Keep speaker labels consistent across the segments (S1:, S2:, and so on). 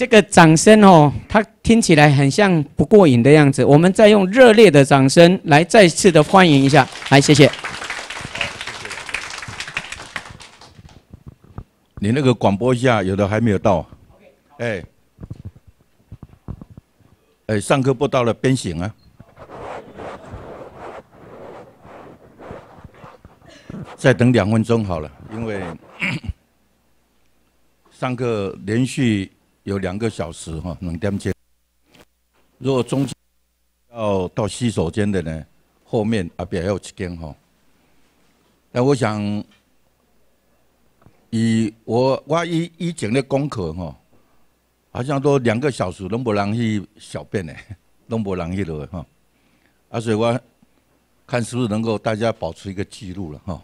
S1: 这个掌声哦，它听起来很像不过瘾的样子。我们再用热烈的掌声来再次的欢迎一下，来谢谢。你那个广播一下，有的还没有到。哎，哎，上课不到了边醒啊，再等两分钟好了，因为 上课连续。有两个小时哈，两点钟。如果中间要到洗手间的呢，后面啊表要有一间哈。那我想以我我以以前的功课哈，好像都两个小时，拢不人去小便呢？拢 不人去了哈？啊，所以我看是不是能够大家保持一个记录了哈。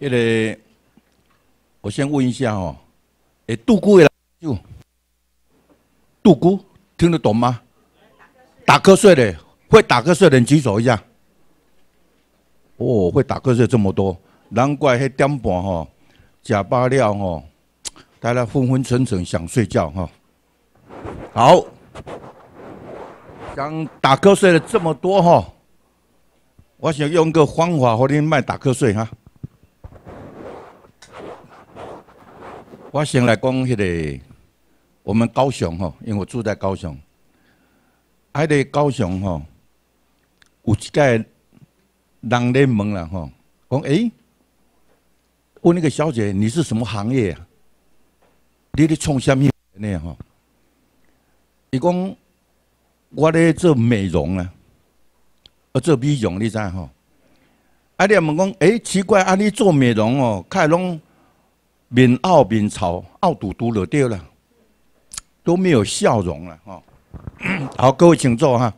S1: 因个，我先问一下哈。哎，杜姑也来就。杜姑听得懂吗？打瞌睡的，会打瞌睡的举手一下。哦，会打瞌睡这么多，难怪迄点半哈，假八料哦，大家昏昏沉沉想睡觉哈。好，想打瞌睡的这么多哈，我想用个方法，后天卖打瞌睡哈。我先来讲，迄个我们高雄吼，因为我住在高雄。喺个高雄吼，有一个人来问啦吼，讲诶，问那个小姐你是什么行业？你咧从什么呢？吼，伊讲我咧做美容啊，啊做美容你知啊，阿咧问讲哎，奇怪，啊，你做美容哦，看拢？边拗边吵，拗嘟嘟就对了，都没有笑容了哦。好，各位请坐哈。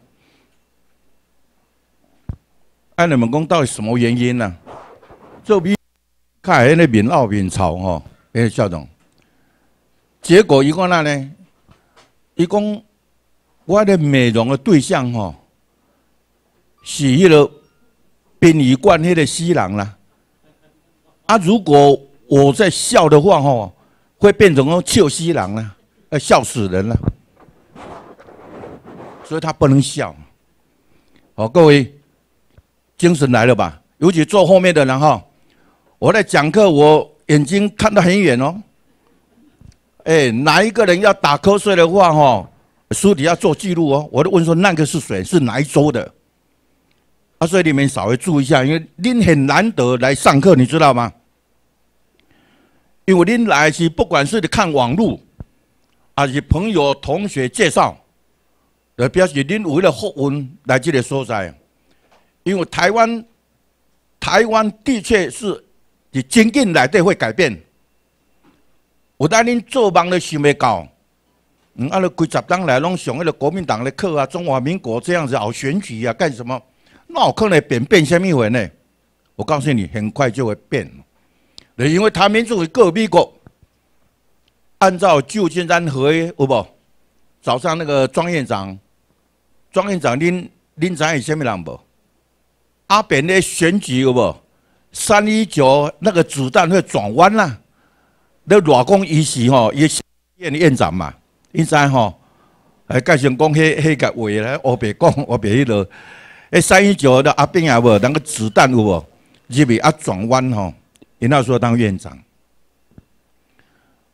S1: 哎，你们讲到底什么原因呢？就比看下那边拗边吵哈，哎，校长。结果伊讲那呢？伊讲我的美容的对象吼，是迄个殡仪馆迄个死人啦。啊，如果我在笑的话吼，会变成哦臭西郎呢，呃笑死人了。所以他不能笑。好，各位，精神来了吧？尤其坐后面的，人哈，我在讲课，我眼睛看得很远哦。哎，哪一个人要打瞌睡的话哦，书底要做记录哦。我都问说那个是谁，是哪一桌的？啊，所以你们稍微注意一下，因为您很难得来上课，你知道吗？因为您来是不管是看网络，还是朋友、同学介绍，来表示您为了福运来这个所在。因为台湾，台湾的确是，你经济来的会改变。我带恁做梦都想不到，嗯，啊，拉几十当来拢上迄个国民党的课啊，中华民国这样子好选举啊，干什么？那可能变变什么会呢？我告诉你，很快就会变。因为台民主个美国，按照旧金山河，约，有不？早上那个庄院长，庄院长恁知在是些咩人无？阿扁的选举，有不？三一九那个子弹会转弯啦！那偌公伊是吼，伊是院院长嘛，现知吼，哎，改成讲迄迄个话咧，我别讲，我别迄路。哎，三一九的阿扁啊，不，那个子弹有无入去啊转弯吼？你那说当院长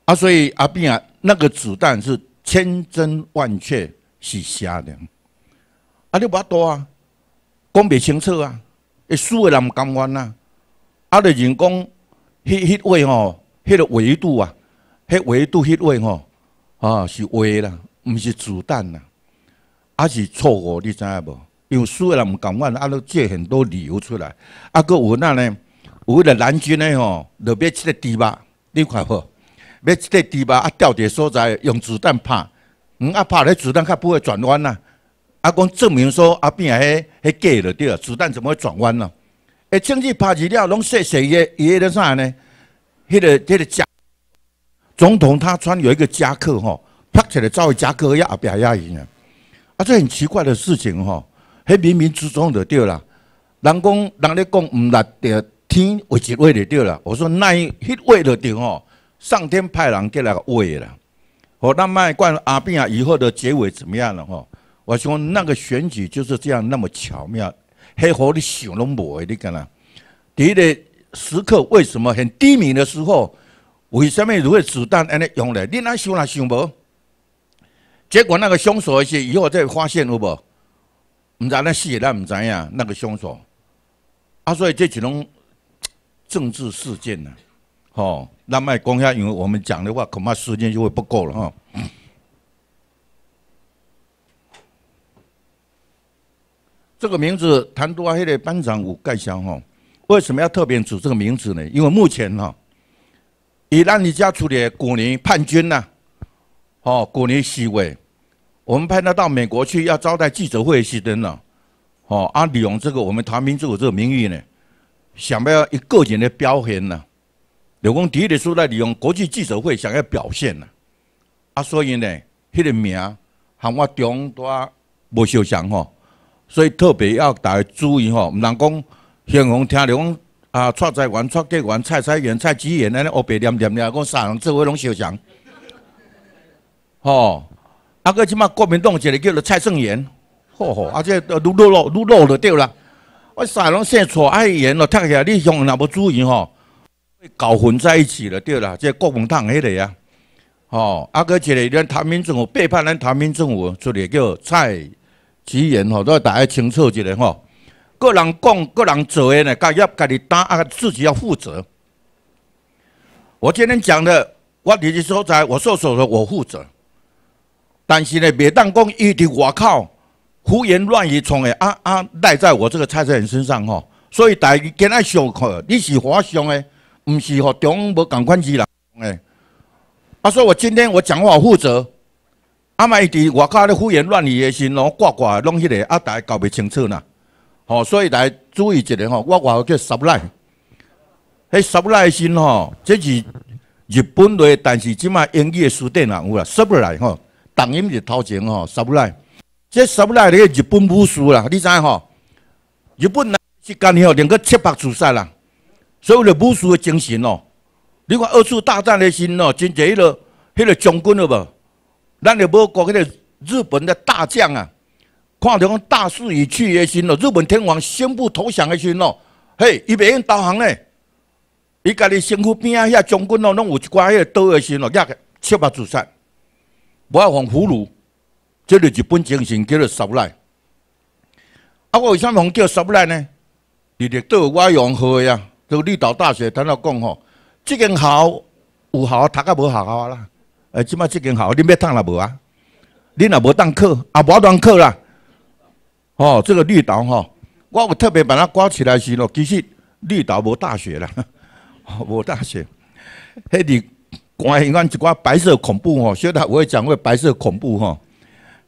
S1: 啊，所以阿斌啊，那个子弹是千真万确是瞎的。阿你不要多啊，讲袂清楚啊，会输的人甘愿呐？阿的人讲，迄迄位吼，迄个维度啊，迄维度迄位吼，啊是话啦，毋是子弹呐，阿是错误，你知影无？有输的人甘愿，阿都借很多理由出来，阿佫有那呢？有的蓝军的吼，就买一个猪肉，你看看，买一个猪肉啊！掉伫所在用子弹拍，嗯啊拍咧子弹较不会转弯呐！啊，讲证明说啊变啊，迄迄假了对了，子弹怎么会转弯呢？诶，政治拍字了，拢细说伊个伊个啥呢？迄个迄个夹，总统他穿有一个夹克吼，拍起来照伊夹克也也壁一样，啊，这很奇怪的事情吼，迄冥冥之中就对啦。人讲人咧讲毋力着。天画一位就对了。我说那一位就对吼，上天派人过来位了。我咱卖管阿边啊，以后的结尾怎么样了吼？我想那个选举就是这样那么巧妙，黑好你想拢无的，你讲啦？第一个时刻为什么很低迷的时候？为什么如果子弹安尼用咧，你安想也想无？结果那个凶手是以后再发现有无？毋知那死咧毋知呀，那个凶手。啊，所以这就种政治事件呢？哦，那卖公下，因为我们讲的话，恐怕时间就会不够了哈。这个名字，谈多黑的班长吴盖祥哈，为什么要特别取这个名字呢？因为目前哈，以让你家处理古尼叛军呐，哦，古尼示威，我们派他到美国去要招待记者会是怎呢？哦，啊利用这个我们谈民主这个名誉呢？想要一个人的表现呐，刘讲第一个出在利用国际记者会想要表现呐，啊，所以呢，迄个名含我中大啊无相像吼，所以特别要大家注意吼，唔通讲，姓洪听讲啊，蔡在元、蔡德元、蔡才元、蔡吉元安尼乌白念念咧，讲三人做伙拢相像，吼，啊个即摆国民党一个叫做蔡胜元，吼吼，啊这呃落落露落就对了。我三拢政错，爱人咯读起，来你乡人那无注意吼，会搅混在一起了，对啦，即国民党迄个啊，吼，啊个一个咱台民政府背叛咱台民政府，出个叫蔡其言吼，都要大家清楚一下吼，个人讲，个人做诶呢，该要家己担啊，自己要负责。我今天讲了，我提所在，我说说的，我负责，但是呢，袂当讲伊伫外口。胡言乱语创的啊啊赖在我这个蔡蔡人身上吼，所以大家今仔上课，你是华商的，毋是吼中央无共款字人啊，所以我今天我讲话负责，啊，嘛伊伫外口咧胡言乱语的时，拢挂挂拢迄个，啊，大家搞袂清楚呐。吼。所以大家注意一个吼，我外号叫十赖，迄十赖的时吼，这是日本的，但是即卖英语的书店啦有啦，十不赖吼，重音是头前吼，十不赖。这收来的？日本武士啦，你知吼？日本是干吼，两个七八自杀啦。所以的武士的精神哦。你看二次大战的时哦，真侪迄个、迄个将军咯无？咱就无国迄个日本的大将啊。看着讲大势已去的时咯，日本天皇宣布投降的时咯，嘿，伊袂用投降诶，伊家己身躯边迄遐将军咯，有一寡迄个刀的时咯，压个七八自杀，不要放俘虏。这日本精神叫做“骚赖”，啊，我为什么叫“骚赖”呢？伫绿岛，我用号呀。在绿岛大学，听到讲吼，这间校有校，读啊，无学校啦。诶，即摆这间校，你要读啦无啊？你也无当课，啊，无当课啦。哦，这个绿岛吼，我有特别把它挂起来是咯。其实绿岛无大学啦，无大学。迄你关于阮一寡白色恐怖吼，小得我会讲过白色恐怖吼。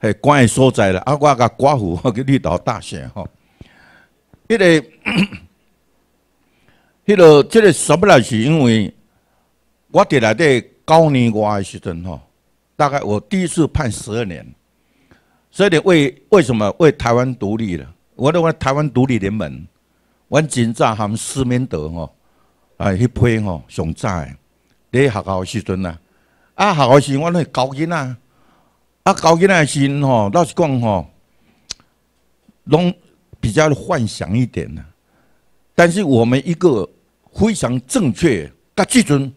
S1: 诶，关的所在了，啊，我个寡妇去绿岛大学吼，迄个，迄个，这个，什不来？是因为我伫内底九年外的时阵吼，大概我第一次判十二年，十二年为为什么为台湾独立了？我认我台湾独立联盟，阮真早含思明德吼，啊，迄批吼上早的，伫学校时阵呐，啊，学校时我个高一呐。啊，高金乃心哦，那时讲哦，拢比较幻想一点呐。但是我们一个非常正确，甲即阵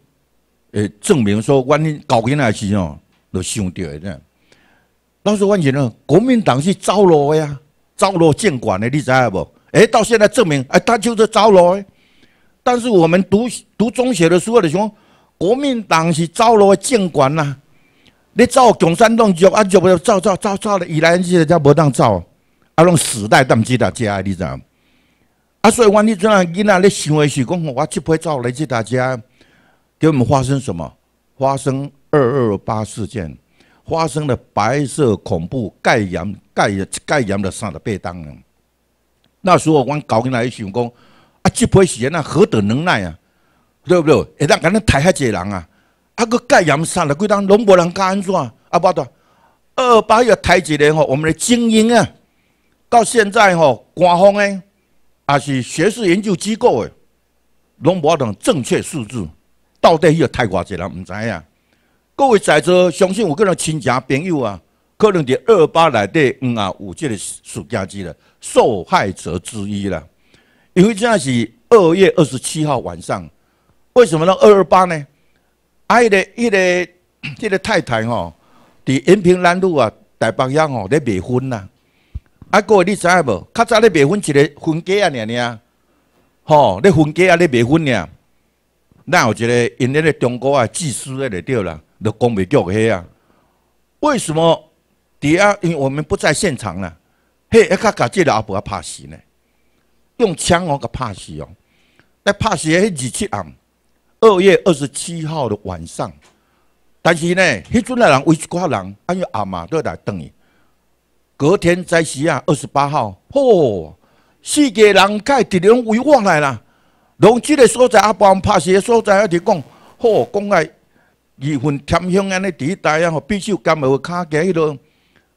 S1: 诶证明说，阮高金乃心哦，著想到诶，那时候阮以为国民党是招罗呀，招罗建管的，你知影无？哎，到现在证明，哎，他就是招罗。但是我们读读中学的时书咧，想国民党是招罗建管呐。你走穷山党，捉啊，捉不要走走走走了，以来人去，才无当走，啊，拢死带，但毋知道家，你知毋啊，所以讲，你那囡仔咧想的是讲，我即批走来接大家，给我们发生什么？发生二二八事件，发生了白色恐怖，盖严盖盖严了三十八天。那时候我搞囡仔想讲，啊，即批人啊，何等能耐啊？对不对？会当敢那杀遐济人啊？啊！个盖严惨了，规当拢无人敢做啊！啊，不讲二八迄个太侪人吼，我们的精英啊，到现在吼官方的，也是学术研究机构的，拢无懂正确数字，到底迄个太寡侪人毋知影。各位在座，相信我个人亲戚朋友啊，可能伫二八内底五啊五即个暑假之了，受害者之一啦。因为现在是二月二十七号晚上，为什么呢？二二八呢？啊！迄个、迄个、迄个太太哦，伫延平南路啊，大北遐吼咧卖婚呐。各位你知影无？较早咧卖婚，一个婚家啊，尔尔，吼，咧婚家啊，咧卖婚尔。那有一个因迄个中国啊，技师在里对啦，就讲袂着迄啊。为什么？伫啊？因为我们不在现场啦，嘿，一卡卡，这个阿婆啊，怕死呢，用枪哦，个怕死哦，那怕死迄二七暗。二月二十七号的晚上，但是呢，迄阵的人一苦人，因为阿妈都来等伊。隔天在时啊，二十八号，吼，四个人开敌人围望来了，农村的所在阿帮拍的所在要提讲，吼，讲个义愤填香安尼地带啊，啤酒干咪会卡起迄落？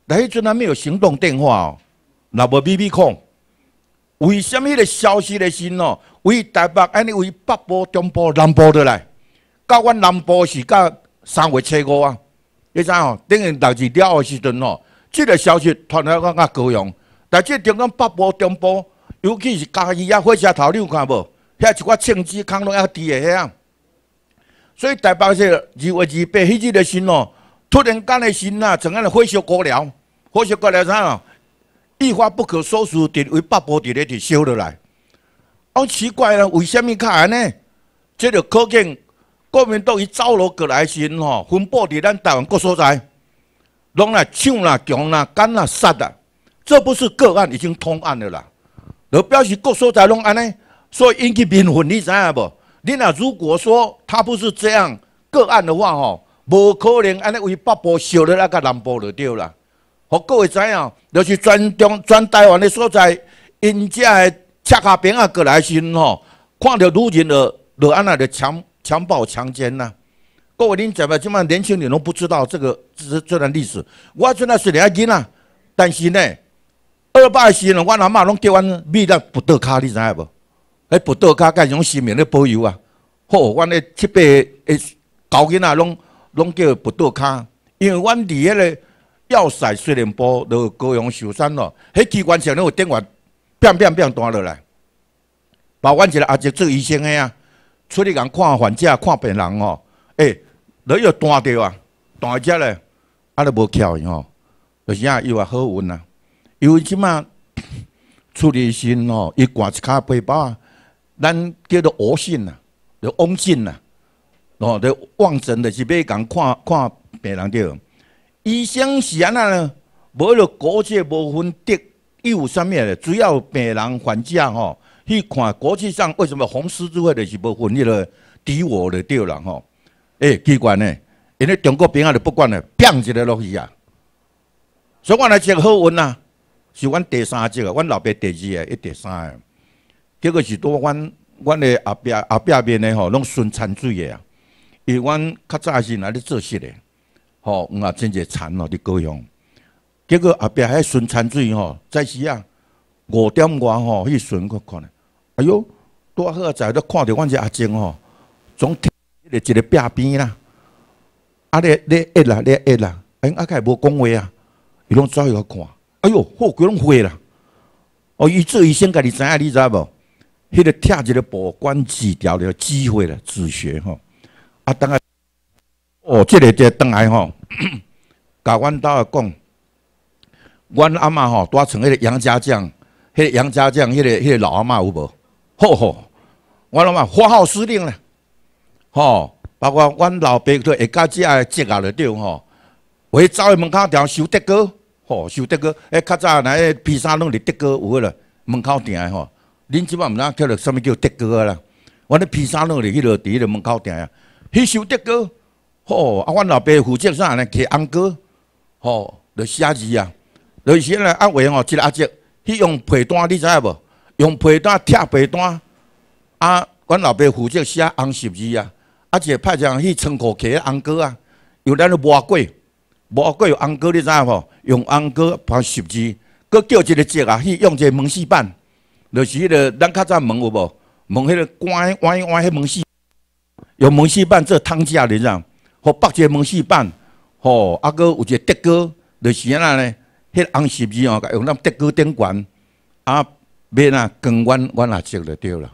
S1: 但迄阵还没有行动电话，阿无 B B 控，为什么的个消息的信哦？为台北，安尼为北部、中部、南部落来。到阮南部是甲三月初五啊，你知哦？等于代志了后时阵哦，即个消息传来，我较高兴。但即中央北部、中部，尤其是嘉义啊、火车头，你有看无？遐一寡政治空拢亚低的遐，所以台北是二月二八迄日的时哦，突然间的时呐，怎样的火烧高了？火烧过来，啥哦？一发不可收拾，伫为北部伫咧伫烧落来。好奇怪啦，为什么个安呢？这就可见国民党伊走路过来时吼，分布伫咱台湾各所在，拢来抢啦、强啦、干啦、杀啦，这不是个案，已经通案了啦。就表示各所在拢安尼，所以引起民愤，你知影无？你若如果说他不是这样个案的话吼，无可能安尼为八部烧了啊个南部就对啦。互各位知影，就是全中全台湾的所在，因家的。吃咖啡啊，过来先吼，看到女人就就安那就强强暴强奸呐！各位恁怎么即满年轻人拢不知道这个这这段历史？我做那水莲阿囡啊，但是呢，二爸呢，我阿妈拢叫阮米当不多卡，你知系不？哎，布多卡盖种西面咧保佑啊！吼，阮那七辈诶高囡啊拢拢叫不多卡，因为阮伫迄个要塞水莲坡，就高阳雪山咯，迄机关上咧有电话。变变变断落来，把阮一个阿叔做医生的啊，出去共看患者、看病人吼，哎，你要断掉啊，断只嘞，阿都无巧吼，就是啊，又啊好运啊，因为即马，处理心哦，伊挂一卡背包，咱叫做恶心呐，叫恶心呐，哦，叫旺盛的是要共看看病人着。医生是安那呢，无就骨界无分德伊有上面咧，主要病人还价吼，去看国际上为什么红十字会的是不分迄个敌我的对了吼，诶，机关呢，因为中国边啊，就不管了，扔一个落去啊。所以我来一个好呐、啊，是阮第三只个，阮老爸第二个，一第三个。结果是多阮阮的后壁后壁面的吼，拢顺产水的啊，因为阮较早是拿来做息的，吼、阮也真侪产哦，伫高雄。结果后壁迄个孙泉水吼，早时啊五点偌吼迄个孙去看咧，哎哟拄好啊，早迄看着阮即个阿叔吼，总踢迄个一个壁边仔，啊咧咧一啦咧一啦，安尼啊较会无讲话啊，伊拢走去互看，哎哟好规拢火啦，哦伊做医生家己知影，你知无迄个拆一个报管治疗咧，机会了，止血吼啊，等下，哦，即个伫咧倒来吼，甲阮兜的讲。阮阿嬷吼，带从迄个杨家将，迄、个杨家将，迄、个迄、个老阿嬷有无？吼吼，阮阿嬷花号司令咧，吼、包括阮老爸都下骹只个职啊了着吼，会走去门口条收德哥，吼、哦，收德哥，哎，较早那披衫拢伫德哥有个啦，门口订吼，恁即摆毋知影叫做啥物叫德哥啦，阮迄披衫拢伫迄落伫迄落门口订啊，去收德哥，吼、啊，阮老爸负责煞安尼给红哥，吼、哦，写字啊。就是那阿伟哦，个阿叔，去用皮带，你知影无？用皮带贴皮带啊！阮老爸负责写红十字啊，啊，一个派人去仓库揢红膏啊。有咱的抹果，抹果有红膏，你知影无？用红膏拍十字，搁叫一个叔啊！去用一个门市板，就是迄个咱较早门有无？门迄个关关弯迄门市，用门市板做汤架的，㖏北一个门市板，吼，啊，哥有一个德哥，就是那呢。个红十字哦，用那德国顶管啊，边啊扛阮阮阿叔着对啦。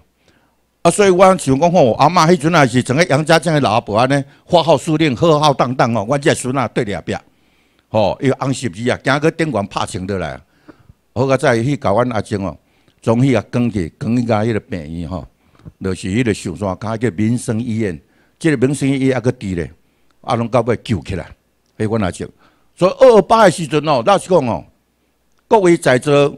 S1: 啊，所以我想讲吼，阿妈迄阵也是整个杨家将的老阿婆安尼，花好司令，浩浩荡荡哦。阮只孙啊对哩后壁吼，迄个红十字啊，行个顶管拍醒倒来。好个再去甲阮阿叔哦，从去啊扛起扛一甲迄个病院吼，就是迄个上山，迄个民生医院，即个民生医院啊佫伫咧，啊，拢到尾救起来，迄阮阿叔。所以二二八的时阵哦，老实讲哦，各位在座，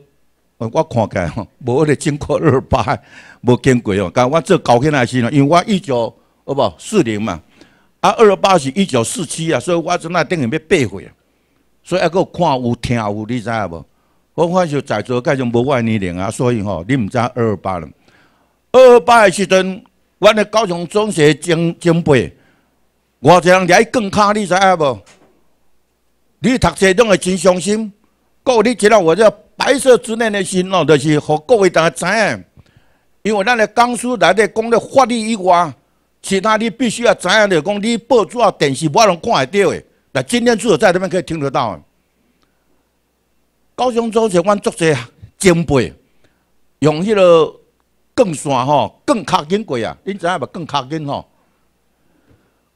S1: 我我看来吼，无咧经过二二八，无经过哦。但我只搞开那时，因为我一九哦不四零嘛，啊二二八是一九四七啊，所以我即那等于要八岁啊。所以一个看有听有，你知影无？我发现在座个是无外年龄啊，所以吼，你毋知二二八了。二二八的时阵，我的高雄中学前前辈，我一人来扛卡，你知影无？你读册拢会真伤心。各位，知道我这白色之恋的心哦，就是给各位大家知影。因为咱的江苏来的讲的法律以外，其他你必须要知影，就讲你报纸啊、电视我拢看会到的。那今天只有在这边可以听得到高雄中学，阮做些前辈用迄个钢线吼、钢卡筋过啊。恁知影无？钢卡筋吼。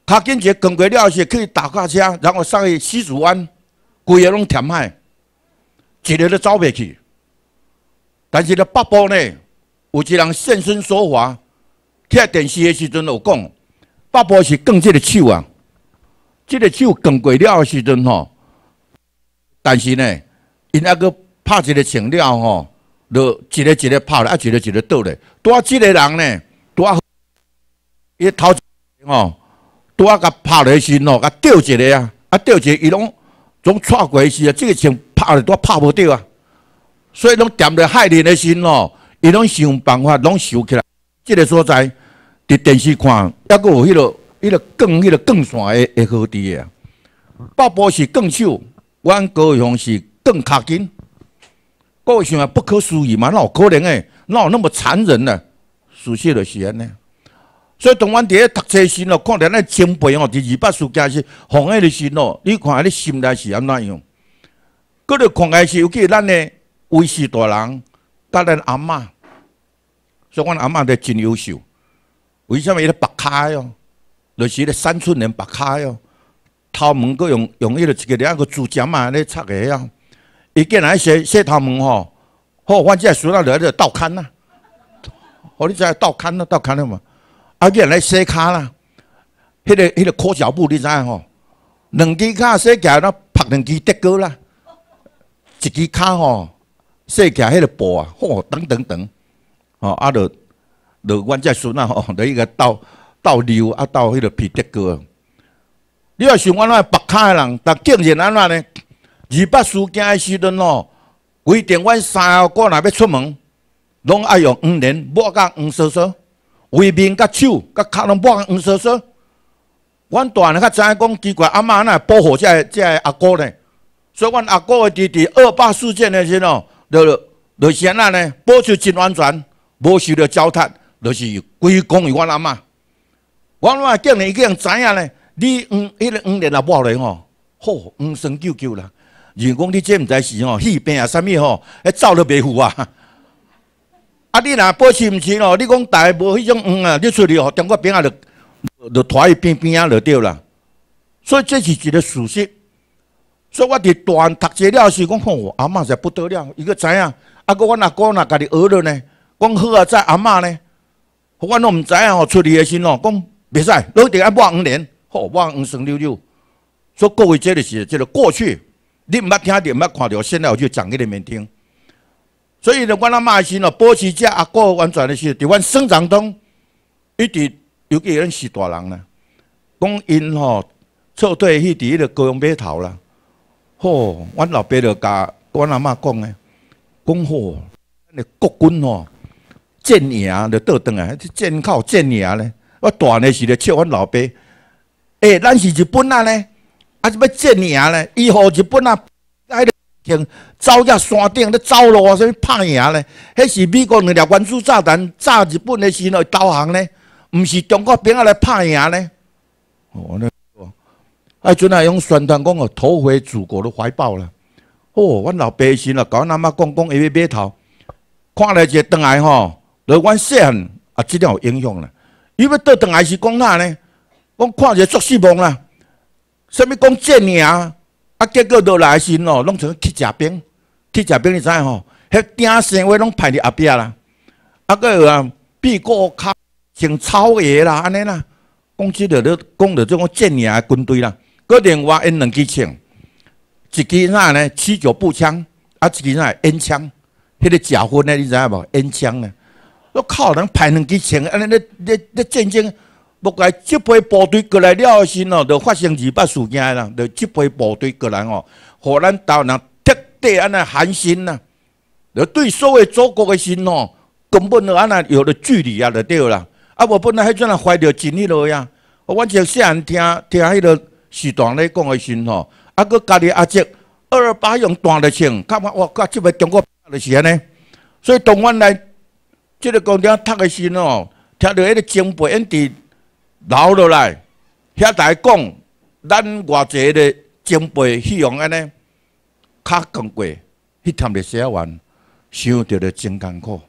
S1: 他建只更贵了，是去打卡车，然后上去西子湾，规个拢填海，一日都走袂去。但是咧北部呢，有一人现身说法，看电视的时阵有讲，北部是更这个手啊，这个手更贵了的时阵吼。但是呢，因阿哥拍一个成了吼，就一个一个拍嘞，啊一个一个倒拄多这个人呢，多伊头哦。拄啊，甲拍落来时喏，甲吊一个啊，啊吊一个，伊拢总错过时啊，这个枪拍落拄都拍无掉啊，所以拢踮在海人的心咯，伊拢想办法拢收起来。这个所在伫电视看，还佫有迄落迄落钢、迄落钢线的、二号的啊。爆破是更秀，阮高雄是更卡金，高雄啊不可思议嘛，哪有可能诶？哪有那么残忍呢？属些什安呢？所以，同阮伫咧读册时咯，看人那前辈哦，伫二八世家是红诶了时咯。你看，阿你心态是安怎样？嗰个看诶是，尤其咱诶为士大人，甲咱阿嬷，所以，阮阿嬷妈真优秀。为什么伊咧白卡哦？就是咧，三寸人白卡哦，头毛佫用用伊个一个两个猪夹嘛咧插鞋啊。伊见来洗洗头毛吼，好，反正个输到来这倒砍呐。哦，你知倒砍呐，倒砍的嘛。啊，叫人来洗卡啦，迄个迄个裤脚布你知影吼？两支卡洗脚那拍两支竹过啦，一支卡吼洗脚迄个布啊，吼等等等，吼啊，着着阮节孙啊吼，你 一个倒倒流啊，倒迄个皮得过。你话像我那白卡的人，但竟然安那呢？二八事件的时阵吼，规定阮三哥来要出门，拢爱用黄连抹甲黄烧烧。为面甲手，甲脚拢抹个五色。阮大人较知影讲，奇怪阿妈哪会保护这这阿哥呢？所以，阮阿哥的弟弟二八事件的时候，就就先那呢，保持真安全，无受到糟蹋，就是归功于阮阿妈。阮阿妈竟然已经知影呢，你五，迄个五年也破来吼，好五神九九啦。如讲你这毋知是吼，气病啊，啥物吼，还走都袂赴啊。啊！你若保持毋是咯？你讲台无迄种黄啊，你出去哦，中国边啊就就拖去边边啊就对啦。所以这是一个事实。所以我伫大汉读册了时，讲吼阿嬷是不得了，伊个知影。啊哥，我若哥若家己学了呢？讲好啊，在阿嬷呢。我拢毋知影吼，出去的时吼，讲使，赛，侬定要抹黄年，吼抹黄酸溜溜。所以各位，这个是即个过去，你毋捌听的、毋捌看到，现在我就讲给你们听。所以阮我阿妈是喏，波西家阿哥，完全的是伫阮生长中，伊直有个人是大人啦，讲因吼，车去伫迄个高用码头啦，吼，阮老爸就甲我阿妈讲咧，讲吼，你国军吼，建伢就倒转啊，建靠建伢咧，我大的时就笑阮老爸，哎，咱是日本啊咧，还是要建伢咧，伊后日本啊，走只山顶咧走路，啥物拍赢咧？迄是美国两条原子弹炸日本的时候导航咧，毋是中国兵啊来拍赢咧？哦，那哦，哎，阵啊用宣传讲哦，投回祖国的怀抱了。哦，阮老百姓啊，搞阮阿妈讲讲，伊要低头，看一个倒来吼。对阮说很啊，质量影响了。伊要倒倒来是讲哪呢？讲看一个作戏梦啦，啥物讲正领？啊结果落来诶时阵拢像去食兵去食兵你知影吼迄鼎生火拢派伫后壁啦啊佫有人避过骹穿草鞋啦安尼啦讲起着佫讲着即种战役诶军队啦佫另外因两支枪一支呐呢？七九步枪啊一支呐诶烟枪迄个食薰诶你知影无烟枪诶我靠人派两支枪安尼咧咧咧战争要甲这批部队过来了后身哦，就发生二八事件啦。就这批部队过来哦，互咱岛人特地安尼寒心呐，就对所有祖国的心哦，根本就安尼有了距离啊，就对啦。啊，我本来迄阵人怀着怎呢路呀？我就细汉听听迄个时段咧讲的心哦，啊，佮家己阿叔二八用断了枪，看嘛，我佮这批中国着是安尼。所以台湾来，这个工厂读的心哦，听到迄个前辈因伫。留落来，遐台讲咱偌侪个前辈，希望安尼，较更过去填了写完，想着着真艰苦。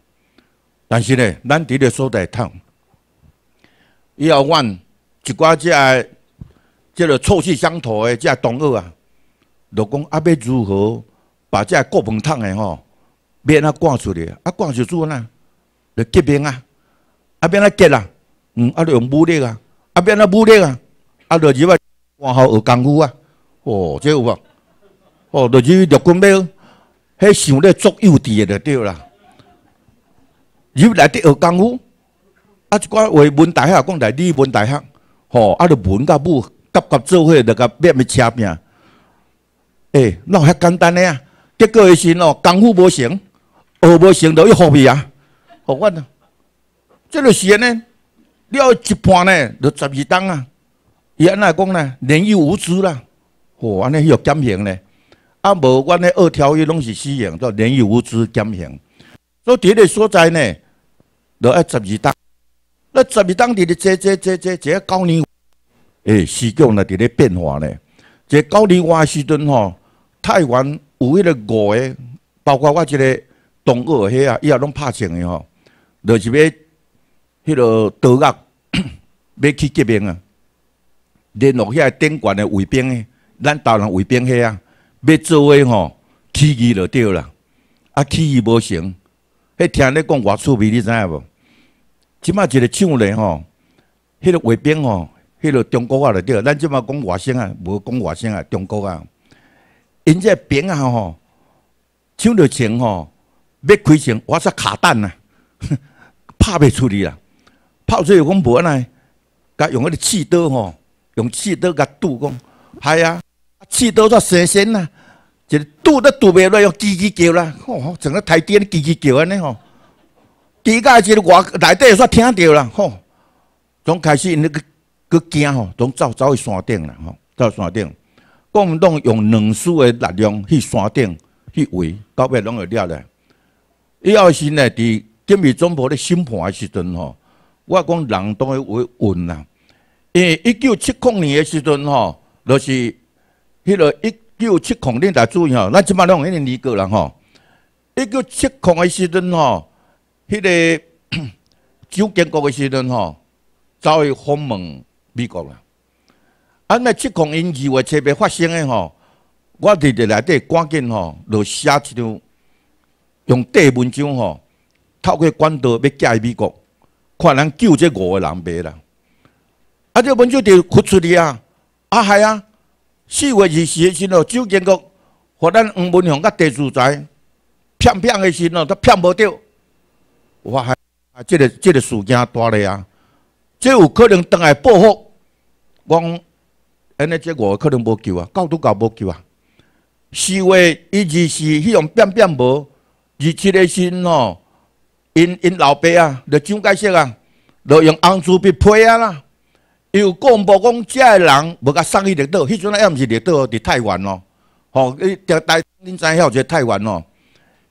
S1: 但是呢，咱伫个所在痛，以后阮一寡只，叫做臭气相投的只同学啊，就讲啊，要如何把只个过门汤的吼，免啊灌出嚟，阿灌就做呐，就结冰啊，啊免啊结啦。嗯，啊，就用武力啊，啊，变阿武力啊，啊，就日来往后学功夫啊，哦，即有法，哦，在日六军庙，迄想咧做幼稚的就对啦，又来得学功夫，啊，一寡文大学讲来，你文大黑，哦，啊，就文甲武夹夹做伙，就甲变咪车变，哎，那遐简单个啊！结果个先哦，功夫无成，学无成，就去学咩啊？学我啊，即个是呢？了要一半呢，就十二档啊！伊安内讲呢，年逾无知啦，吼安尼要减刑呢，啊无，阮的二条约拢是死刑，叫年逾无知减刑。所做底个所在呢，就一十二档。那十二档伫个这这这这，即九年，诶，时局呢伫个变化呢？即九年华盛顿吼，台湾有迄个五个，包括我即个东二遐啊，伊也拢拍枪的吼，就是要迄个倒国。要去结冰啊！联络遐电管的卫兵，咱搭人卫兵遐啊，要做个吼起义就对了。啊，起义无成，迄听你讲，偌趣味，你知影无？即马一个唱咧吼，迄个卫兵吼，迄个中国啊，对。咱即马讲外省啊，无讲外省啊，中国啊。因这兵啊吼，唱着情吼，要开枪，我煞卡弹啊，拍袂出去啊，拍出去讲无耐。甲用迄个刺刀吼，用刺刀甲剁讲，系啊，刺刀煞新鲜呐，一个剁都剁袂落，用叽叽叫啦，吼、吼，整个台阶叽叽叫安尼吼，底下一个外内底煞听着啦，吼、哦，从开始因那个个惊吼，从走走去山顶啦，吼、哦，走山顶，共产党用两丝诶力量去山顶去围，到尾拢会了咧。以后时呢，伫金密总部咧审判诶时阵吼。我讲人都会会晕啦，因为一九七零年嘅时阵吼，就是迄个一九七零年代注意吼，即起拢两千年离过了吼。一九七零嘅时阵吼，迄个九 建国嘅时阵吼，走去访问美国啦。安尼七零因二月七日发生嘅吼，我伫伫内底赶紧吼，就写一张用短文章吼，透过管道要寄去美国。看人救这五个人袂啦，啊！这文就得哭出去啊！啊，系啊，四月二十七日哦，周建国和咱黄文雄甲地主仔骗骗的时候，他骗无掉，我系啊，这个这个事件大了啊，这有可能当来报复，讲，安尼五个可能无救啊，到度搞无救啊，四月一二十迄种骗骗无，二七的时候。因因老爸啊著怎解释啊著用红珠笔批啊啦伊有讲无讲遮个人无甲送去日岛迄阵也毋是日岛伫太原哦吼伊著台恁知影遐有一个太原哦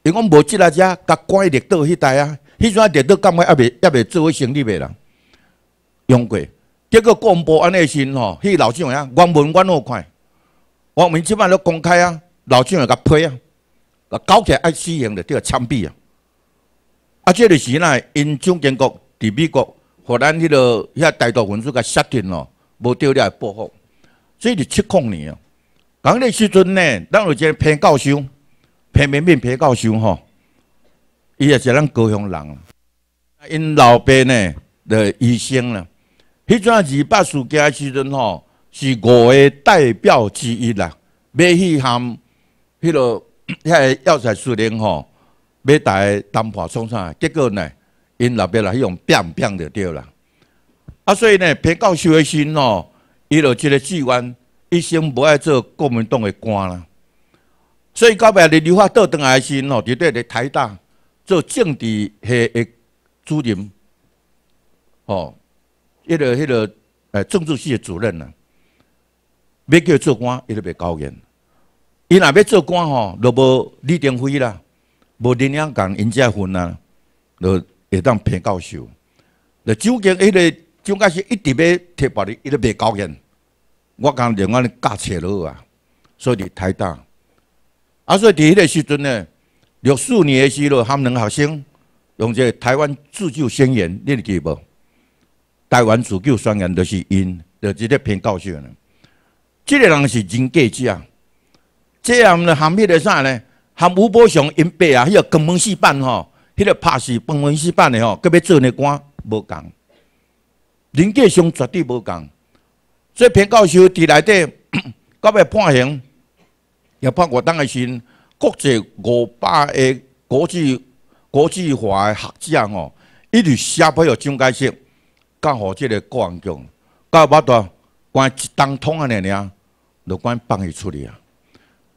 S1: 因讲无即个遮甲关去日岛迄带啊迄阵啊日岛敢要也未也未做生意未啦用过结果讲无安尼诶心吼迄老蒋啊原本阮有看原本即摆咧公开啊老蒋会甲批啊啊交起来爱死刑着着要枪毙啊啊，这个是那因蒋建国伫美国互咱迄落遐大多分子甲杀掉咯，无得了报复，所以是七矿年哦。讲咧时阵呢，咱有一个偏教授，偏偏偏教授吼，伊也是咱高雄人。因老爸呢，的医生啦，迄阵二八事件时阵吼，是五个代表之一啦，要去含迄落 遐药材树林吼。要带单薄创啥？结果呢？因爸边来用扁扁就对了。啊，所以呢，教授的心哦。伊就一个志愿，一生不爱做国民党的官啦。所以到尾日留法倒转来时，哦，伫伫台大做政治系的主任，哦，迄个迄个诶，政治系的主任啊，要叫做官，伊就袂高盐。伊若要做官吼，就无李登辉啦。无定量讲人家混啊，就会当骗高手。那究竟迄个蒋介石一直要提拔你，一直袂搞人。我讲两岸架切落啊，所以太大。啊，所以伫迄个时阵呢，六四年的时候，他们学生用这台湾自救宣言，你记无？台湾自救宣言就是因，就直接骗高手呢。这个人是蒋介者，啊，这样呢，含迄个啥呢？含吴波雄因伯啊，迄个公安四办吼，迄个拍死公安四办的吼，佮要做那官无共，人格上绝对无共。做评教授伫内底，到尾判刑，又判我当的是国际五百个国际国际化嘅学者吼，一律写批要蒋介石，刚好即个安键，到八段关一当通啊，奶奶，就关放伊出去啊。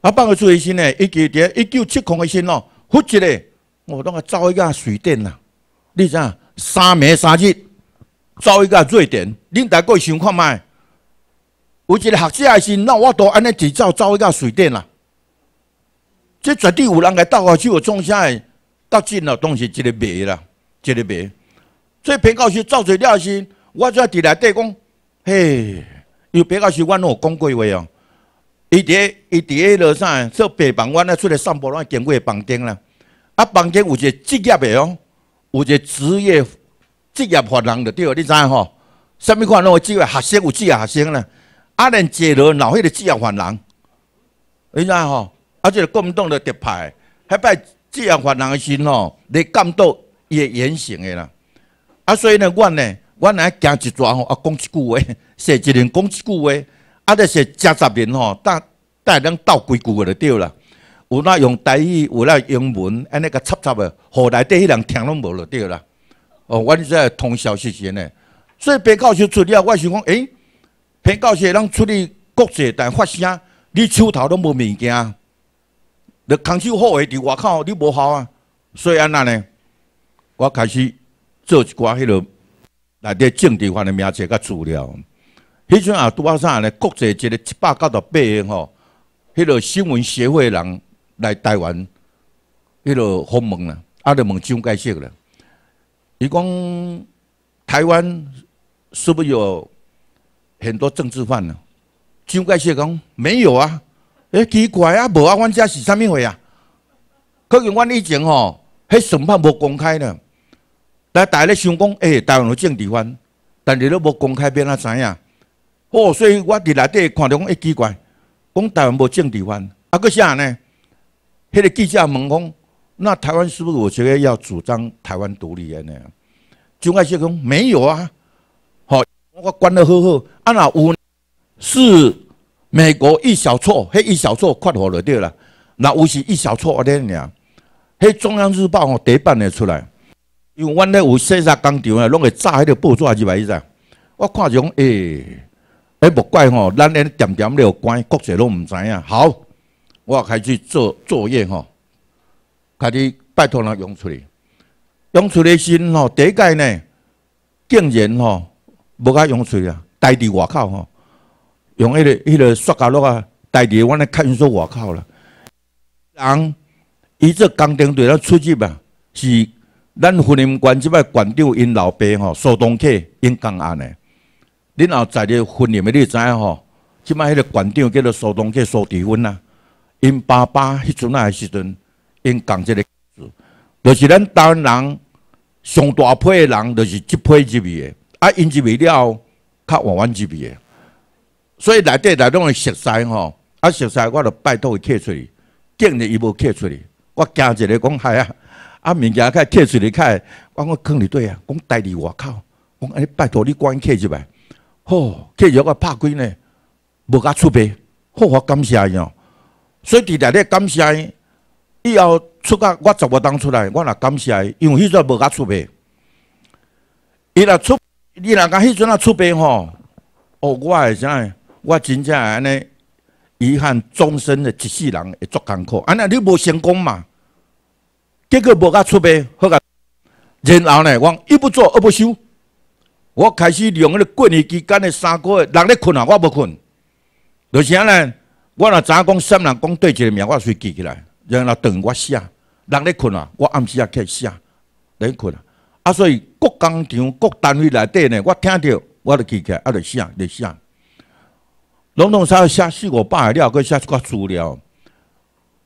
S1: 啊，放个水电线呢？一九点一九七空的线哦，忽一下，我当个造一架水电啦。你影？三暝三日造一架水电？恁大家想看觅，有一个学者的线，那我都安尼自造造一架水电啦。这绝对有人来斗下去，我种啥的斗阵了，东西一个没啦，一个没。所以别人是造水电的我就伫内底讲，嘿，有别人讲我有讲过会话啊？伊伫伊伫迄落啥做白房官啊，出来散步，拢经过房间啦。啊，房间有一个职业的哦，有个职业职业犯人，对不对？你知影吼？什物款拢有职业学生，有职业学生啦。啊，连坐牢，老黑的职业犯人，你知影吼？啊，即个共产党特派，迄摆职业犯人的时吼，你监督伊也严行的啦。啊，所以呢，阮呢，阮来行一逝吼，啊，讲一句话，说 一人讲一句话。啊！就是几十年吼，带带咱斗几句个就对啦。有那用台语，有那英文，安尼个插插个，何来底迄人听拢无了对啦？哦，我是在通宵实现诶，所以被告授出了，我想讲，诶，被告是咱出去国际但发声，你手头拢无物件，你空手好诶，伫外口，你无效啊。所以安那呢，我开始做一寡迄落内底政治化的名词甲资料。迄阵啊，都阿啥咧？国际一个七百九十八个吼，迄个新闻协会人来台湾，迄个访问啦，啊，德问蒋介石啦。伊讲台湾是不是有很多政治犯呢？蒋介石讲没有啊，哎奇怪啊，无啊，阮遮是啥物会啊？可能阮以前吼，迄审判无公开呢。来大家想讲，哎，台湾有政治犯，但是咧无公开，变阿怎样？哦，所以我伫内底看，讲一奇怪，讲台湾无政治犯，啊，佫啥呢？迄个记者问讲：“那台湾是不？我觉得要主张台湾独立的呢？”蒋介石讲：“没有啊，好，我管得好好。啊，那有是美国一小撮，迄一小撮跨国了对了。那有是一小撮个㖏，迄《中央日报》吼第一版的出来，因为阮咧有四十工厂啊，拢会炸迄个报纸是物意思啊？我看讲诶。哎，莫怪吼，咱连点点了关，国际都毋知影。好，我开始做作业吼，开始拜托人用嘴，用出的先吼。第一届呢，竟然吼，无甲用嘴啊，呆伫外口吼，用迄个迄个塑胶落啊，呆伫阮咧看守外口啦。人，伊做工程队咧出去嘛，是咱森林关即摆馆长因老爸吼，苏东克因公安诶。恁后在个婚礼，咪你知影吼？即摆迄个馆长叫做苏东，叫苏迪温啊。因爸爸迄阵来时阵，因讲一个就是咱台湾人上大批的人，就是一批入去的，啊。因入去了，较晚晚入去的，所以内底内底的熟悉吼，啊熟悉我著拜托伊客出去，今日伊无客出去，我惊一个讲嗨啊，啊物件开客出嚟开，我讲坑里对啊，讲待伫外口，讲尼拜托你紧客入来，好，今日我拍开呢，无甲出卖，好，我感谢伊哦。所以伫内底感谢伊，以后出甲我十不当出来，我若感谢伊，因为迄阵无甲出卖。伊若出，伊若甲迄阵啊出卖吼，哦，我会是安，我真正安尼，遗憾终身的一世人会拙艰苦。安尼你无成功嘛，结果无甲出卖，好甲，然后呢，我一不做二不休。我开始用迄个过年期间的三个月，人咧困啊，我无困。就是安尼，我若早讲三人讲对一个名，我先记起来，然后等我写。人咧困啊，我暗时啊来写，人困啊。啊，所以各工厂、各单位内底呢，我听着，我就记起，啊就写，咧写。拢拢写写四个八的料，搁写一个资料。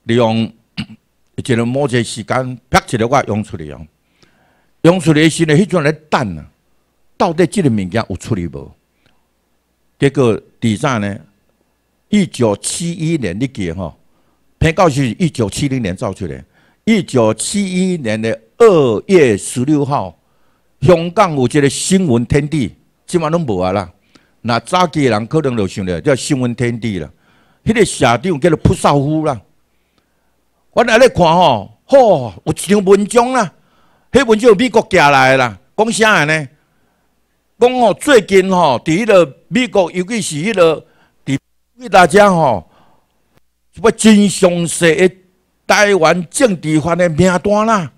S1: 利用 一个某个时间，拍一个我用出来哦，用出来时呢，迄阵咧等啊。到底这个物件有处理无？结果第三呢？一九七一年的得吼，偏告是一九七零年造出来。一九七一年的二月十六号，香港有一个新闻天地，即码拢无啊啦。那早起人可能就想着叫新闻天地啦。迄个社长叫做蒲少夫啦。我来咧看吼，吼有一张文章啦。迄文章美国寄来的啦，讲啥的呢？讲吼，最近吼，伫迄个美国，尤其是迄个，对大家吼，要真详细的台湾政治犯的名单啦。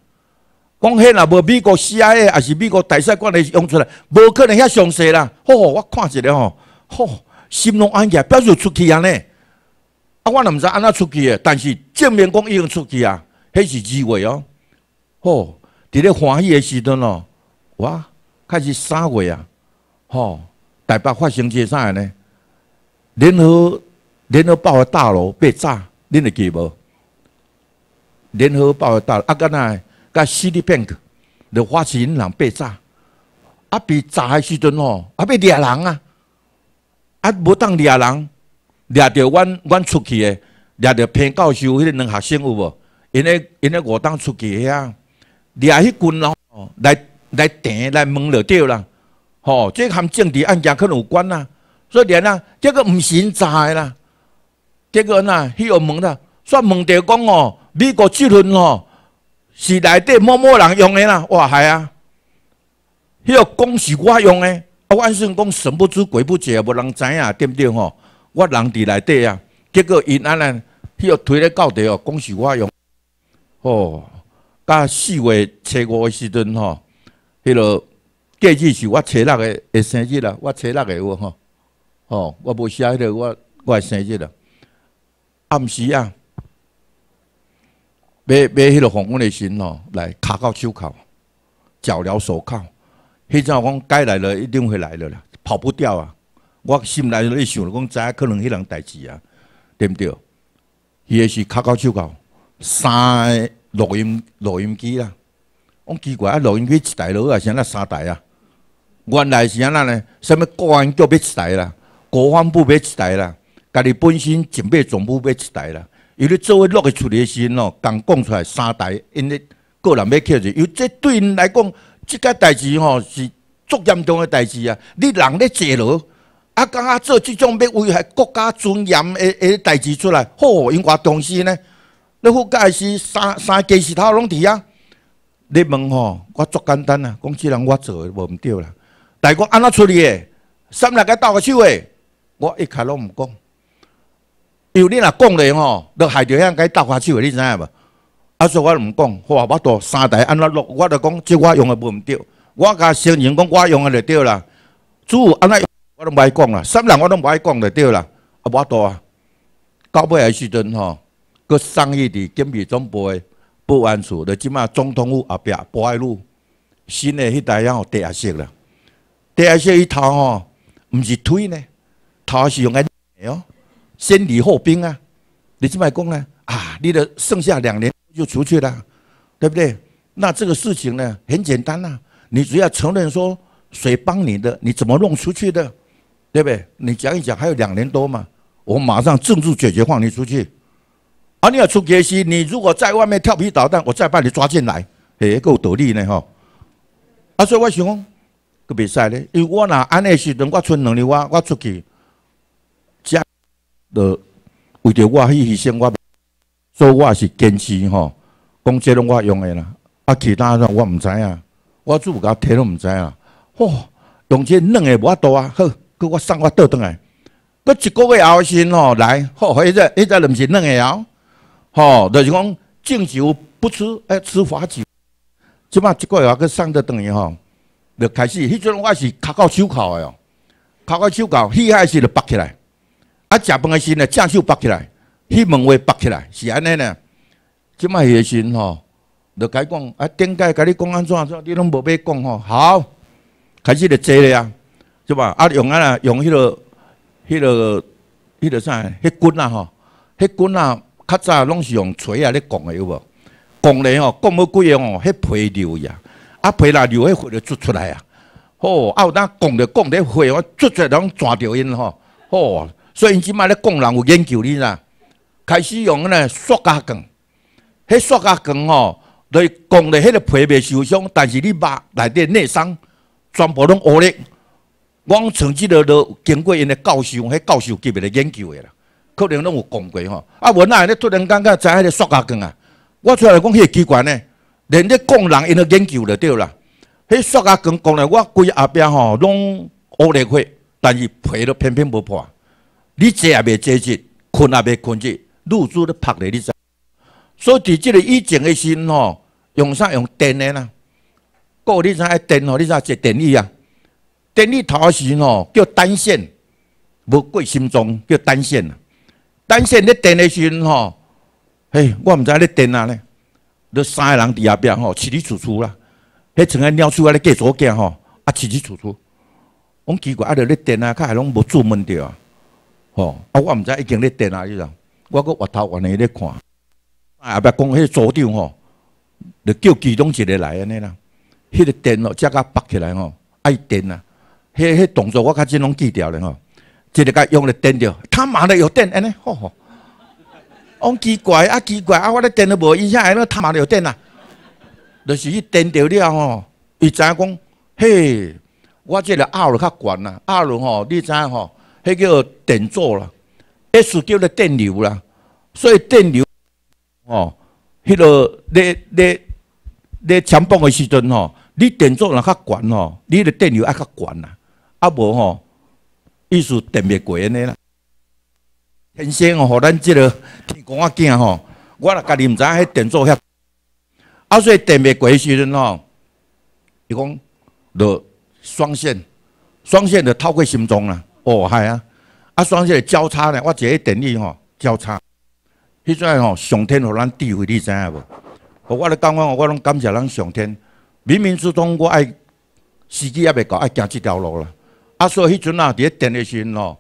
S1: 讲迄个无美国 CIA，还是美国大使馆咧用出来，无可能遐详细啦。吼，我看一下吼，吼，新拢安逸表示出去安尼，啊，我哪毋知安怎出去的，但是正面讲已经出去啊，迄是二会哦。吼，伫咧欢喜的时阵哦，哇，开始三月啊！吼！台北发生些啥个呢？联合联合报的大楼被炸，恁会记无？联合报的大，啊，干那个 Sydney Bank，就发生人被炸。啊，被炸诶时阵吼，啊，要掠人啊！啊，无当掠人，掠着阮阮出去诶，掠着偏教授迄个两学生有无？因为因为五当出去遐，掠群人吼，来来顶来问落掉了。哦，这含政治案件可能有关呐，所以连啊，这个唔查的啦，结果呐，去澳门啦，煞问地讲哦，美国这轮哦，是内底某某人用的啦，哇，系啊，迄个讲是我用的，我按说讲神不知鬼不觉无人知影，点点吼，我人伫内底啊，结果因安尼，迄个推咧到底哦，讲是我用，哦，甲四月七的时阵吼，迄个。过日是我七六个的生日啦，我七六个我吼，哦，我无写迄个我我的生日啦。暗时啊，买买迄个红红的绳哦，来卡到手铐，脚镣手铐。迄阵讲该来了一定会来了啦，跑不掉啊！我心内咧想讲，知影可能迄人代志啊，对不对？伊也是卡到手铐，三录音录音机啦，我奇怪啊，录音机一台了啊，是那三台啊？原来是安那呢？什么国安局要出台啦，国防部要出台啦，家己本身警备总部要出台啦。有咧做咧落去处理的时阵哦，共讲出来三台，因为个人要扣住，因为对因来讲，即个代志吼是足严重的代志啊！你人咧坐落，啊，敢刚做即种要危害国家尊严个个代志出来，吼，因话当时呢，那副该是三三件事头拢伫啊！你问吼，我足简单啊，讲即人我做无毋对啦。大哥安怎处理诶，三个人打个手诶，我一开拢唔讲，要你若讲咧吼，就系就样该打下手诶，你知影无？啊所以我唔讲，我话我多。三台安怎落，我就讲，即我用诶不对，我甲生人讲我用诶就对啦。主安那，我都唔爱讲啦，三个人我都唔爱讲来对啦。啊我多啊，到尾下时阵吼，个生意伫金边总部诶，保安处伫即马总统府后壁博爱路，新诶迄台带样地下息啦。第二一他吼，唔是推呢，他是用个哦，先礼后兵啊。你去卖讲呢？啊，你的剩下两年就出去了，对不对？那这个事情呢，很简单啦。你只要承认说谁帮你的，你怎么弄出去的，对不对？你讲一讲，还有两年多嘛，我马上政治解决放你出去。啊，你要出杰西，你如果在外面调皮捣蛋，我再把你抓进来，也够得力呢哈。啊，所以我想。个比赛咧，因为我若安尼时阵，我剩两力，我我出去，只了为着我去牺牲我，所以我是坚持吼，讲资拢我用的啦，啊其他啦我毋知啊，我做家体拢毋知啊，吼，用钱两个无啊多啊，好，佮我送我倒转来，佮一个月后先吼来，吼，迄只迄只两是两个后，吼，就是讲敬酒不吃，哎，吃罚酒，即嘛一个月佮送得倒去吼。就开始，迄阵我是脚到手口的哦，脚到手口，迄也时就拔起来，啊，食饭的时呢，正手拔起来，迄门位拔起来，是安尼呢。即卖时阵吼，就伊讲，啊，顶界甲你讲安怎怎，你拢无要讲吼，好，开始就坐咧啊，是吧？啊，用啊，用迄个，迄个，迄个啥？迄棍啊吼，迄棍啊，较早拢是用锤啊咧讲的有无？讲咧吼，讲无几样吼，迄皮料呀。啊！皮啦，流迄血就出出来啊！哦，啊有当讲着讲着血，我出出来拢抓着因吼。哦，所以因即卖咧讲人有研究哩影，开始用个呢胶牙迄塑胶棍吼，来讲着迄个皮袂受伤，但是你肉内底内伤全部拢乌咧。我从即落落经过因的教授，迄教授级别的研究的啦，可能拢有讲过吼。啊，文阿爷咧突然间知影迄个塑胶棍啊，我出来讲迄个机关呢。连只工人因都研究就对啦，迄刷下工工咧，我规后壁吼拢乌咧血，但是皮都偏偏不破。你坐也袂坐直，困也袂困直，露珠都拍咧，你知？所以伫这个以前的时吼，用啥用电的啦？故你知爱电吼，你知啊？电椅啊，电椅头时吼叫单线，无过心脏叫单线。单线咧电的时吼，嘿，我毋知咧电哪咧。你三个人在下边吼，起齐楚楚啦。迄床个鸟鼠阿咧计左惊吼，啊起齐楚楚。我奇怪啊，在咧电啊，看下拢无注门着啊。吼，啊我毋知已经咧电啊，伊啦，我搁外头外面咧看。啊后边讲迄组长吼，你叫其中一个来安尼啦。迄个电哦，只个拔起来吼，爱电啊。迄迄动作我较真拢记掉咧吼，一个个用咧电着，他妈的有电安尼，吼吼。讲奇怪啊，奇怪啊！我咧电都无影响，哎，那他妈了电啊！就是去电着了吼，伊知影讲，嘿，我即个压落较悬啦，压落吼，你知影吼，迄叫电阻啦，s 叫做电流啦，所以电流哦，迄个咧咧咧强放的时阵吼，你电阻若较悬吼，你的电流爱较悬啦，啊无吼，意思电袂过安尼啦。天仙哦，互咱即个天公啊，囝吼！我若家己毋知影迄电做遐。啊，所以电过归时阵吼，伊讲要双线，双线就透过心脏啦。哦，系啊，啊双线交叉咧，我一个电力吼交叉。迄阵吼，上天互咱智慧，你知影无？我咧讲话我拢感谢咱上天。冥冥之中我爱司机也未到，爱行即条路啦。啊，所以迄阵啊，伫咧电力阵咯，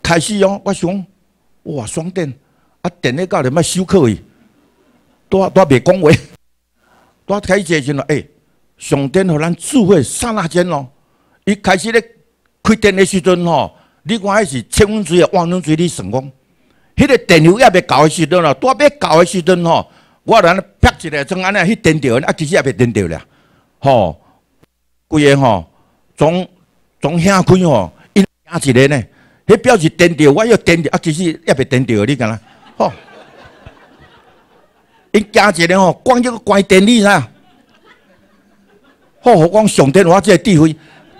S1: 开始哦，我想。哇，双电啊，电咧到咧莫休克去。拄啊，袂讲话，啊，开始节时阵，诶，上电互咱智慧刹那间咯。伊开始咧开电的时阵吼，你看迄是千分水啊，万分水，汝成功。迄个电流也袂搞的时阵咯，啊，袂搞的时阵吼，我安尼拍一个从安尼去电着，啊，其实也袂电着俩吼，规个吼，从从遐开吼，一家一人呢。迄表示电着，我要电着，啊，其实也袂电着，你干啦？吼！因惊一人吼，光一个怪电力啦。吼，何况上天，我即个智慧，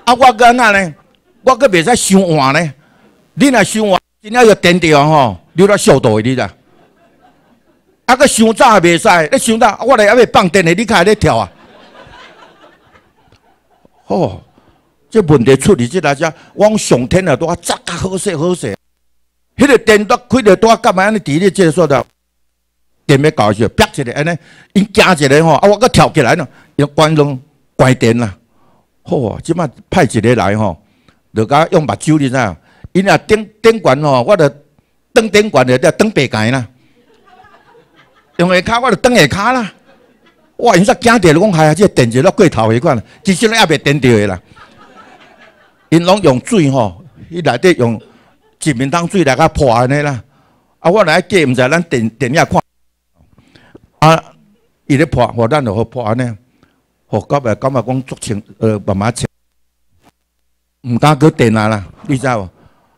S1: 啊，我干那呢？我阁袂使伤晏呢。你若伤晏，真正要电着吼，留在小汝里啦。啊，阁伤早也袂使，你伤早，我来也袂放电的，你开咧跳啊？吼！这问题处理，这来家往上天啊，都啊，咋个好势好势。迄个电刀开的，都啊，干嘛安尼？咧二就说的，电要搞笑，逼一个安尼，伊惊一个吼，啊，我搁跳起来呢，用关拢关电啦。好啊，即马派一个来吼，就甲用目睭你知影？伊若电电管吼，我着当电管的，着蹬白界啦。用下骹，我着当下骹啦。哇，伊煞惊到，讲害即这电着落过头迄款，其实也未电着的啦。因拢用水吼，伊内底用一面汤水来甲泼安尼啦。啊，我来计毋知咱电电影看，啊，伊咧泼，我咱着好泼安尼，学到尾感觉讲足清，呃慢慢清，毋敢去电啊啦，你知无？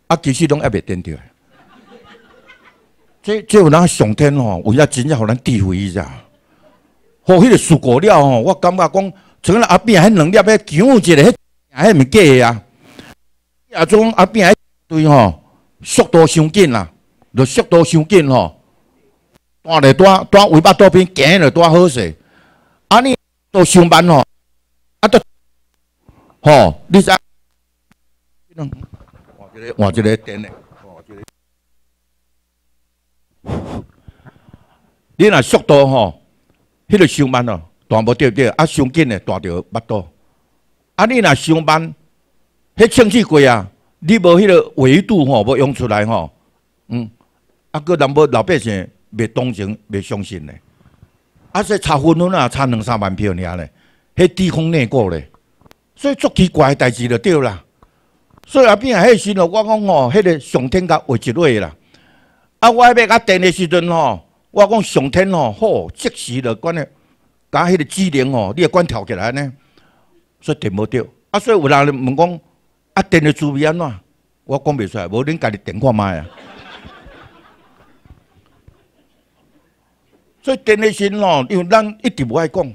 S1: 啊，其实拢也袂电着。这这有那上天吼，为了真正互咱诋毁一下。好，迄个事故了吼，我感觉讲，像个阿边迄两粒遐迄，子迄毋是假个啊。啊，做啊，变来对吼，速度伤紧啦，着速度伤紧吼，带来带带尾巴多扁，行来带好势。啊，你着上班吼，啊着，吼，你是？换一个，换一个灯嘞。你若速度吼，迄个上班哦，带无对不对？啊，伤紧嘞，带着巴肚。啊，你若上班，迄情绪贵啊！你无迄个维度吼，要用出来吼，嗯，啊个咱无老百姓袂同情、袂相信嘞。啊，说差分分啊，差两三万票尔嘞，迄低空内过嘞，所以足奇怪代志就对啦。所以阿边啊，迄时咯，我讲吼，迄个上天甲为一类啦。啊，我阿要甲停诶时阵吼，我讲上天吼好即时就关嘞，假迄个指令哦，你也关调起来呢，所以停唔掉。啊，所以有人问讲。啊！电个滋味安怎？我讲袂出，来，无恁家己电看卖啊！所以电个心咯，因为咱一直无爱讲，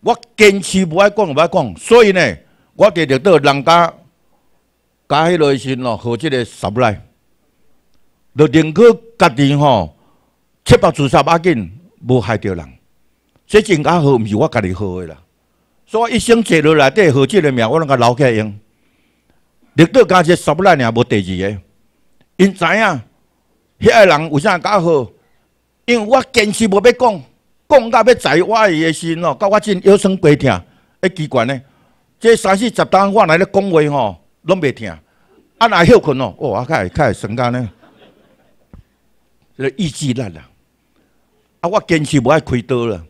S1: 我坚持无爱讲，无爱讲。所以呢，我计着缀人家加迄落心咯，好即个十来，着宁可家己吼七八十、杀八斤，无害着人。这真较好毋是我家己好诶啦，所以我一生坐落来底好即个命，我拢留起来用。你到家己耍不来尔，无第二个。因知影，遐个人为啥搞好？因为我坚持无要讲，讲到要在我伊个心哦，到我真腰酸背痛，一机关呢。这三四十单我来咧讲话吼，拢袂听。啊，若休困哦，哇，会较会个瞬间嘞，个意志力啦。啊，我坚持无爱开刀啦。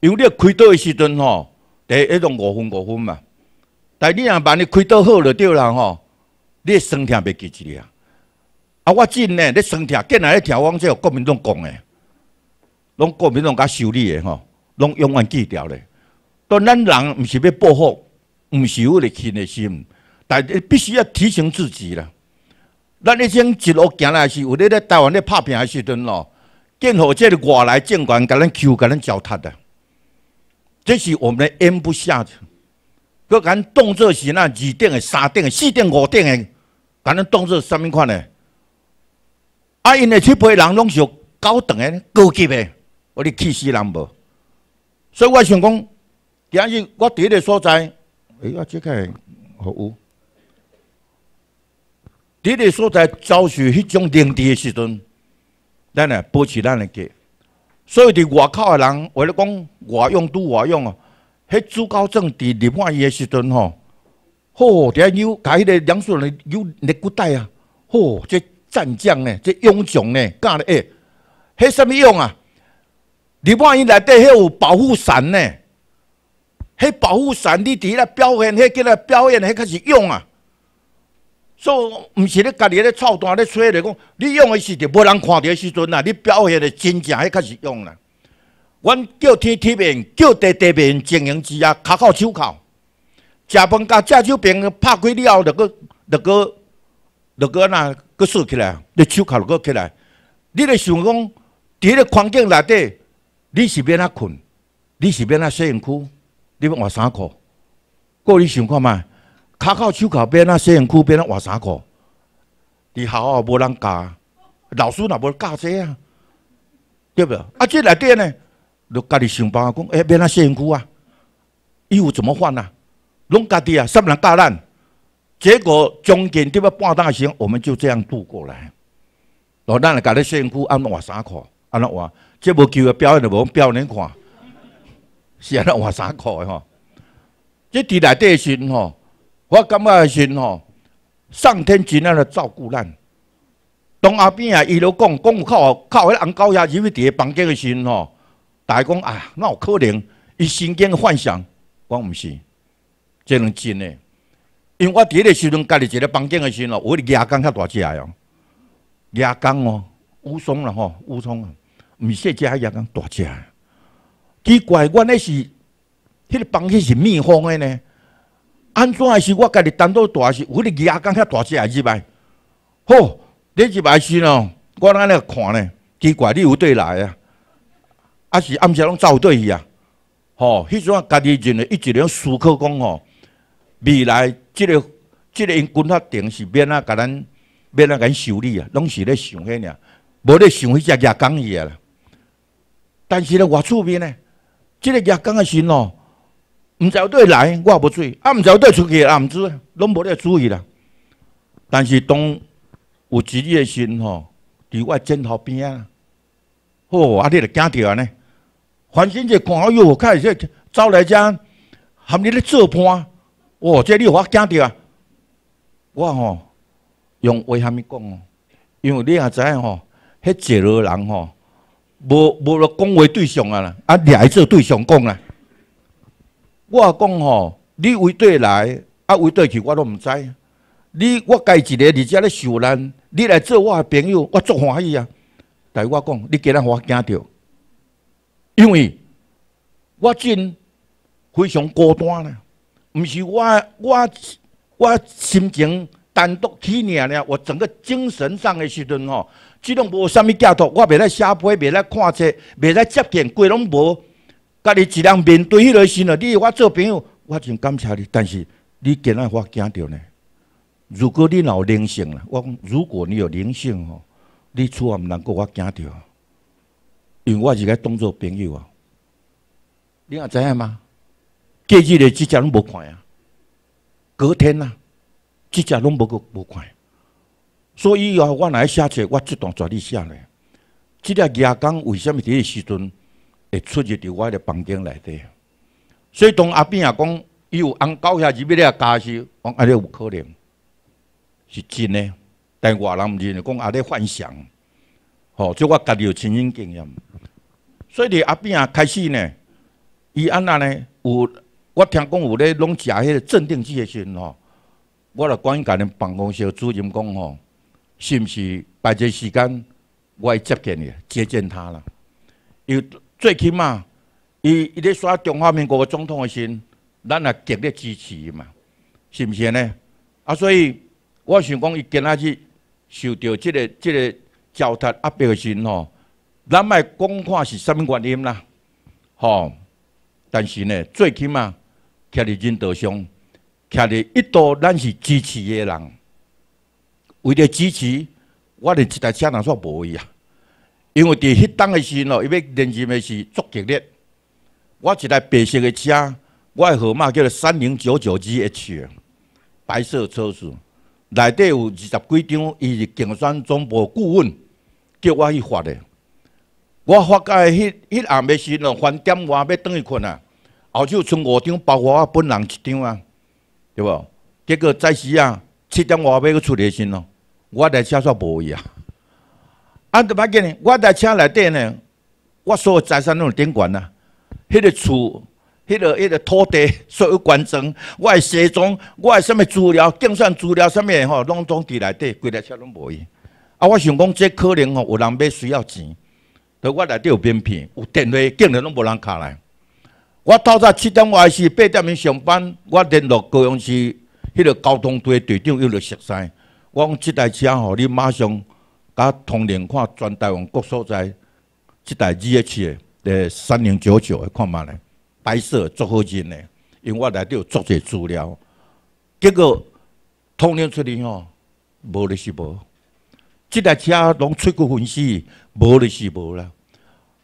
S1: 有咧开刀的时阵吼，第一种五分五分嘛。你若把你开到好就对啦吼！你生听别记起啊！啊，我真呢，你生听，今来咧听，往这国民众讲的，拢国民党甲修理的吼，拢永远记掉咧。当咱人毋是要报复，毋是有咧情的心，但必须要提醒自己啦。咱迄种一路行来是，有咧咧台湾咧拍拼诶时阵咯？更好这外来政权，甲咱欺负，咱人糟蹋的，这是我们咽不下去。佮咱当做是那二等的、三等的、四等、五等的，佮咱当做什么款的？啊，因的七辈人拢属高等的、高级的，我哩气死人无？所以我想讲，今日我第一个所在，哎呀，即个好有。第一个所在遭受迄种凌敌的时阵，咱啊保持咱的家。所以伫外口的人，为了讲外用都外用哦。迄朱高正伫立判伊的时阵吼，吼，顶下有，看迄个梁素人有立古代啊，吼，这战将呢，这英雄呢，干嘞？哎，迄什么用啊？立判伊内底迄有保护伞呢，迄保护伞你伫来表现，迄叫来表演，迄才是用啊。所以，毋是咧家己咧操蛋咧吹来讲，你用的是就无人看的时阵啊，你表现的真正迄才是用啦。阮叫天天变，叫地地变，经营之下卡靠手靠，食饭甲食酒边拍开了后，就搁就搁就搁那搁竖起来，你手靠就搁起来。你咧想讲，伫个环境内底，你是变啊困，你是变啊洗人躯？你要换衫裤。过你想看卖，卡靠手靠变啊洗人躯？变啊换衫裤，伫校啊无人教，老师哪无教这啊？对不对？啊，这内底呢？就家己想办法讲，哎、欸，变哪辛苦啊？衣服怎么换啊？拢家己啊，什么人教咱？结果将近得要半大时，我们就这样度过来。哦，咱来家己辛苦，安怎换衫裤？安怎换？这无球的表演就无表演看，是安怎换衫裤的吼？这伫内底的时吼，我感觉时吼，上天尽量的照顾咱。当阿边啊，伊都讲，讲靠靠迄个红高压，因为伫个房间的时吼。大家讲啊，那有可能？伊瞬间的幻想，我毋是，这能真诶。因为我伫一的时阵，家己一个房间的时候，我哩亚岗较大只哦，亚岗哦，乌松了吼，乌松，毋是这只亚岗大只。奇怪，我那是，迄个房间是密封的呢，安怎还是我家己单独住？是，我哩亚岗较大只来入来。吼，你入来先哦，我安尼看呢，奇怪，你有得来啊？啊是暗时拢走对去啊！吼，迄阵啊，家己认为一直咧思考讲吼，未来即个即个因军法定是变啊，甲咱变啊，甲咱修理啊，拢是咧想迄俩，无咧想迄只只讲伊啊啦。但是咧，我厝边咧，即个只讲个心哦，知早对来，我也注意，啊，毋知早对出去啊，毋知，拢无咧注意啦。但是当有日诶心吼，伫我枕头边啊，吼啊，你著惊着安尼。环正就看好药，开这走来遮，含你咧做伴，哇！即你有法惊着啊？我吼，用话虾米讲哦？因为你也知吼，迄一路人吼，无无个讲话对象啊啦，啊，抓做对象讲啦。我讲吼，你围对来，啊围对去，我都毋知。你我家一个伫遮咧受难，你来做我朋友，我足欢喜啊！但我讲，你今仔互我惊着。因为，我真非常孤单啦，唔是我我我心情单独去念咧，我整个精神上的时阵吼，即种无啥物寄托，我袂在写批，袂在看册，袂在接近，鬼拢无，家己一人面对迄个心了。你我做朋友，我真感谢你。但是你今日我惊着呢，如果你有灵性啦，我讲如果你有灵性吼，你也毋通够我惊着。因为我是该当做朋友啊，你也知影吗？隔日的即只拢无看啊，隔天啊，即只拢无个无看，所以后我来写册，我即段在你写咧。即个亚刚为什么个时阵会出入伫我的房间内底？所以当阿边阿讲有按高下入边的家时，我阿尼有可能是真诶，但外人认是讲阿咧幻想。吼，即我家己有亲身经验，所以阿边啊开始呢，伊安那呢有，我听讲有咧拢食迄个镇定剂的阵吼。我来赶紧家恁办公室主任讲吼，是毋是一节时间，我会接见你，接见他啦。又最起码，伊伊咧刷中华民国总统的先，咱也极力支持嘛，是毋是呢？啊，所以我想讲，伊今仔日受着即个即个。交谈阿迫的时吼，咱卖讲看是啥物原因啦？吼，但是呢，最起码徛伫人头上，徛伫一道，咱是支持的人，为了支持，我哩一台车哪煞无伊啊？因为伫迄当的时吼，伊要认任的是足激烈。我一台白色的车，我的号码叫做三零九九二一七，白色车子，内底有二十几张伊是竞选总部顾问。叫我去发的，我发个迄迄暗暝时，落翻点外要当去困啊，后就剩五张，包括我本人一张啊，对不？结果在时啊，七点外要去出理先咯，我的车煞无去啊。啊，得把见呢？我的车内底呢？我所财产拢弄顶管啊，迄个厝、迄个、迄个土地所有管证，我的西装，我的什物资料、竞选资料、什么吼，拢拢伫内底规台车拢无去。啊！我想讲，即可能吼，有人要需要钱，但我内底有名片，有电话，竟然拢无人敲来。我透早七点外时八点钟上班，我联络高雄市迄个交通队队长，又落熟悉。我讲即台车吼，你马上甲通联，看全台湾各所在，即台二 H 诶，三零九九诶，看嘛咧，白色，足好认诶，因为我内底有足侪资料。结果通联出去吼，无你是无。即台车拢吹过粉丝，无就是无啦。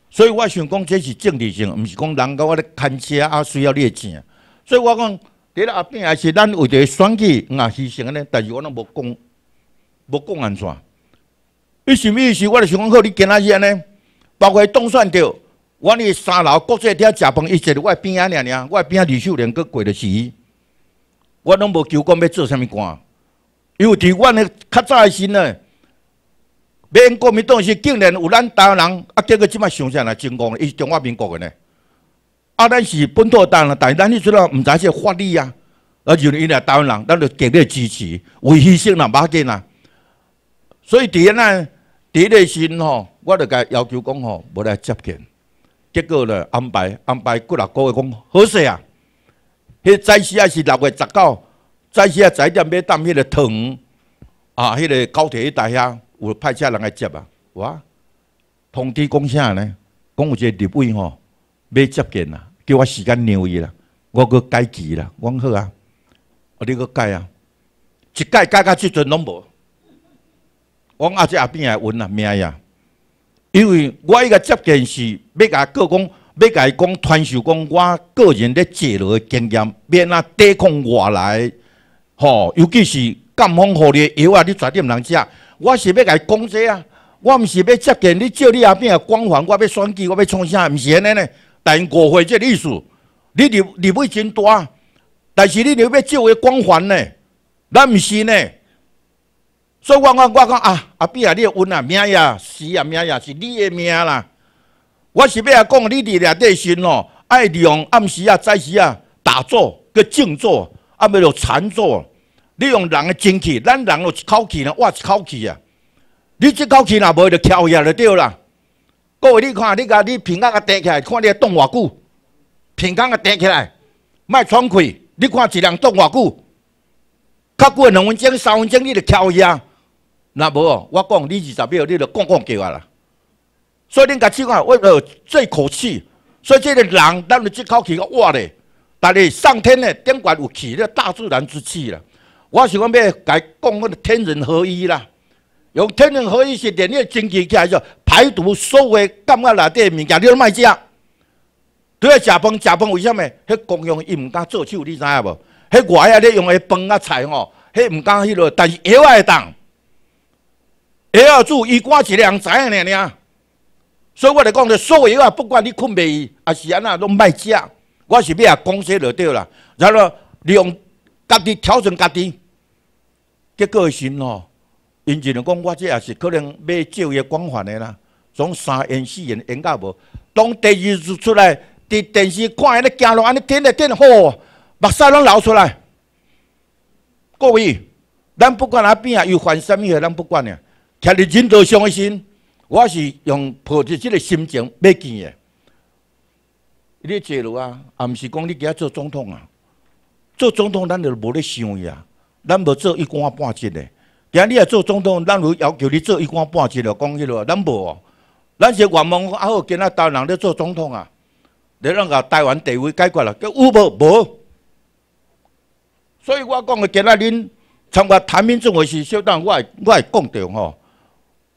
S1: 所以我想讲，即是政治性，毋是讲人到我咧牵车啊，需要你钱。所以我讲，伫咧后壁也是咱为着选举，我牺牲安尼，但是我拢无讲，无讲安怎。伊什么意思？我著想讲，好，你今仔日安尼，包括当选着，我哩三楼国际厅食饭，伊坐伫我边仔尔尔，我边仔李秀莲佫过着是伊。我拢无求讲要做啥物官，因为伫阮迄较早的心呢。民国民当时，竟然有咱台湾人，啊，结果即摆想想来真功伊是中华民国个呢。啊，咱是本土台湾人，但咱迄阵啊，毋知是法律啊，啊，就因咧台湾人，咱就极力支持，维系性啦，无要紧啦。所以第一啦，第时阵吼，我著甲要求讲吼，无来接见。结果咧，安排安排几啊个月讲好势啊，迄早时啊是六月十九，早时啊一点买担迄个糖，啊，迄个高铁迄台遐。有派只人来接啊！我通知讲啥呢？讲有一个职位吼，要接见啦，叫我时间让伊啦。我阁改期啦，我讲好啊。啊你阁改啊？一改改到即阵拢无。我阿姐阿边来问啊，命呀？因为我伊个接见是要甲各讲。要甲伊讲传授讲我个人咧坐落累经验，免啊抵抗外来。吼，尤其是干风恶劣，药啊，你绝对毋能食。我是要来讲者啊，我毋是要接近你借你阿边个光环，我要选举，我要创啥？毋是安尼呢？但误会即意思，你入入不真大，但是你又要借我光环呢？咱毋是呢？所以我我我讲啊，阿边啊，你个运啊，命呀，死啊，命呀，是你的命啦。我是要来讲，你伫俩底兄咯，爱利用暗时啊，早时啊，打坐叫静坐，啊，唔要禅坐。你用人的精气，咱人有一口气呐，哇一口气啊！你这口气若无就敲下就对啦。各位，你看，你讲你平江个顶起来，看你动偌久？平江个顶起来，卖喘气。你看一人动偌久？久过两分钟、三分钟，你就敲下。若无哦，我讲你二十秒，你就讲讲叫啊啦。所以你试看，为了这口气。所以这个人咱个一口气个活嘞，但是上天嘞顶管有气，咧大自然之气啦。我是讲要家讲那个天人合一啦，用天人合一是连迄个济气起来，就排毒。所有感觉内底物件，你要卖食。了食饭，食饭为虾物？迄公用伊唔敢做手，你知影无？迄外啊，你用下饭啊菜吼，迄唔敢迄落，但是药会重。药啊主伊讲是人才啊，尔。啊。所以我来讲，就所有啊，不管你困未，还是安那，拢卖食。我是要讲些就对啦。然后你用家己调整家己。结果诶，哦，因只能讲我这也是可能要就个光环的啦，从三演四演演到无。当第二次出来，伫电视看伊咧走路，安尼真咧真好，目屎拢流出来。各位，咱不管阿边啊，又犯啥物咱不管啊。徛伫人道上的心，我是用抱着即个心情要见的。你一路啊，也毋是讲你仔做总统啊？做总统咱就无咧想伊啊。咱无做一官半职的。今日你做总统，咱有要求你做一官半职了，讲迄落，咱无，咱是愿望阿好今仔大人咧做总统啊，你啷个台湾地位解决了，叫有无？无，所以我讲个今仔恁，参加台民总会时，小陈我，我讲着吼，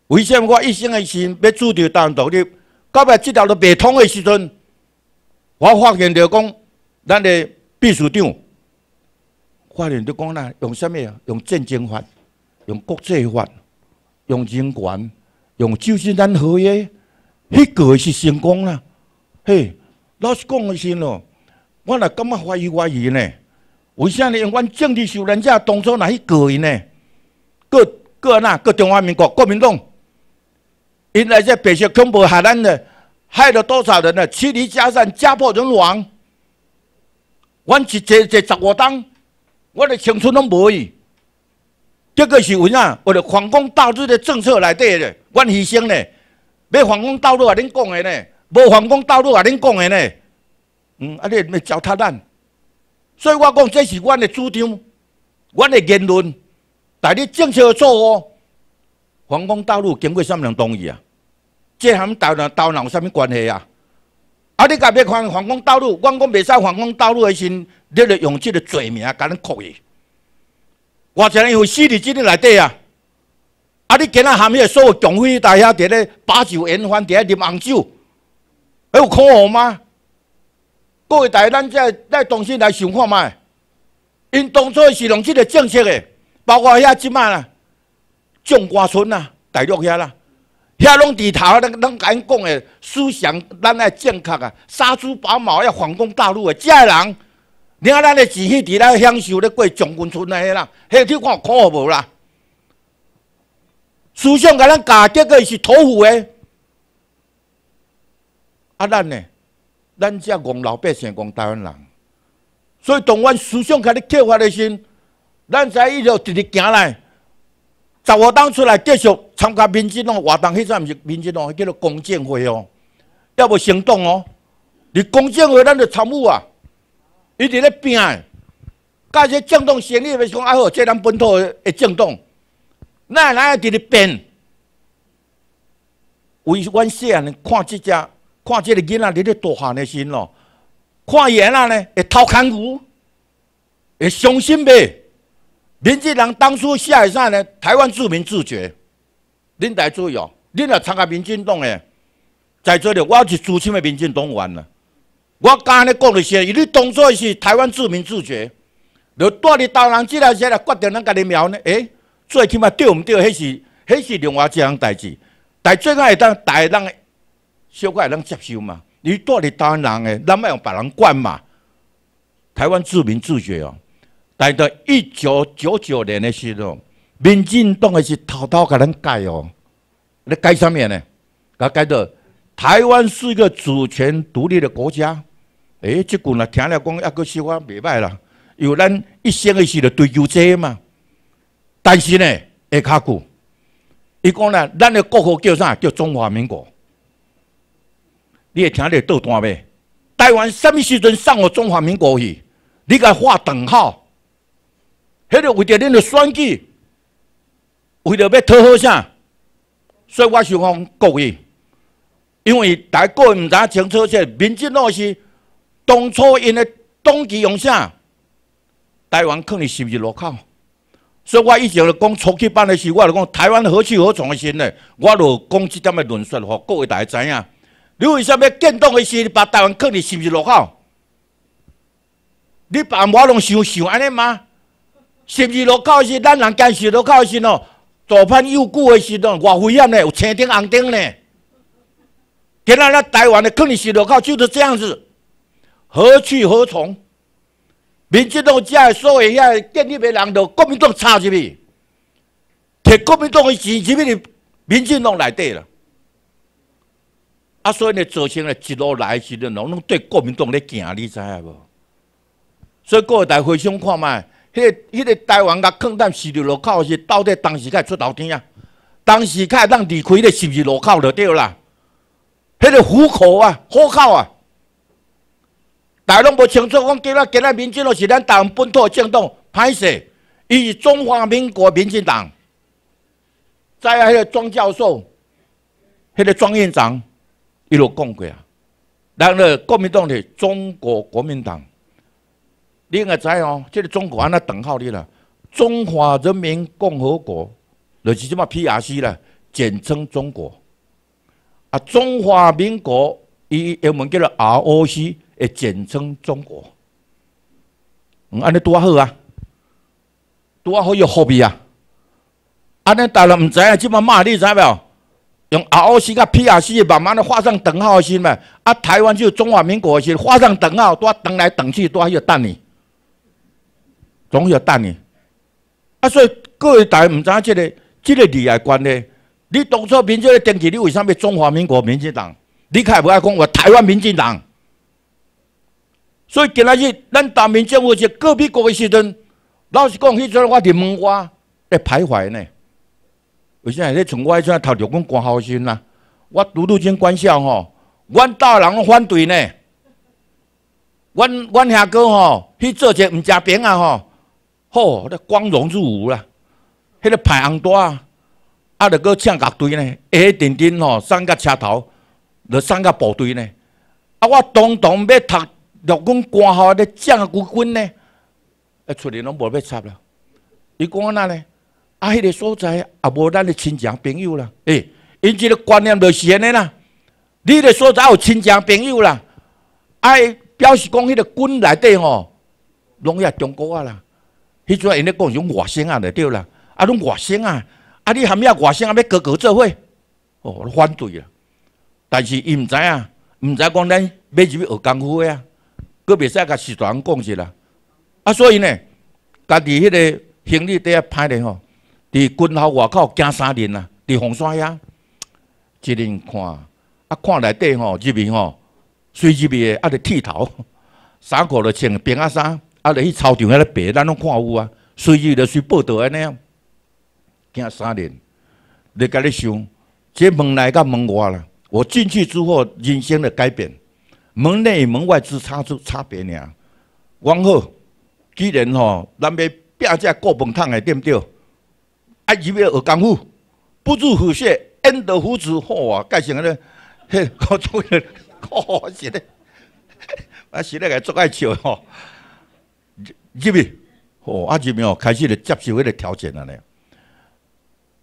S1: 为什么我一生的心要主张台湾独立，到尾这条路未通的时阵，我发现着讲，咱的秘书长。法院在讲啦，用什么用战争法，用国际法，用人权，用旧金山合约，迄个是成功啦。嘿，老实讲个是咯，我若感觉怀疑怀疑呢？为啥呢？用阮政治修段，人家当初哪去个因呢？各各那各中华民国国民党，因来这白色恐怖害咱呢，害了多少人啊？妻离子散，家破人亡。阮一坐坐十五当。我的青春拢无去，结果是为啥？为了环攻大陆的政策来底的，我牺牲嘞，要反攻大陆啊！恁讲的呢？无反攻大陆啊！恁讲的呢？嗯，啊，你咪糟蹋咱。所以我讲，这是我的主张，我的言论，但你政策做哦，反攻大陆经过啥物人同意啊？这含斗闹斗闹有啥物关系啊？你甲要讲防空道路，我讲袂使防空道路为先，你著用即个罪名甲咱扣去。我前日有四日之内底啊，啊你今仔含迄个所有强委大爷伫咧把酒言欢，伫咧啉红酒，还有可恶吗？各位大，家，咱再再重新来想看卖，因当初是用即个政策的，包括遐即卖啦，种瓜村啦，大陆遐啦。遐拢伫头，咱咱因讲诶思想，咱爱正确啊！杀猪饱毛要反攻大陆诶，遮人，你看咱诶钱去伫咱享受咧过将军村诶，迄人，迄你看可恶无啦？思想甲咱价值个是土匪诶，啊咱呢？咱遮戆老百姓，戆台湾人，所以当阮思想甲你缺乏咧先，咱才伊就直直行来。十五当出来继续参加民间党活动，迄阵毋是民党哦，叫做公建会哦，要无行动哦。你公建会，咱就参与啊，伊伫咧变哎。迄些政党先，你咪想爱好，即咱本土会政党，哪来伫咧变？为阮细汉看即只，看即个囡仔咧大汉的时咯，看伊安那呢，会偷看牛，会伤心袂。民进党当初下一站呢，台湾自民自觉，恁大注意哦，恁若参加民进党诶，在做的我是做甚的民进党员呐？我讲咧讲咧些，伊你当初是台湾自民自觉，你带你刀人即类些来决定咱家己苗呢？哎，最起码对唔对？迄是迄是另外一项代志，但最紧会当大个人，小可会人接受嘛？你带你湾人诶，咱卖用别人管嘛？台湾自民自觉哦。在到一九九九年的时候，民进党也是偷偷给人改哦。你改什么呀？呢，他改到台湾是一个主权独立的国家。哎，这句也听了讲，抑够是话，袂歹啦。有咱一生一世的追求这嘛。但是呢，会卡久。伊讲呢，咱的国号叫啥？叫中华民国。你会听得倒段未？台湾什么时阵上我中华民国去？你敢画等号？迄个为着恁的选举，为着要讨好啥，所以我想讲各位，因为大家各位唔知清楚，即个民进党是当初因的动机用啥，台湾肯定是毋是落口。所以我以前咧讲初期办的时，我就讲台湾何去何从的时呢？我著讲即点的论述，互各位大家知影。你为虾米建党的你把台湾肯定是毋是落口？你把我拢想想安尼吗？十二路口是咱人坚持路口是哦，左盼右顾的时阵，偌危险呢，有青灯红灯呢。今仔日台湾的肯定是路口，就是这样子，何去何从？民进党遮样，所以现建立力人了，国民党插入去，摕国民党的钱几倍，民进党内底了。啊，所以呢造成了一路来是拢拢对国民党咧行，你知影无？所以各位在回想看卖。迄个、迄个台湾甲抗战死伫路口是到底当时在出头天啊？当时在当离开的是不是路口就对啦？迄个虎口啊，虎口啊！台拢无清楚，讲今仔、今仔民进党是咱台湾本土政党，歹势，伊是中华民国民进党。再迄个庄教授，迄个庄院长伊路讲过啊。咱后国民党是中国国民党。你也会知哦，这是中国安那等号哩了，中华人民共和国就是什么 P.R.C. 啦，简称中国。啊，中华民国伊英文叫做 R.O.C.，也简称中国。嗯，安尼多好啊，多好有货币啊。安尼大陆唔知啊，即嘛骂你知袂？用 R.O.C. 甲 P.R.C. 慢慢的画上等号是嘛。啊，台湾就中华民国是画上等号，多等来等去，多还就等你。拢要等你。啊！所以各位台唔知影即个、即个利害关系，你当初民进党登记，你为啥物中华民国民进党？你开无爱讲我台湾民进党？所以今仔日咱党民进，一是个别国嘅时阵，老实讲迄阵我伫问我在徘徊呢。为啥物咧？我迄阵头着讲挂号信啦，我拄拄真官校吼，阮大人拢反对呢。阮阮兄哥吼，去做一个唔食饼啊吼。好，你光荣入伍啦！迄个排红多啊，啊，着个请乐队呢，下顶顶吼，送甲车头，着送甲部队呢。啊，我当当要读，陆军官号个将军呢，啊，出来拢无要插了。伊讲安那呢？啊，迄个所在也无咱的亲戚朋友啦。诶，因即个观念是安尼啦。你个所在有亲戚朋友啦，啊，表示讲迄个军内底吼，拢也中国啊啦。迄阵因咧讲用外省啊，来对啦，啊拢外省啊，啊你含咩啊外省啊，要哥哥做伙，哦，反对啊。但是伊毋知啊，毋知讲咱要入去学功夫啊，阁袂使甲社团讲是啦。啊，所以呢，家己迄个行李底啊，歹咧吼，伫军校外口行三年啊，伫洪山遐只能看啊，看内底吼，入面吼，水入面啊，着剃头，衫裤着穿平啊衫。啊，落去操场遐咧白，咱拢看有啊。随意就随报道安尼啊，惊三年，你甲你想，这门内甲门外啦。我进去之后，人生的改变，门内门外之差之差别尔。往后，既然吼，咱要拼只过门槛诶，对不对？啊，一味学功夫，不入虎穴，焉得虎子？好啊，该成安尼。嘿，搞错个，好死嘞！我死嘞，个做爱笑吼。入去，哦，啊，入去哦，开始来接受迄个条件啊咧。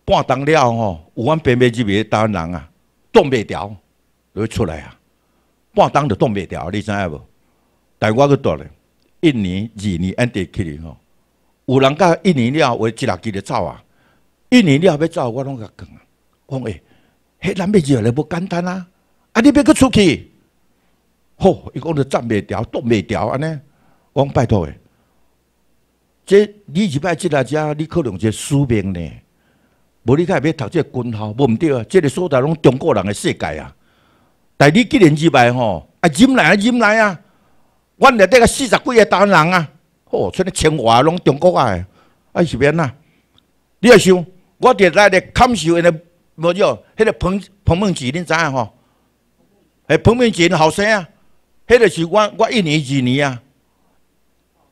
S1: 半冬了吼，有阮边边入去台湾人啊，冻袂掉，都要出来啊。半冬就冻袂掉，你知影无？但我去住咧，一年、二年安得去哩吼。有人到一年了，我一六期就走啊。一年了要走，我拢甲讲啊，讲诶，迄咱要入来，无简单啊！啊，你别去出去。吼，伊讲著站袂掉，冻袂掉安尼。我讲拜托诶。即你一摆出来遮，你可能是士命呢，无你该要读这个军校，无唔对啊。即个所在拢中国人的世界啊。但你既然级来吼？啊，进来啊，进来啊！我内底个四十几个台湾人啊，吼，出咧清华拢中国诶啊是变呐。你要想，我伫内咧看秀因个，无错，迄个彭彭孟杰，你知影吼？系彭孟杰后生啊，迄个是我我一年二年啊。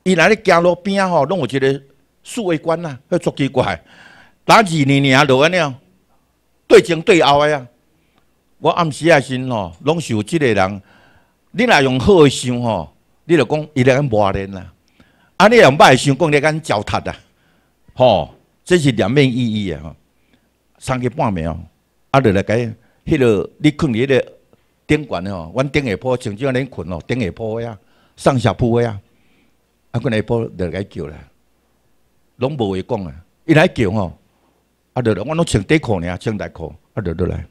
S1: 伊来咧行路边吼，拢有一个树为冠啊，许足奇怪。那二年年落安尼哦，对前对后诶啊。我暗时啊，时吼，拢是有即个人。你若用好诶想吼，你就讲伊在干磨练啦。啊，你若歹想，讲在干糟蹋啦。吼，这是两面意义吼。三更半暝吼，啊，来来改，迄落你伫迄个顶悬吼，阮顶下铺，像只安尼困咯，顶下铺个啊，上下铺个啊。啊，阮下晡就来叫啦，拢无话讲啊，伊来叫吼，啊，就来，阮拢穿短裤尔，穿内裤，啊，就就来，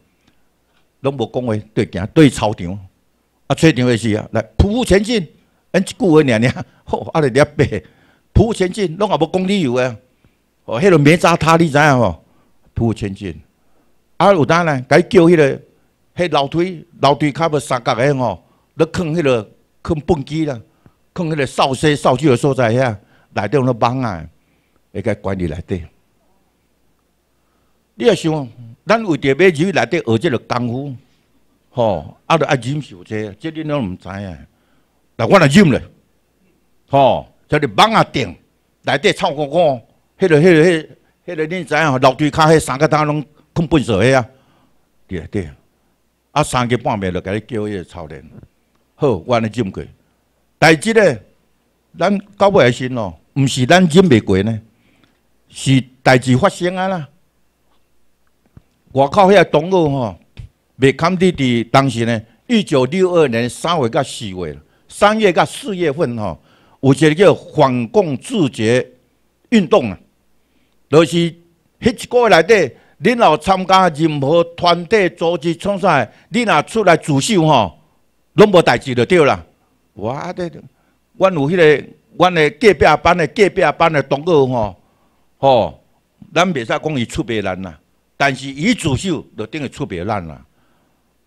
S1: 拢无讲话，对行对操场，啊，操场诶是啊，来匍匐前进，因一句话尔尔，吼，啊，就了爬，匍匐前进，拢也无讲理由诶。哦，迄落棉扎他，你知影吼，匍匐前进，啊，有当呢，伊叫迄、落迄楼梯楼梯卡要三角的吼，咧扛迄落扛蹦极啦。控迄个少细少帚的所在遐，内底用咧网啊，迄个管理内底。你也想，咱为着买鱼内底学即个功夫，吼，啊，着爱受少些，即你拢毋知影。但我来浸咧，吼，就是网啊叮，内底臭烘烘，迄个迄个迄个，恁知吼，楼梯骹迄三个档拢困粪扫起啊，内底，啊，三更半夜就甲你叫一个潮人，好，我来浸去。代志咧，咱到袂来先咯，唔是咱忍袂过呢，是代志发生啊啦。外口遐同学吼，袂堪记伫当时呢，一九六二年三月到四月，三月到四月份吼，有一个叫反共自觉运动啊，就是迄一个月内底，恁若参加任何团体组织，创啥，你若出来自首吼，拢无代志就对啦。我这，阮有迄个，阮诶隔壁班诶隔壁班诶同学吼，吼，咱袂使讲伊出别难啦，但是伊自首就等于出别难啦，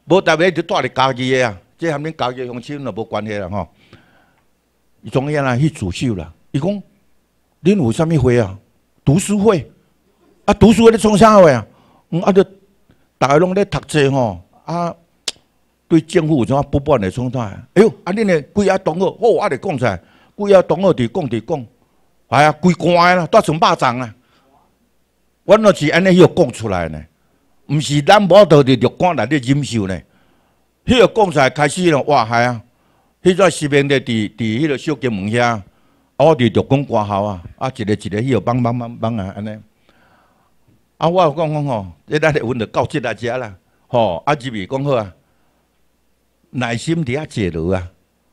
S1: 无逐别就带咧家己诶啊，即和恁家己乡亲就无关系啦吼。伊总央来去自首啦，伊讲，恁有啥物会啊？读书会，啊读书会咧创啥会啊？嗯啊，咧，大家拢咧读册吼啊。对政府有啥不满的，状态？哎呦，啊恁的归个同学，哦，啊哩讲出来，归个同学伫讲伫讲，哎呀，归官啦，带成百层啊！阮那是安尼许讲出来呢，毋是咱无道伫绿官内底忍受呢。许讲出来开始咯，哇嗨啊，迄阵时面伫伫伫迄个小金门遐，我伫绿光挂号啊，啊一个一个许帮帮帮帮啊安尼。啊我讲讲吼，你咱的问着到即来遮啦，吼，啊，入去讲好啊。耐心伫遐坐落啊，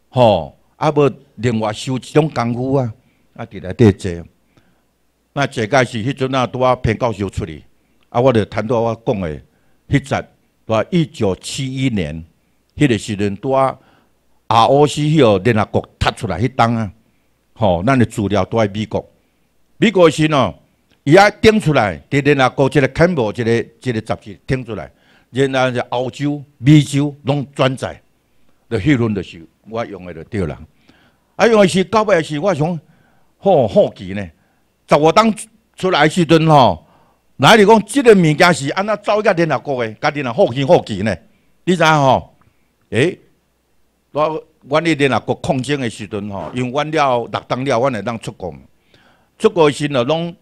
S1: 吼，啊，要另外修一种功夫啊，啊，伫内底坐。那坐个是迄阵啊，拄啊，偏教授出去，啊，我就谈到我讲的迄集，对啊，一九七一年，迄个时阵拄啊阿乌 C 迄个联合国踢出来，迄档啊，吼，咱的资料都在美国。美国是喏，伊啊顶出来，伫联合国即个 camp，个即个杂志顶出来，然后是欧洲、美洲拢转载。着迄轮着是我用诶着对啦啊用诶是到尾是我想好好奇呢十五当出来诶时阵吼来你讲即个物件是安怎走甲天下各位甲你若好奇好奇呢你知影吼诶我阮迄日若国抗战诶时阵吼用为阮了六当了阮会当出国出国诶时若拢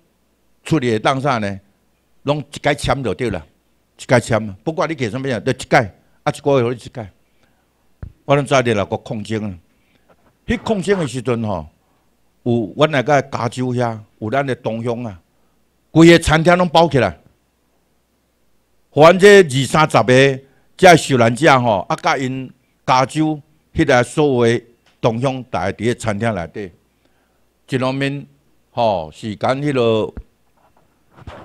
S1: 出去诶当啥呢拢一阶签着对啦一阶签不管你摕啥物啊着一阶啊一个月互你一阶我咧在了那个抗争啊！迄抗争的时阵吼，有阮那个加州遐，有咱的东乡啊，规个餐厅拢包起来。反正二三十个，即受难者吼，啊甲因加州迄个所谓东乡大滴餐厅内底，一面吼是讲迄个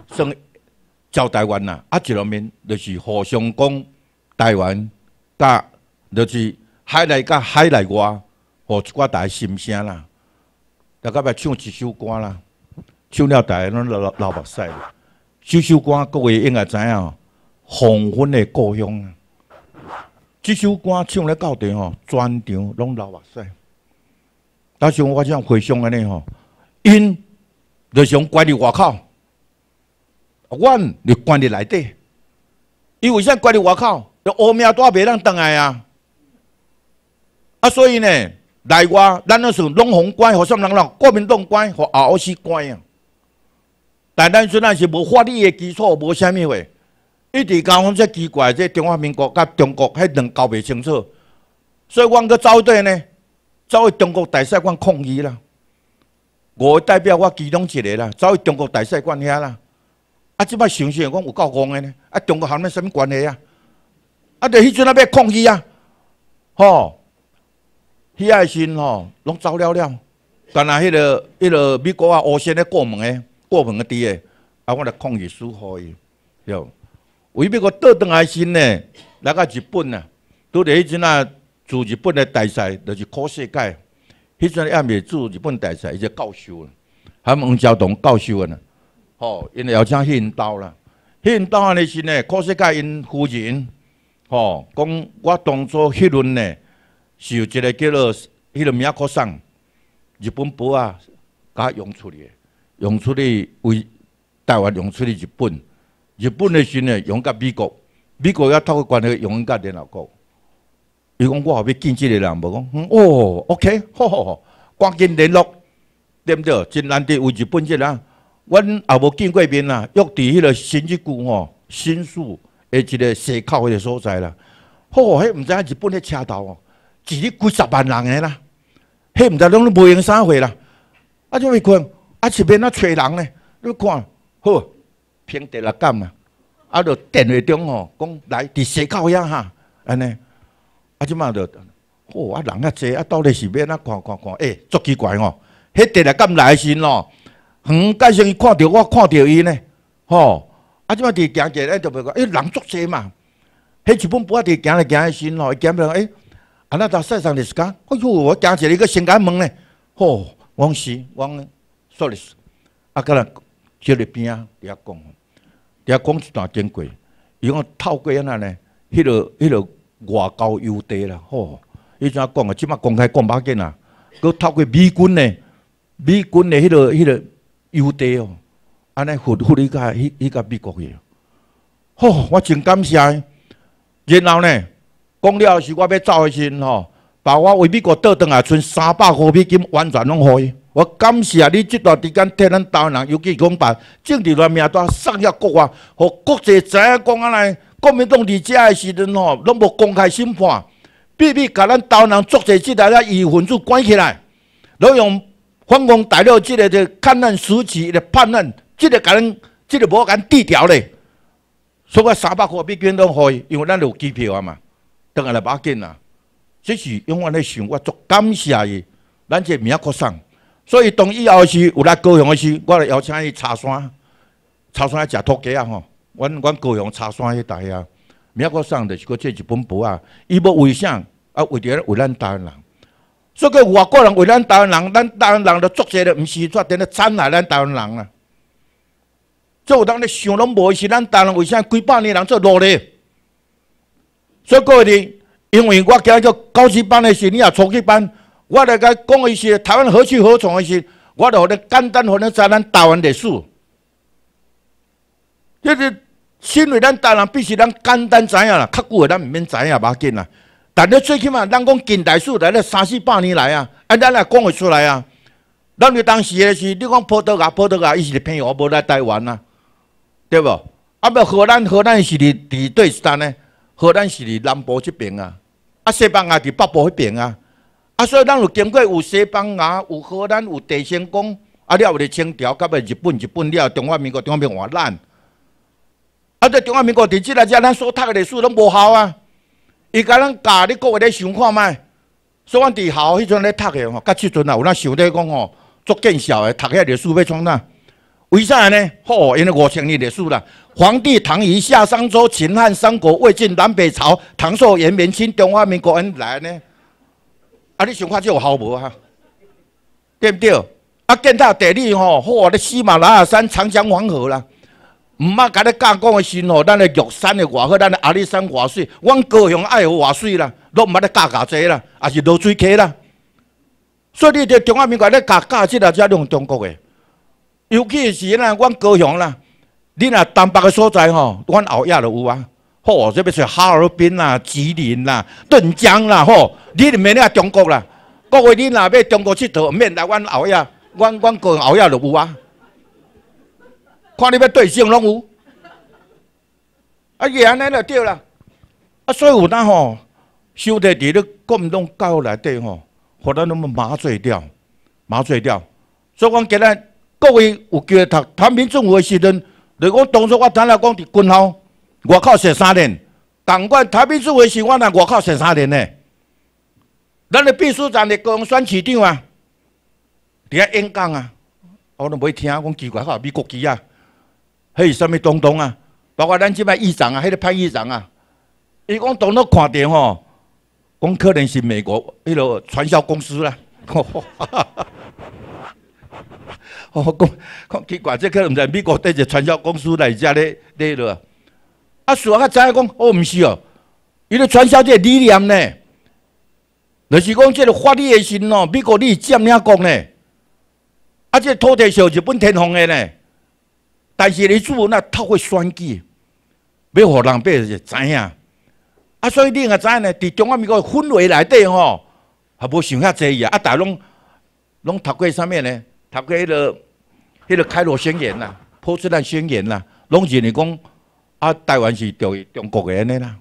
S1: 算招待员呐。啊，一面就是互相讲台湾，甲就是。海内甲海内外，哦，一寡大心声啦。大家要唱一首歌啦，唱了个拢流流目屎。这首歌各位应该知影，《黄昏的故乡》。这首歌唱了到底吼，全场拢流目屎。但时我即种回想安尼吼，因你想关伫外口，阮你关伫内底，伊为啥关伫外口，就乌命带袂当等来啊。啊，所以呢，来外咱咧说，拢凤关，互什人啦？国民党关，和阿亻西关啊。但咱阵啊是无法律的基础，无虾米话，一直讲我这奇怪，这中华民国甲中国迄两搞袂清楚，所以阮去走底呢？走去中国大使馆抗议啦！我代表我其中一个啦，走去中国大使馆遐啦。啊，即摆想想，我有够戆的呢！啊，中国含咩什么关系啊？啊，就迄阵啊，要抗议啊，吼！爱心吼，拢走了了。但那迄个、迄个美国啊，乌先咧过门诶，过门个底诶，啊，我来抗议疏服伊，对。为美国倒转来心呢？来个日本啊，拄着迄阵啊，做日本诶大赛，就是考世界。迄阵也未做日本大赛，伊就教授啊，还孟昭东教授啊呢。吼，因为有请因兜啦，因兜安尼是呢，考世界因夫人，吼，讲我当初迄轮呢。是有一个叫做迄个名国上日本波啊，甲涌出的，涌出的为台湾涌出的日本，日本的先咧涌甲美国，美国要透过关系涌甲联合国。伊讲我后壁见起个人，无讲哦，OK，吼，赶紧联络对不对？真难得有日本这人，阮也无见过面啦。约伫迄个新竹区吼，新宿，诶一个西口个所在啦。吼，迄唔知影日本的车道哦。一日几十万人诶啦，迄毋知拢无用三货啦，啊就未困，啊是免啊找人呢，你看好，凭第六感啊，啊就电话中吼讲来伫西口遐哈，安尼，啊即满就，吼、哦、啊人啊济，啊到底是免啊看看看，诶、欸、足奇怪吼、哦，迄第六感来时咯，横介绍伊看着我看着伊呢，吼、啊！即满伫行者咧，就袂讲，哎，人足济嘛。迄一本不啊伫行咧，行来时咯，伊行袂讲，哎、啊！那到塞上的时间，哎呦，我加起一个新解门呢。吼，王西王，sorry，啊，搁那接店边啊，伫遐讲，伫遐讲一段经过。伊讲透过安那呢，迄个迄个外交优待啦，吼，伊怎讲啊？即马公开干巴紧啊，搁透过美军嘞，美军的迄个迄个优待哦，安尼护护你家，迄迄家美国去。吼，我真感谢。然后呢？讲了是我要走照时阵吼，把我为美国倒腾来存三百块美金完全拢开。我感谢你这段时间替咱台湾人其讲把政治条名单送入国外，予国际知影讲安内。国民党伫遮个时阵吼，拢无公开审判，秘密甲咱台湾人作些遮个疑云子关起来，拢用反攻大陆即个的看案时机来判案，即个甲咱即个无敢低调嘞。所以三百块美金拢开，因为咱有机票啊嘛。当下来把劲啊！这是永远来想，我足感谢伊，咱这名国上。所以当以后是有拉高雄的时，我来邀请伊茶山，茶山来食土鸡啊！吼，阮阮高雄茶山迄带啊，名国上的是个这一本薄啊。伊要为什啊？为咱为咱台湾人。这个外国人为咱台湾人，咱台湾人了作些了，不是做点的伤害咱台湾人了。做当的想拢无是咱台湾人，为什几百年人做努力？所以各位，因为我今个高级班的事，你也初级班，我来甲讲一些台湾何去何从的事。我互你简单互咱知咱台湾历史。身为咱台湾，必须咱简单知影啦，较久的咱毋免知影，无要紧啦。但你最起码，咱讲近代史来咧三四百年来啊，咱也讲会出来啊。咱当时的是，你讲葡萄牙、葡萄牙伊是朋友，我无来台湾啊，对无？啊，要荷兰、荷兰是伫伫对时单呢？荷兰是伫南部这边啊，啊西班牙伫北部迄边啊，啊所以咱有经过有西班牙，有荷兰，有德仙宫，啊了有清朝，甲尾日本，日本了，中华民国，中华民国换烂。啊这中华民国伫即来遮，咱所读的历史拢无效啊。伊甲咱教你各位咧想看卖，所以阮伫校迄阵咧读的吼，甲即阵啊有那想咧讲吼，做见校诶读遐历史要创哪？为啥呢？吼，因为五千年历史啦。皇帝唐虞夏商周秦汉三国魏晋南北朝唐宋元明清，中华民国恩来呢？啊！你想法就好无哈，对不对？啊！见到地理吼，嚯！咧喜马拉雅山、长江、黄河啦，唔捌甲你讲讲个是吼，咱个玉山个外好，咱个阿里山外水，阮高雄爱外水啦，都唔捌咧加加济啦，也是落水溪啦。所以你着中华民国咧加加济啦，才量中国个，尤其是那阮高雄啦。你若东北个所在吼，阮后壁就有啊。吼，特别是哈尔滨啦、吉林啦、镇江啦，吼，你毋免年中国啦，各位你若要中国佚佗，免来阮后壁。阮阮过后壁就有啊。看你要对象拢有，啊，伊安尼就对啦。啊，所以有呾吼，收伫咧国民党拢育内底吼，互咱那么麻醉掉，麻醉掉。所以讲今日各位有叫读《读民政府》个时阵。如果当初我听了讲伫军校外口写三年，难管台北市会是我在外口写三年呢。咱的秘书长的公选市长啊，伫遐演讲啊，我都未听讲奇怪，靠美国机啊，嘿，什么东东啊，包括咱即摆议长啊，迄个潘议长啊，伊讲当初看着吼，讲可能是美国迄落传销公司啦。好 好讲，奇怪，这可能在美国对着传销公司内底咧咧了。啊，俗人个知讲，哦，唔是哦，伊咧传销个理念呢，就是讲这个法律诶心哦，美国你占领讲呢？啊，这土地是日本天皇诶呢，但是你主人啊，他过双计，要互人别是知影。啊，所以你个知呢？伫中华民国氛围内底吼，也无想遐济啊，啊，大拢拢读过啥物呢？读过迄个迄个开罗宣言》啦，波茨坦宣言》啦，拢是尼讲啊，台湾是属于中国个安尼啦，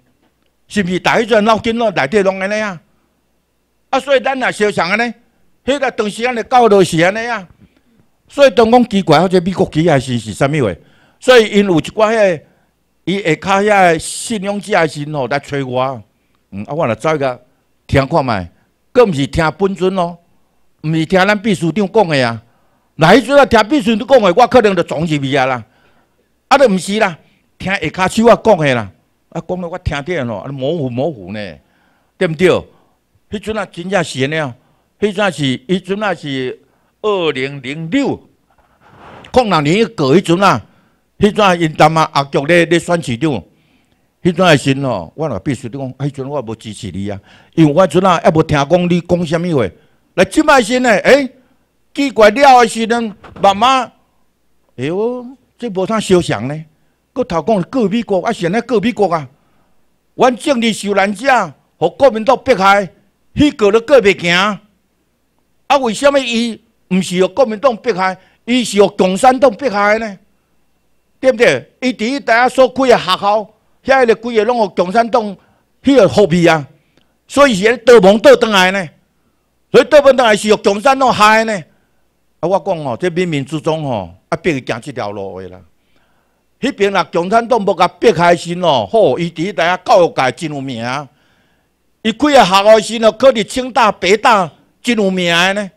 S1: 是毋是？大迄阵闹紧咯，内底拢安尼啊。啊，所以咱也相像安尼，迄个长时间个交流是安尼啊。所以中国奇怪，或者美国奇怪是是啥物话？所以因有一寡迄、个伊会迄遐信仰之是吼来催我。嗯，啊，我来再甲听看觅，更毋是听本尊咯，毋是听咱秘书长讲个啊。那迄阵啊，听必须你讲的，我可能就撞入去啊啦，啊，都唔是啦，听下骹手啊讲的啦，啊，讲诶，我听见咯，模糊模糊呢，对不对？迄阵啊，真正是呢，迄阵是，迄阵啊是二零零六，讲两年过迄阵啊，迄阵啊，因他妈阿局咧咧选市长，迄阵啊先咯，我若必须你讲，迄阵我无支持你啊，因为我阵啊，也无听讲你讲什么话，来，今卖先呢，哎。奇怪了的是，慢慢哎呦，这无啥相像呢。搁头讲是国是安啊，现在国啊，阮政治受难者，互国民党迫害，迄个都过袂行。啊，为什么伊唔是互国民党迫害，伊是互共产党害开呢？对不对？伊第一，大家所开个学校，遐个规个拢互共产党迄个货币啊。所以尼倒蒙倒倒来呢。所以倒奔倒来是互共产党害的呢。啊！我讲吼，这冥冥之中吼，啊，必须行这条路的啦。迄边啊，共产党要甲别开心哦，好，伊伫迄搭教育界真有名。伊几个学校是哦，考伫清大、北大，真有名的呢。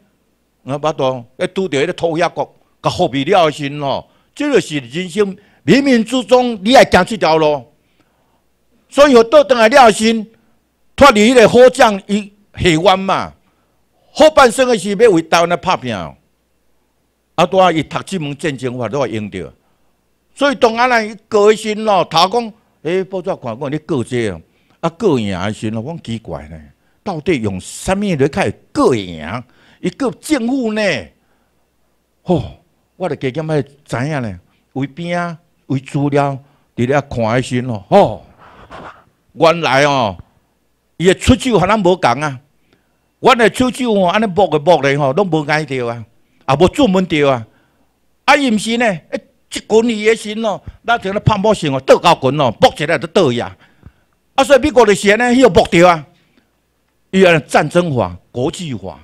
S1: 啊，不肚，要拄到迄个土鸦国，甲好不了心哦。这就是人生，冥冥之中你也行这条路。所以倒转来了心脱离迄个好将伊海弯嘛，后半生的是要为台湾来拍哦。啊，拄啊，伊读这门战争法都话用着，所以当人伊过一身咯。他讲，哎，报纸看讲你过节啊，过赢啊，一身咯。我讲奇怪呢，到底用啥物来开过赢？一个政府呢？吼，我著加减卖知影呢。为边啊，为资料，伫了看一身咯。吼，原来哦，伊个出手可咱无共啊。我诶出手哦，安尼搏诶搏咧吼，拢无挨着啊。啊，无专门钓啊！啊，伊毋是呢？一群鱼也行哦，拉成咧泡沫型哦，倒高群哦，剥起来都倒呀！啊，所以美国咧先呢，伊又剥掉啊！伊啊，战争化、国际化、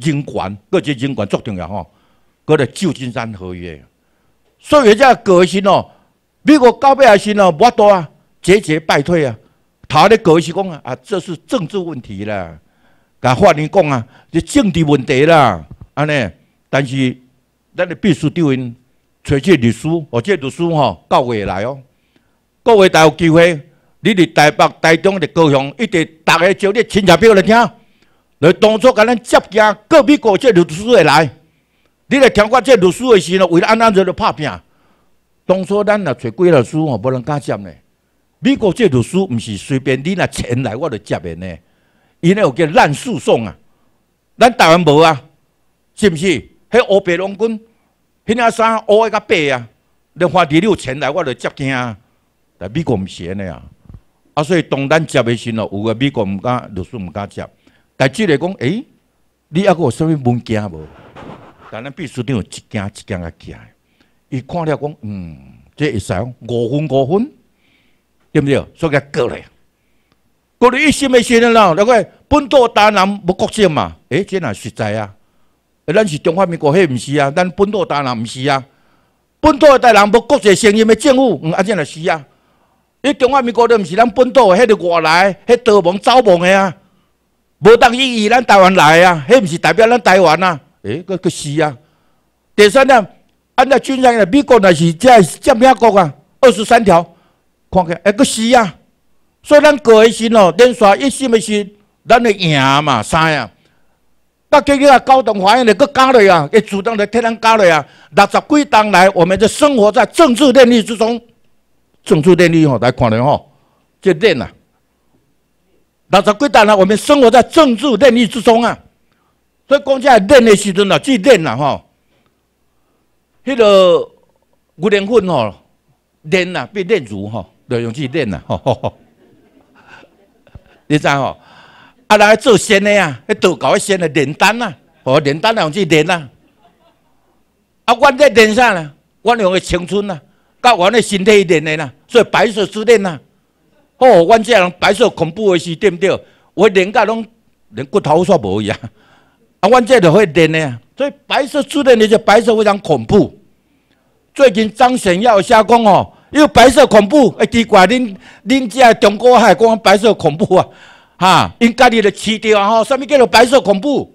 S1: 人权，个只人权足重要吼！个勒旧金山合约，所以只革新哦，美国到尾啊，是哦，无多啊，节节败退啊！他的个性讲啊，啊，这是政治问题啦！甲法你讲啊，是政治问题啦！安尼。但是咱的必须叫因找这律师，或者律师吼到未来哦。各位才有机会，你伫台北、台中、伫高雄，一直大家招你亲戚友来听，来当初甲咱接见到美国这律师来。你来听我这律师的时，呢为了安安静静拍拼。当初咱若找鬼律师吼，无人敢接呢。美国这律师毋是随便你若请来，我来接的呢。伊那有叫滥诉讼啊，咱台湾无啊，是毋是？迄乌白龙军，迄领衫乌诶个白啊，你花第六钱来，我著接镜啊。但美国毋是安尼啊所以当单接咪时咯，有诶美国毋敢，律师毋敢接。但即个讲，哎，你一个什么物件无？但咱必须得有一件一件个件。伊看了讲，嗯，这一手五分五分，对不对？所以过了。过了一心咪先啦，那个本土达南无国籍嘛，哎，即哪实在啊？咱是中华民国，迄毋是啊！咱本土大人毋是啊！本土诶大人要国际声音诶政府，啊，这样了是啊！你中华民国了毋是咱本土诶迄个外来，迄刀芒走芒诶啊！无当伊义，咱台湾来啊！迄毋是代表咱台湾啊！诶，个个是啊！第三点，按照军人诶，美国若是遮占咩国啊？二十三条，看去，诶，个是啊！所以咱过的是咯，连续一心诶是咱会赢嘛？三啊！那根据啊，高等法院那个加了啊，也主动的替人加了啊。六十几单来，我们就生活在政治电力之中。政治电力吼，来看了吼，这电啊，六十几单来，我们生活在政治电力之中啊。所以讲起来电的时阵啊，就电啊吼。迄个五连粉吼，电啊变电阻吼，要用去电吼，你知哦？啊，来做仙的啊，迄道教迄仙的炼丹啊，哦，炼丹两字炼啊。啊，我这炼啥啦？我用诶青春啊，甲我的身体炼的啦，所以白色修炼啊。哦，阮这人白色恐怖的是对不对？我炼甲拢连骨头煞无一样。啊，阮这就会炼的，所以白色修炼的就白色非常恐怖。最近张显耀写讲哦，又白色恐怖，奇怪，恁恁这中国海讲白色恐怖啊？哈，因家己就吃掉吼，啥物叫做白色恐怖？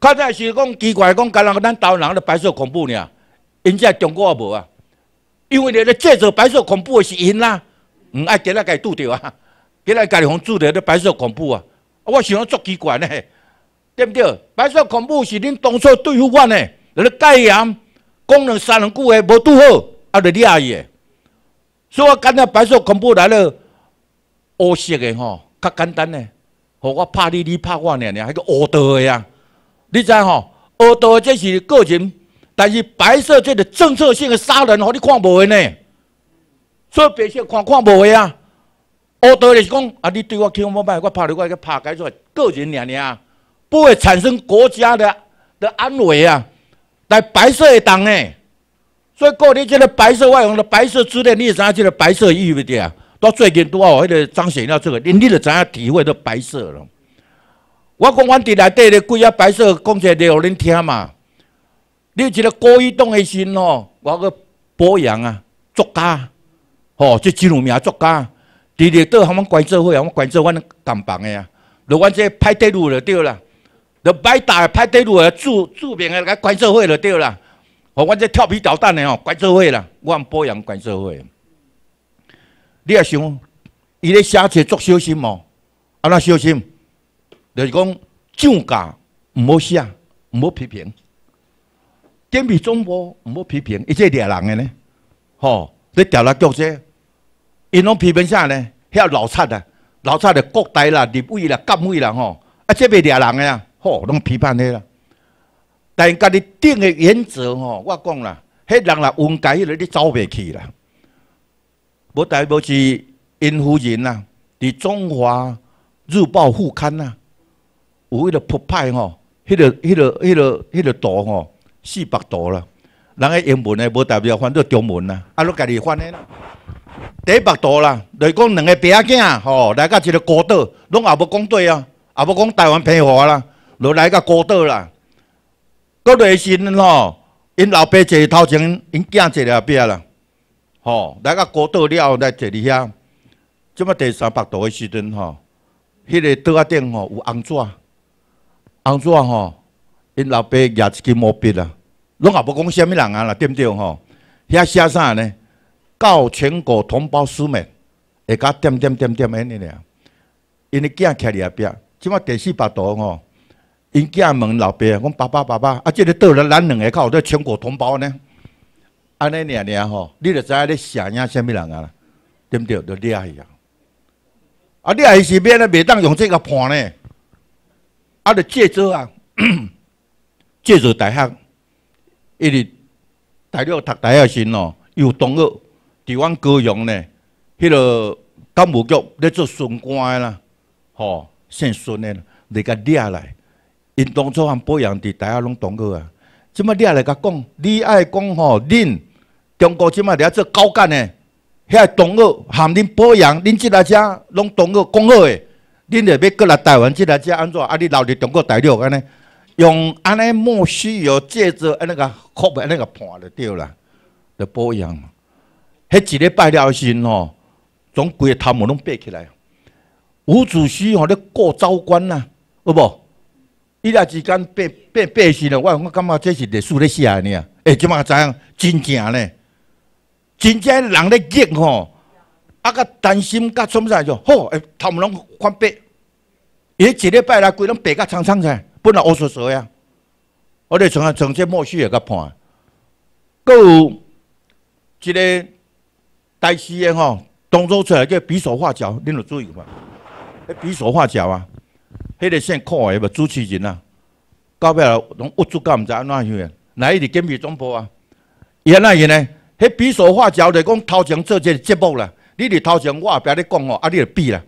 S1: 较早是讲奇怪，讲敢人咱岛人咧白色恐怖呢？因在中国也无啊，因为咧咧制造白色恐怖的是因啦，嗯，爱给咱家拄着啊，给咱家己方拄着咧白色恐怖啊。我想讲足奇怪的，对毋对？白色恐怖是恁当初对付我呢，了了盖严讲两三两句话无拄好，啊了掠伊，诶，所以我感觉白色恐怖来了，乌色的吼。较简单呢，互我拍你，你拍我，尔尔，还个恶斗的呀？你知吼？恶斗的这是个人，但是白色这个政策性的杀人，吼，你看无的呢？做白色看看无的啊？恶斗的是讲啊，你对我凶我歹，我拍你，我个拍解出来，个人尔尔啊，不会产生国家的的安危啊。但白色的动呢，所以个人即个白色外红的白色之内，你知影即个白色意义的啊？到最近都哦，迄个彰显了这个，恁你着知影体会都白色了。我讲，阮伫内底咧，几啊白色，讲一下咧，互恁听嘛。你一个高一东的心哦，我个博洋啊，作家，哦，即真有名作家，伫咧到他们关社会啊，我关社阮同班的啊。若阮这派对路就对啦，若派大派对路著著著名个关社会就对啦。哦，阮这调皮捣蛋的哦，关社会啦，我博洋关社会。你也想伊咧写一足小心哦安怎小心著是讲涨价毋好写毋好批评颠覆中国毋好批评伊这掠人诶呢吼你调来调去伊拢批评啥呢遐老贼啊，老贼著国台啦立委啦监委啦吼啊这袂掠人诶啦吼拢批判迄啦但家己定诶原则吼我讲啦迄人若冤家迄个你走袂去啦无代表是因夫人呐，伫《中华日报》副刊呐，有迄个破派吼，迄个迄个迄个迄个图吼，四百图啦，人个英文诶无代表翻做中文啦，啊，你家己翻诶啦，第一百图啦，来讲两个爸仔囝吼来到一个孤岛，拢也无讲对啊，也无讲台湾平和啦，落来个孤岛啦，国内先吼，因老爸坐头前，因囝坐了壁啦。吼，来个国道了后，来坐里遐，即马第三百度的时阵吼，迄个桌仔顶吼有红纸，红纸吼，因老爸也一支毛笔啦，拢也无讲虾米人啊啦，对不对吼？遐写啥呢？告全国同胞书面，会甲点点点点安尼俩，因囝徛伫阿壁，即马第四百度吼，因囝问老爸，讲爸爸爸爸，啊，即个倒了咱两个靠，这全国同胞呢？安尼念念吼，你着知影你想养啥物人啊？对不对？着掠去啊！啊，掠去是免咧，袂当用这个判呢。啊，着借租啊，借租大学，伊是大学读大学时喏，有同学伫阮高雄呢，迄个教务局咧做巡官个啦，吼，姓孙个，嚟甲掠来，因当初还保养伫大学拢同学啊，即么掠来甲讲，你爱讲吼，恁。中国即伫遐做高干诶，遐同学含恁保养恁即个遮拢同学讲好诶，恁下要过来台湾即个遮安怎啊？你留伫中国大陆安尼，用安尼木须油介只那个安尼个盘就对啦，着保养。迄一礼拜了时吼，总龟头毛拢爬起来。吴主席吼咧过招关呐，好无？伊俩之间爬爬爬升了，我我感觉这是历史咧写呢啊！诶，即马知影真正呢？真正人咧急吼，啊个担心甲做咩事就吼，头毛拢翻白，伊一礼拜来规拢白甲苍苍在，不能乌索索呀。我咧从啊从这默许个个判，佫有一个台戏诶吼，动作出来叫比手画脚，恁着注意个嘛，比手画脚啊，迄个甚可爱个主持人啊，到尾啦，拢恶作搞毋知安怎样，来伊日见面总部啊？伊安那伊呢？迄比手画脚着讲头前做这节目啦，你伫头前我后壁咧讲吼，啊你着比啦，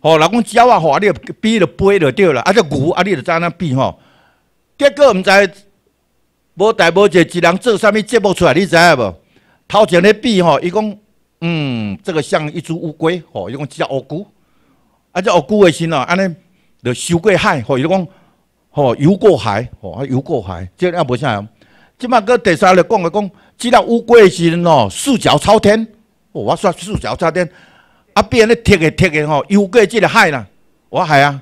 S1: 吼若讲鸟啊吼，啊你着比著飞着对啦，啊只牛啊你著怎啊比吼？结果毋知，无代无者一人做啥物节目出来，你知影无？头前咧比吼，伊讲，嗯，这个像一只乌龟吼，伊讲只乌龟，啊只乌龟诶身哦，安尼着游过海吼，伊讲，吼游过海吼，游过海，即也不啥来。即马过第三日讲个讲，只了乌龟个时阵哦，四脚朝天。哦、我煞四脚朝天，啊变个贴个贴个吼，游过即个海啦。我系啊，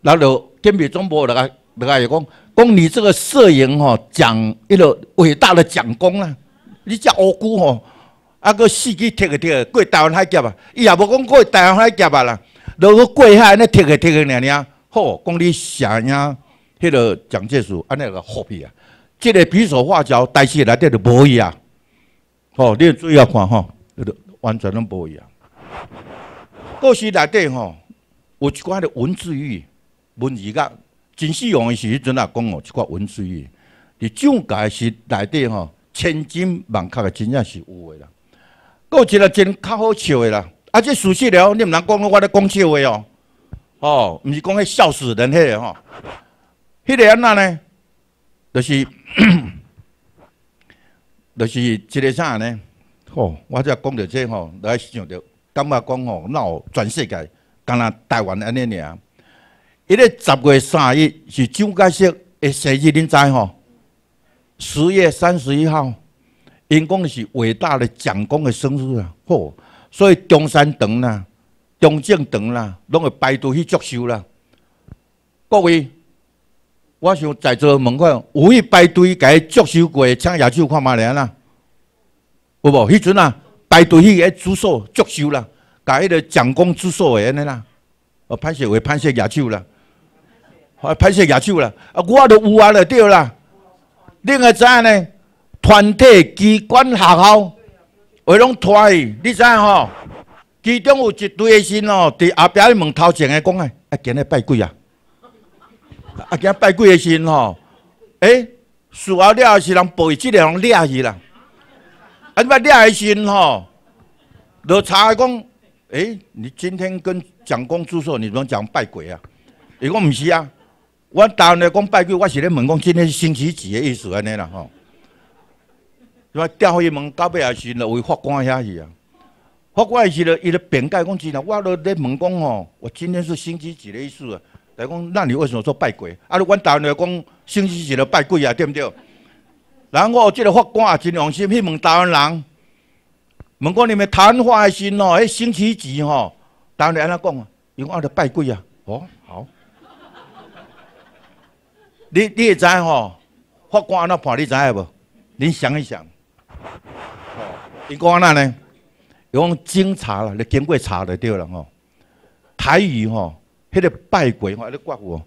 S1: 然后天日总部落来落来又讲，讲你这个摄影吼，奖一个伟大的奖功啦。你只乌龟吼，啊个四肢贴个贴个过台湾海峡啊，伊也无讲过台湾海峡啊啦，落个过海那贴个贴个㖏㖏，吼讲你像啊迄个蒋介石啊那个好皮啊。即个比手划脚，但是内底就无伊啊！吼，你注意看吼，迄个完全拢无伊啊！故事内底吼，有一寡的文字狱、文字狱，真使用的时阵啊讲哦，一寡文字狱，你蒋介石内底吼，千金万确的真正是有诶啦。够一个真较好笑诶啦，啊，即熟悉了，你毋通讲我咧讲笑话哦！哦，毋是讲迄笑死人迄个吼，迄个安那呢？就是。就是一个啥呢？吼，我再讲到这吼，著爱想着，感觉讲吼闹全世界，敢那台湾安尼尔，迄个十月三十一是蒋介石诶，生日，恁知吼？十月三十一号，因讲是伟大的蒋公的生日啊！吼，所以中山堂啦、中正堂啦，拢会拜读去祝寿啦，各位。我想在做门口，有去排队，伊接收过请野酒看嘛咧呐？有无？迄阵啊，排队去个住宿接收啦，甲迄个蒋公住宿的安尼啦，哦，拍摄会拍摄野酒啦，拍摄野酒啦，啊，我都有啊了，对啦。恁会知影呢？团体、机关、学校为拢拖去，你知影吼？其中有一对是哦，在壁表门头前个讲个，啊，今日拜鬼啊！啊，今拜鬼的心吼！诶、哎，树阿了是人背，即个人了去啦。啊，你把了的心吼，就查讲，诶，你今天跟蒋公住宿，你怎么讲拜鬼啊？伊讲毋是啊，我当然讲拜鬼，我是咧问讲今天是星期几的意思安尼啦吼。吧？吊伊问到尾也是那为法官遐去啊？法官是了伊咧辩解讲真啦，我咧问讲吼，我今天是星期几的意思？来讲，那你为什么说拜鬼？啊！阮台湾人讲星期一了拜鬼啊，对不对？然后我这个法官也真良心，去问台湾人，问讲你们谈话的心哦，迄星期几吼？台湾人安怎讲啊？因为阿在拜鬼啊。哦，好。你你会知吼？法官安怎判，你知无？你想一想。哦，因讲安那呢？因讲警察啦，来经过查就对了吼。台语吼。迄个拜鬼，我还在怪我。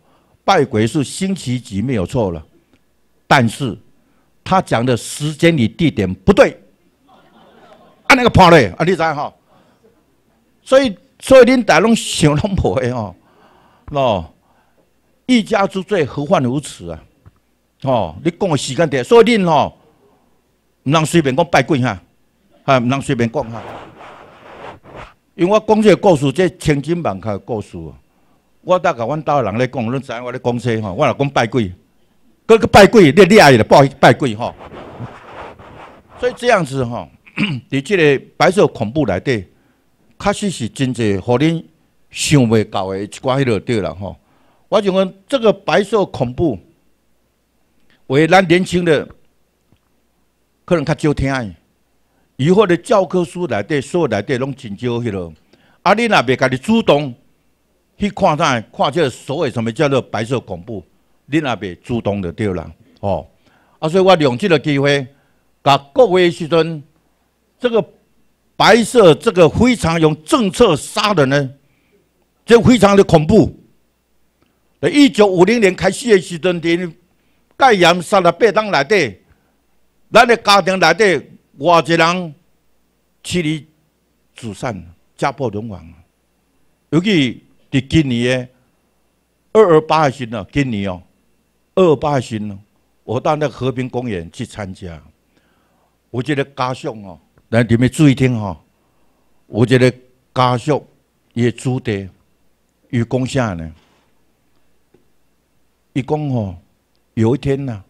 S1: 拜鬼是星期几没有错了，但是他讲的时间与地点不对。啊，那个破嘞，啊，你知哈？所以，所以恁大拢想拢无的哦，喏，一家之罪何患如此啊？哦，你讲个时间对，所以恁哦，唔能随便讲拜鬼哈，啊唔能随便讲哈。因为我讲这故事，这千真万确的故事。我大概，我岛人咧讲，恁知影我咧讲些吼。我若讲拜鬼，个拜鬼，你你也要来拜拜鬼吼。所以这样子吼，伫 这个白色恐怖内底，确实是真侪，互恁想袂到的一寡迄落对了吼。我想讲，这个白色恐怖，为咱年轻的，可能较少听，以后的教科书内底，有内底拢真少迄落。啊，恁若袂家己主动。去看看，看这所谓什么叫做白色恐怖，你也别主动的对了。哦，啊，所以我利用这个机会，甲各位时阵，这个白色这个非常用政策杀人，呢，就非常的恐怖。一九五零年开始的时阵，在盖严三十八人内底，咱的家庭内底，偌济人妻离子散，家破人亡，尤其。是今年的二二八行呢？今年哦，二八行，我到那和平公园去参加。我觉得家属哦，来你们注意听哈。我觉得家属也做的有公献呢。一共哦，有一天呢，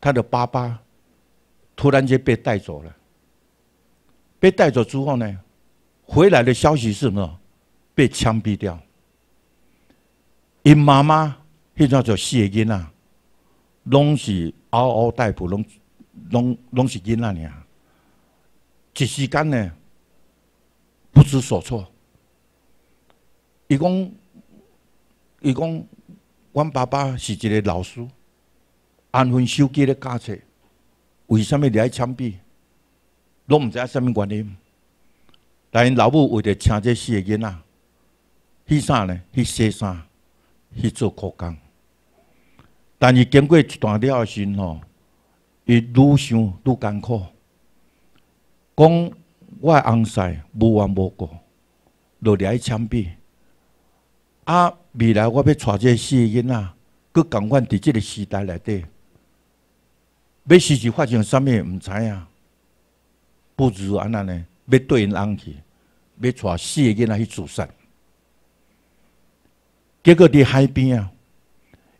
S1: 他的爸爸突然间被带走了。被带走之后呢，回来的消息是什么？被枪毙掉。因妈妈迄阵就四个囡仔，拢是嗷嗷待哺，拢拢拢是囡仔尔。一时间呢，不知所措。伊讲，伊讲，阮爸爸是一个老师，安分守己的教册，为甚物在枪毙？拢毋知影啥物原因。但因老母为着请这四个囡仔，去啥呢？去洗山。去做苦工，但是经过一段了后，身哦，愈想愈艰苦。讲我昂西无缘无故落来枪毙，啊！未来我要查这死囡仔，佮共阮伫即个时代内底，要时就发生啥物唔知影。不如安那呢？要对翁去，要四死囡仔去自杀。结果伫海边啊，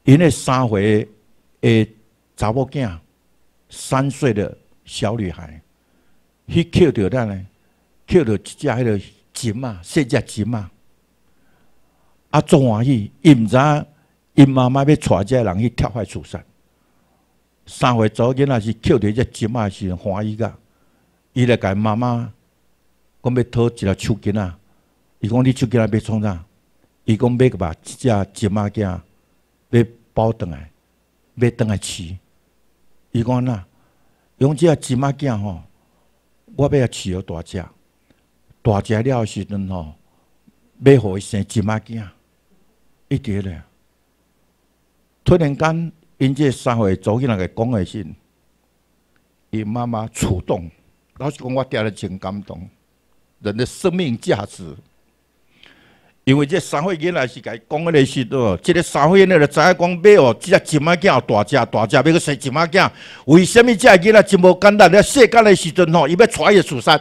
S1: 因的三岁诶查某囝，三岁的小女孩，去捡到哪呢？捡到一只迄个金啊，雪脚金啊。啊，欢喜，伊毋知因妈妈要带遮人去跳海自杀。三岁查某囝也是捡到只金啊时阵欢喜噶，伊来问妈妈，讲要讨一条手巾啊。伊讲你手巾来要创啥？伊讲买个吧，一只芝麻姜，买包顿来，买顿来饲。伊讲呐，用只芝麻姜吼，我要来饲大只，大只了时阵吼，买好伊生芝麻姜，一点咧。突然间，因这三位走进来个讲爱信，伊妈妈触动，老实讲，我听了真感动，人的生命价值。因为即三岁囡仔是甲伊讲迄个时阵即个三岁囡仔着知影讲要哦即粒 𫊻 仔囝大只大只要佫生 𫊻 仔囝为啥物即个囝仔真无简单咧世间的时阵吼伊要娶伊诶自杀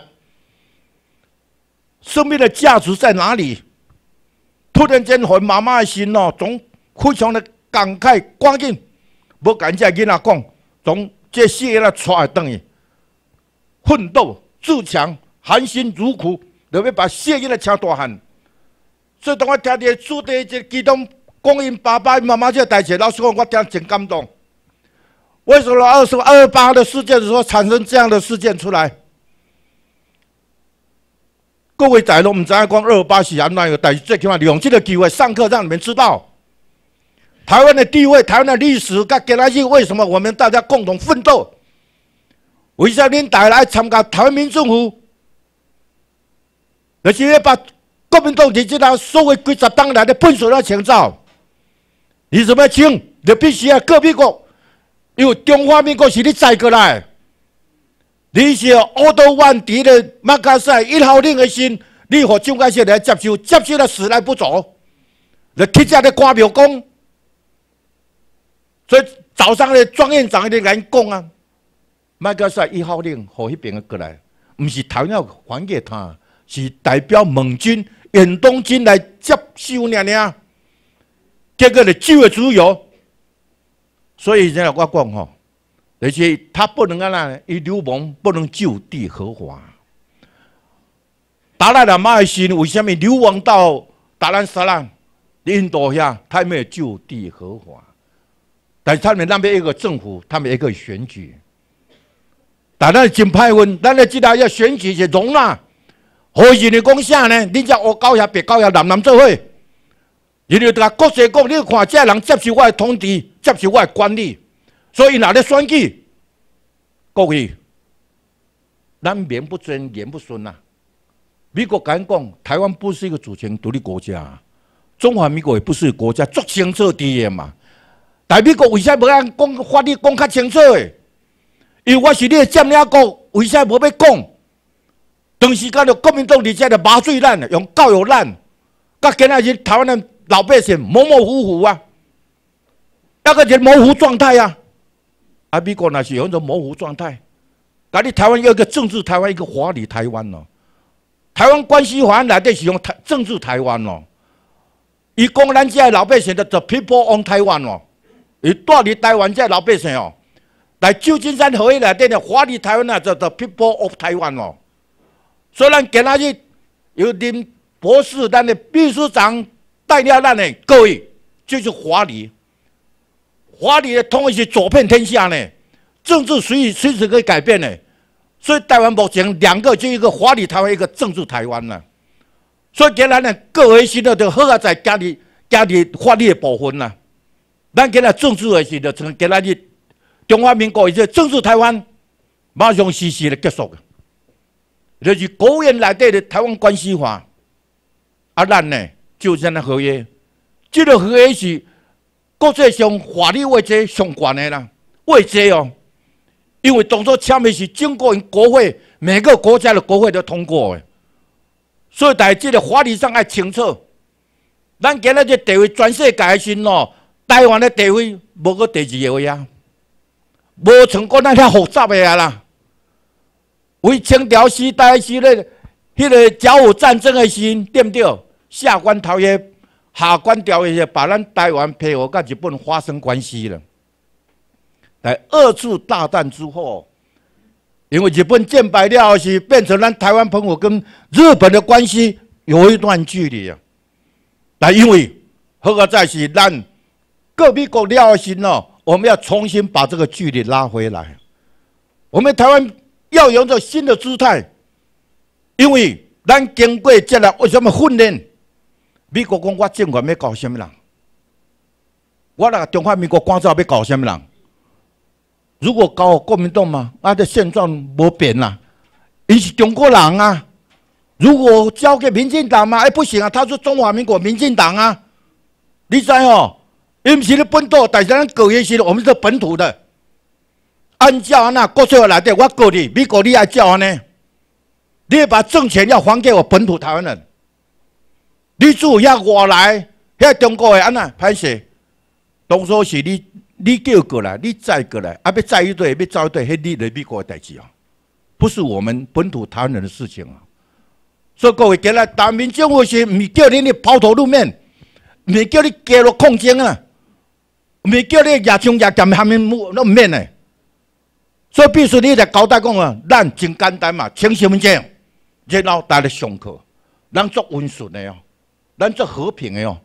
S1: 生命诶价值在哪里突然间互妈妈的心哦总非常的感慨赶紧欲甲即囡仔讲总即个世界若娶会转去奋斗自强含辛茹苦落尾把世界诶车大汉所以当我听到子弟即激动，光迎爸爸、妈妈这代志，老师我听真感动。为什么二十二八的世界，候产生这样的事件出来？各位仔，侬唔知光二八是安奈个，但最起码两节的机会上课让你们知道台湾的地位、台湾的历史、跟给那些为什么我们大家共同奋斗，为下天带来参加台湾民府？而且要把。国民党这出所谓规则当然的笨手要抢走，你怎么抢？你必须要革命国，因为中华民国是你载过来。你是奥多万迪的马克帅一号令的心，你和蒋介石来接收，接收了死来不走，你乞假的挂表工。所以早上的庄院长一定来讲啊，马克帅一号令和那边的过来，不是弹药还给他，是代表盟军。远东军来接收，娘娘，结果咧就了自由。所以，现在我讲吼，而且他不能啊啦，一流氓不能就地合法。达赖喇嘛的是为什么流亡到达兰萨拉、印度呀？他没有就地合法，但是他们那边一个政府，他们也可以选举。达赖真歹运，咱咧知道要选举就难。何以你讲啥呢？恁只恶搞遐、白搞遐，男男做伙，你着在各说各。你看，这人接受我的统治，接受我的管理，所以哪咧选举，各位，咱言不尊，言不顺啊。美国敢讲台湾不是一个主权独立国家，中华民国也不是国家主清楚治的嘛。但美国为啥无按公法律公开陈述？因为我是你将领国，为啥无要讲？长时间着国民党伫遮着麻醉烂，用教育烂，甲今仔日台湾的老百姓模模糊糊啊，一个人模糊状态啊，阿美国那是有种模糊状态，噶你台湾一个政治台湾，一个华丽台湾咯。台湾关系环内底是用台政治台湾咯，伊讲咱遮老百姓 the People of Taiwan 伊带你台湾遮老百姓哦，来旧金山合以来底的华丽台湾啊，就叫 People of Taiwan 哦。虽然今仔日由林博士，咱的秘书长代表咱的各位，就是华理。华理的统一是走遍天下呢，政治随时随时可以改变呢。所以，台湾目前两个就一个华理台湾，一个政治台湾呢，所以，今仔日各位先要得好啊，在家里家里华理的部分呢，咱今日政治的事，就从今仔日中华民国一个政治台湾马上实施的结束。就是国务院内底的台湾关系法，啊，咱呢就签了合约，这个合约是国际上法律位阶上高的啦，位阶哦，因为当初签的是经过国会，每个国家的国会都通过的，所以在这个法律上要清楚。咱今仔日地位全世界的先咯，台湾的地位无过第二位啊，无像国那条复杂啊啦。为清朝时，代时嘞，迄个甲午战争的时候，对不对？下关条约、下关条约，把咱台湾配合跟日本发生关系了。在二次大战之后，因为日本战败了，是变成咱台湾朋友跟日本的关系有一段距离啊。但因为，何个在是咱各美国了的心我们要重新把这个距离拉回来。我们台湾。要用着新的姿态，因为咱经过这来为什么训练？美国讲我政权要搞什么人？我那个中华民国官照要搞什么人？如果搞国民党嘛，那的现状无变啦，伊是中国人啊。如果交给民进党嘛，哎不行啊，他是中华民国民进党啊。你知哦，毋是咧本土，但是咱狗一些，我们是本土的。按照那国去我来的，我告你，美国你也叫安呢？你把政权要还给我本土台湾人。你主要外来，遐中国诶，安那歹势？当初是你，你叫过来，你再过来，啊，要再一对，要再一对，迄你来美国代志哦，不是我们本土台湾人的事情啊。所以各位，今日台民政府是未叫你抛头露面，是叫你加入抗争啊，是叫你亚枪亚剑下面木那面诶。所以必须你来交代讲啊，咱真简单嘛，签身份证，然后带来上课，咱做温顺的哦，咱做和平的哦，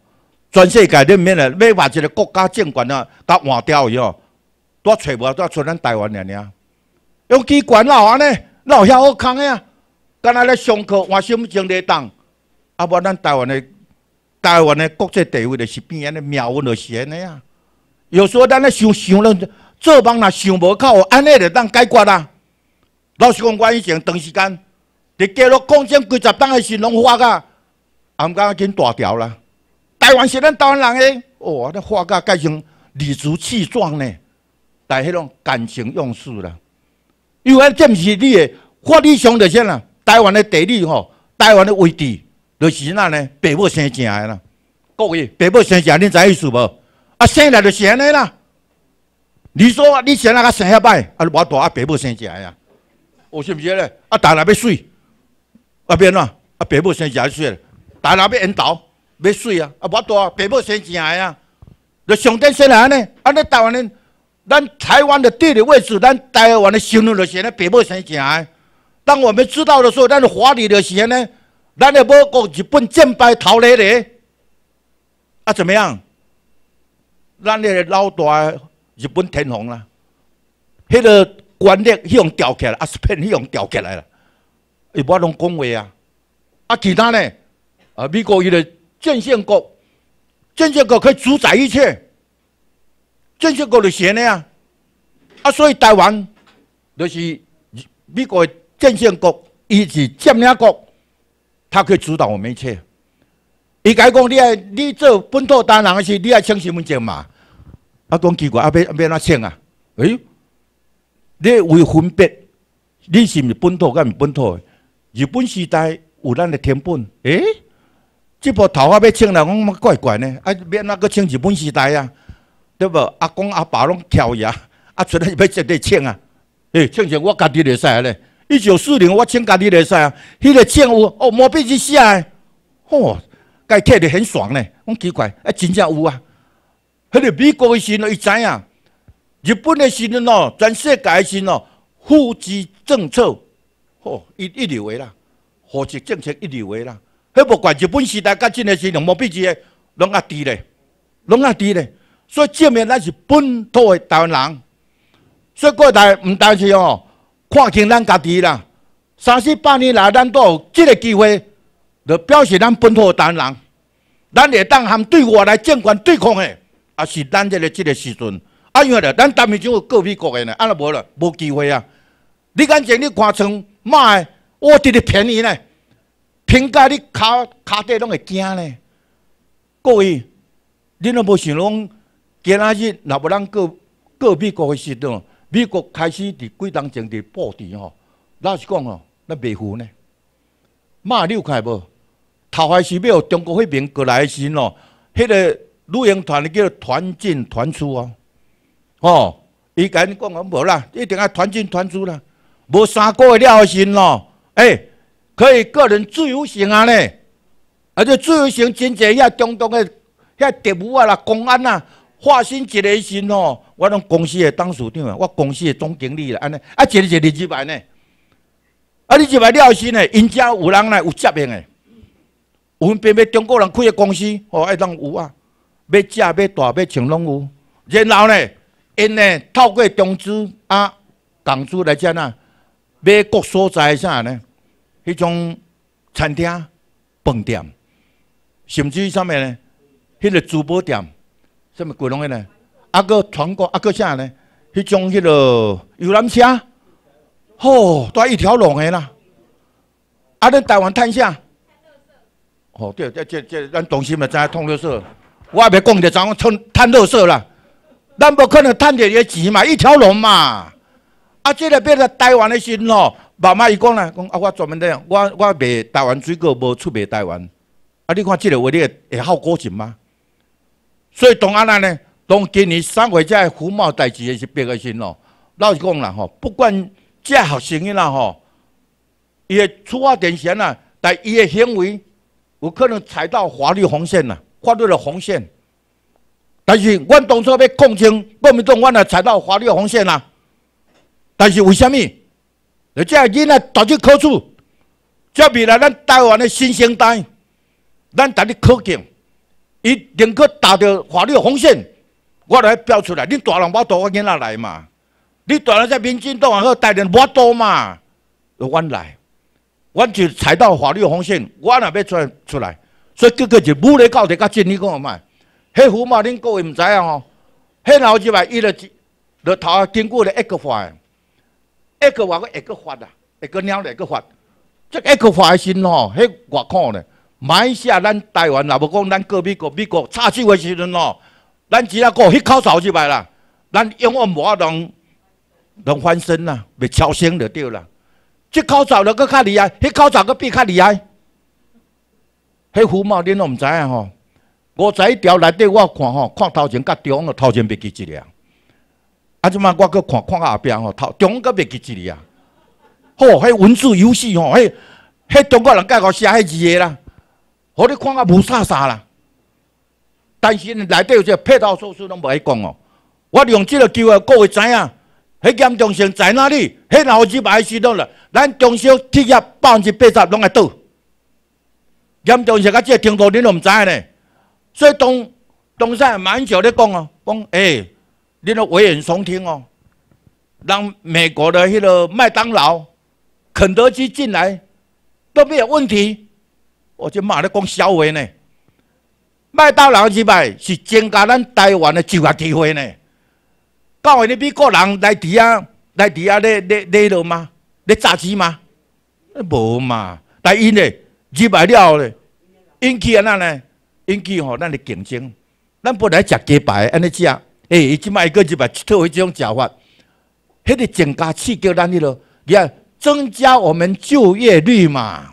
S1: 全世界里面咧，要把一个国家政权啊，甲换掉以后，都找无，都找咱台湾了尔。用机关老安尼，老遐好康啊，干阿咧上课，换心情政治啊阿无咱台湾的，台湾的国际地位就是变阿咧渺无了先的呀，有时候咱咧想想咧。做梦也想无到，安尼就当解决啦。老实讲，我以前长时间伫街路讲，进几十档诶新拢花噶，俺家已经大条啦。台湾是咱台湾人诶，哇，咧花噶改成理直气壮呢，但迄种感情用事啦。因为这毋是你诶法律上的事啦。台湾的地理吼，台湾的位置就是那呢，爸母生正的啦。各位，爸母生正，恁知意思无？啊，生来就是安尼啦。你说，你生那个生遐歹，阿是？我大阿爸母生正个呀，我信不信咧？阿大那要水，阿变呐？阿爸母生正个水，大那要引导，要水啊！阿我大阿爸母生正个呀，要上天生下呢？阿你台湾呢？咱台湾的地理位置，咱台湾的收入就是阿爸母生正个。当我们知道的时候，咱华人的时呢，咱的某国日本战败逃离的，啊怎么样？咱的老大。日本天皇啦，迄个权力，迄样调起来，阿是骗迄样调起来啦。伊无法讲话啊，啊，其他呢？啊，美国伊个政宪国，政宪国可以主宰一切，政宪国是安尼啊。啊，所以台湾就是美国的政宪国，伊是占领国，他可以主导我们一切。伊该讲，你爱，你做本土党人的是，你爱抢身份证嘛？啊，讲奇怪，啊，要要爸那穿啊？哎，你为分别，你是是本土噶毋本土？日本时代有咱的天本？诶，这部头发要穿啦，我么怪怪呢？阿变那个穿日本时代啊？对不？阿公阿爸拢跳呀，啊，出来要一件穿啊？诶，穿穿我家己会使咧。一九四零我穿家己会使啊，迄个穿有哦，毛笔写诶，吼，解睇的很爽嘞。我奇怪，阿真正有啊？迄个美国的时阵，伊知影；日本的时阵哦，全世界个时阵哦，户籍政策，吼，一一流个啦，户籍政策一流个啦。迄不管日本时代，甲即个时，两毛币子，拢也低咧，拢也低咧。所以证明咱是本土台湾人。所以过来唔但是吼，看清咱家己啦。三四百年来，咱都有即个机会，来表示咱本土台湾人，咱会当含对外来政权对抗的。啊，是咱这个这个时阵，啊，为来咱打面前有告美国的呢，啊，了无了，无机会啊！你敢才你看张骂我这个便宜呢？评价你骹骹底拢会惊呢？各位，你若无想讲，今仔日若无咱告告美国的时阵，美国开始伫几当前伫布置吼，那是讲吼，那袂赴呢？骂有看无？头开始要中国迄边过来时哦，迄个。露营团叫团进团出哦，哦，伊甲你讲讲无啦，一定要团进团出啦，无三个月了心咯，哎，可以个人自由行啊呢，而且自由行真济遐中东个遐特务啊啦，公安啊，化身一个心哦，我拢公司的董事长啊，我公司的总经理啦，安尼啊，一日一日几百呢，啊，你几百了心呢？因家有人来有接应个，我们别变中国人开的公司哦，爱当有啊。要食、要住、要穿拢有，然后呢，因呢透过中资啊港资来遮呐，买各所在啥呢？迄种餐厅、饭店，甚至啥物呢，迄个珠宝店，甚物鬼拢西呢？啊个全国啊个啥呢？迄种迄个游览车，吼，都一条龙的啦。啊，恁台湾探啥？哦，对，这这这咱东西嘛，在通绿色。我也袂讲着怎样趁趁绿色啦，咱不可能趁着些钱嘛，一条龙嘛。啊，即个变成台湾的心咯，妈妈伊讲啦，讲啊，我专门这样，我我卖台湾水果，无出卖台湾。啊，你看即个话，你会会好高兴吗？所以，当下呢，当今年三月家互茂代志的是别个心咯。老实讲啦吼，不管这学生音啦吼，伊的出发点先啦，但伊的行为有可能踩到法律红线啦。法律的红线，但是阮当初要共清国民党，阮也踩到法律的红线啦。但是为虾米？这囡仔大智可处，这未来咱台湾的新生代，咱在智考究伊定够达到法律红线，我来标出来。你大人包多，囡仔来嘛？你大人在民进党也好，大人包多嘛？我来，我就踩到法律红线，我也要出出来。所以这个就武力到涉甲真治，讲看嘛，迄胡嘛，恁各位毋知影吼，迄闹一摆伊就就头经过了一个花的，一个话个一个发啦，一个鸟嘞个发，这一个花的身吼，迄外口嘞，买下咱台湾，若无讲咱过美国，美国差诶，为甚喏，咱只要过迄口罩起来啦，咱永远无法能能翻身啦，袂超生就对啦。即口罩著搁较厉害，迄口罩搁比较厉害。迄胡茂林拢唔知啊吼？五十一条内底，我看吼，看头前甲中的头前袂记个啊，啊即满我阁看，看阿后边吼，头中个袂记个啊，吼，迄文字游戏吼，迄迄中国人介个写迄字个啦，我你看啊无啥啥啦。但是内底有只配套措施拢无爱讲哦。我用这个机会各位知影，迄严重性在哪里？迄老师白去录了，咱中小企业百分之八十拢爱倒。严重是，甲即个程度年都唔知诶呢。所以东，东山西蛮少咧讲哦，讲诶，恁都危言耸听哦。人美国的迄个麦当劳、肯德基进来都没有问题，我就骂咧讲笑话呢。麦当劳、之排是增加咱台湾的就业机会呢。讲话你美国人来底啊，来底啊咧咧咧落嘛，咧炸鸡嘛？无嘛，但因咧。入百了？起安那呢？引起吼，咱的竞争。咱不来食鸡排安尼诶，伊即摆卖个几百，偷迄种食法，迄个增加刺激咱迄咯，也增加我们就业率嘛，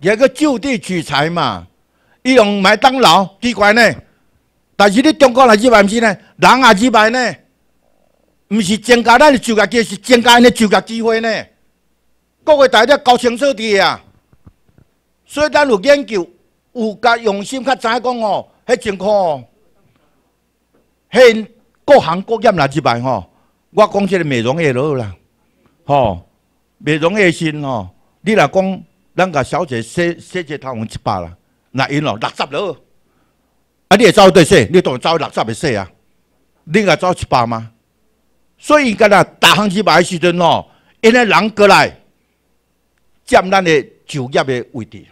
S1: 也个就地取材嘛。伊用麦当劳，奇怪呢？但是你中国来入百毋是呢？人也入百呢？毋是增加咱的就业，机，是增加因的就业机会呢？各位大家搞清楚啲啊！所以，咱有研究有较用心，较早讲哦？迄情况哦，现各行各业来一摆吼。我讲即个美容业落啦，吼美容业先吼。你若讲咱甲小姐洗洗只头毛一百啦，那因哦六十落。啊，你会走倒洗，你都走六十的洗啊？你个走一百吗？所以，若那大行举办时阵哦，因个人过来占咱的就业的位置。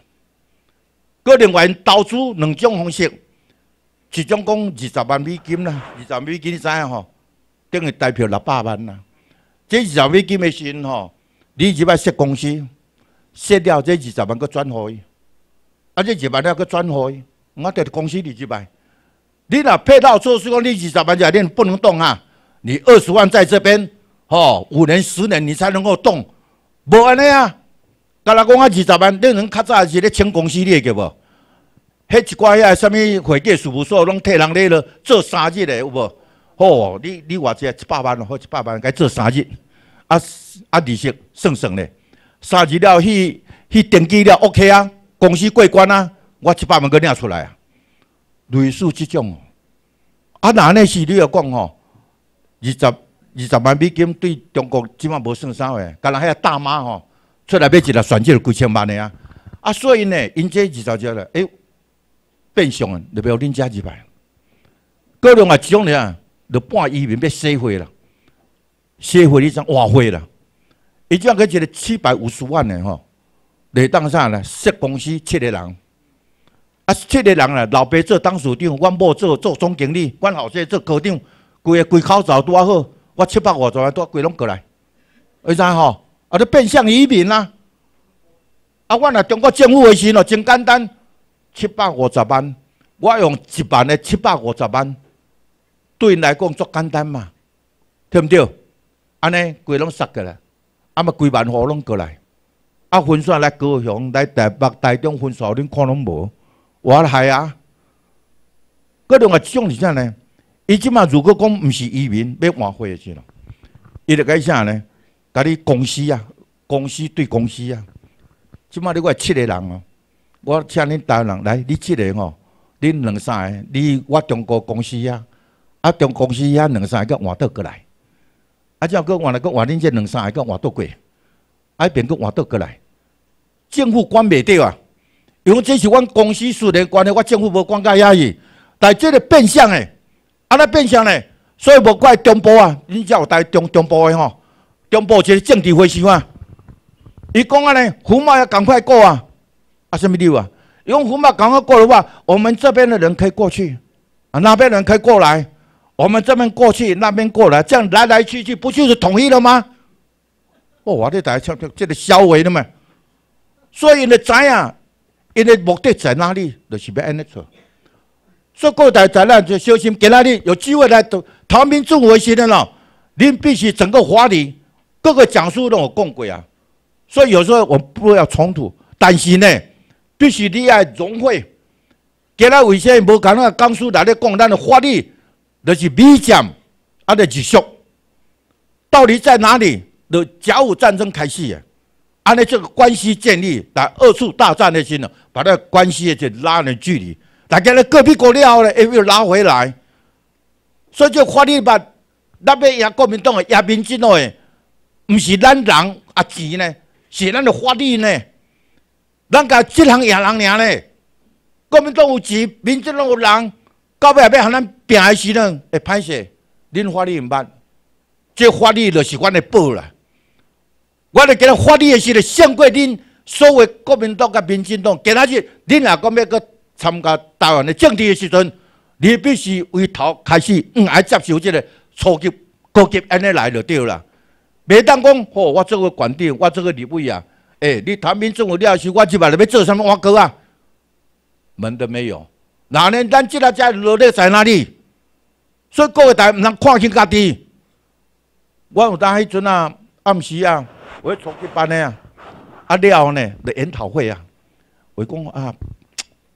S1: 佫另外投资两种方式，一种讲二十万美金啦，二十美金你知影吼，等于代表六百万啦。这二十美金的先吼，你入来设公司，设了这二十万佮转伊，啊这二十万了佮转伊，我掉公司你入来。你若配套措施讲，你二十万就你不能动啊，你二十万在这边，吼五年十年你才能够动，无安尼啊。甲人讲啊，二十万，恁人较早是咧请公司咧，对无？迄一寡遐啥物会计事务所，拢替人咧了做三日诶，有无？吼，你你外只七百万或七百万，该做三日，啊啊，利息算算咧，三日了去去登记了，OK 啊，公司过关啊，我七百万个领出来啊，似即种爽。啊，安那是你要讲吼？二十二十万美金对中国即满无算啥货，甲人遐大妈吼。出来要一只，赚只几千万的啊！啊，所以呢，因这二十只了，哎，变相就你不要恁二几排。过啊，下种的啊，就半移民被社会了，社会一张，活化了。一家可以赚七百五十万的吼，你当啥呢？设公司七个人，啊，七个人啊，老爸做董事长，阮某做做总经理，阮后生做科长，规个规口罩拄啊好，我七百五十万都规拢过来，为啥吼？啊！你变相移民啦！啊，我啊，中国政府诶，时咯，真简单，七百五十万，我用一万的七百五十万，对因来讲足简单嘛？对毋对？安尼规拢杀过来，啊嘛，几万户拢过来，啊分数来高雄来台北台中分数恁看拢无？我系啊！嗰另外一种是啥呢？伊即满，如果讲唔是移民，要换汇去咯，伊著该啥呢？甲你公司啊，公司对公司啊，即满你我七个人哦，我请恁大人来，你七个人吼，恁两三个，你我中国公司啊，啊，中国公司啊两三个换倒过来，啊，再个换来个换恁这两三个换倒过，啊变个换倒过来，政府管袂着啊，因为这是阮公司私人关系，我政府无管介亚伊，但这个变相诶，安尼变相诶，所以无怪中部啊，恁有带中中部诶吼。中部就是政治核心啊，伊讲啊呢，胡茂要赶快过啊，啊什么了啊？用胡茂赶快过的话，我们这边的人可以过去，啊那边人可以过来，我们这边过去，那边过来，这样来来去去，不就是统一了吗？哦，我话的大家听听，这个消毁了嘛。所以你的知啊，伊的目的在哪里？就是要安呢做。这个在灾难就小心，给那里有机会来讨讨民众为心的了。您必须整个华里。各个江苏都有共轨啊，所以有时候我们不要冲突，但是呢，必须你要融汇。今他为甚无可能？江苏来咧讲，咱的法律就是美强，啊，就是俗。到底在哪里？从甲午战争开始，安尼这个关系建立，来二次大战的时呢，把那个关系就拉了距离。大家咧隔壁国咧，又拉回来，所以就法律把那边亚国民党的压民进来。唔是咱人啊，钱呢？是咱的法律呢？咱家即行赢人尔呢？国民党有钱，民进党有人，到尾后尾喊咱平诶时阵会歹势。恁法律唔捌，即法律就是阮的宝啦。我咧今恁法律的时阵，胜过恁所谓国民党甲民进党，今仔日恁若讲要搁参加台湾的政治的时阵，你必须回头开始，毋爱接受即个初级、高级安尼来就对啦。别当讲吼，我这个管店，我这个地位啊，哎，你谈民主，我了是我即摆了要做什么？我过啊，门都没有。哪年咱即啊家落力在哪里？所以各位台不通看清家己。我有当迄阵啊暗时啊，我要出去办的啊，啊了呢，来研讨会啊，我讲啊，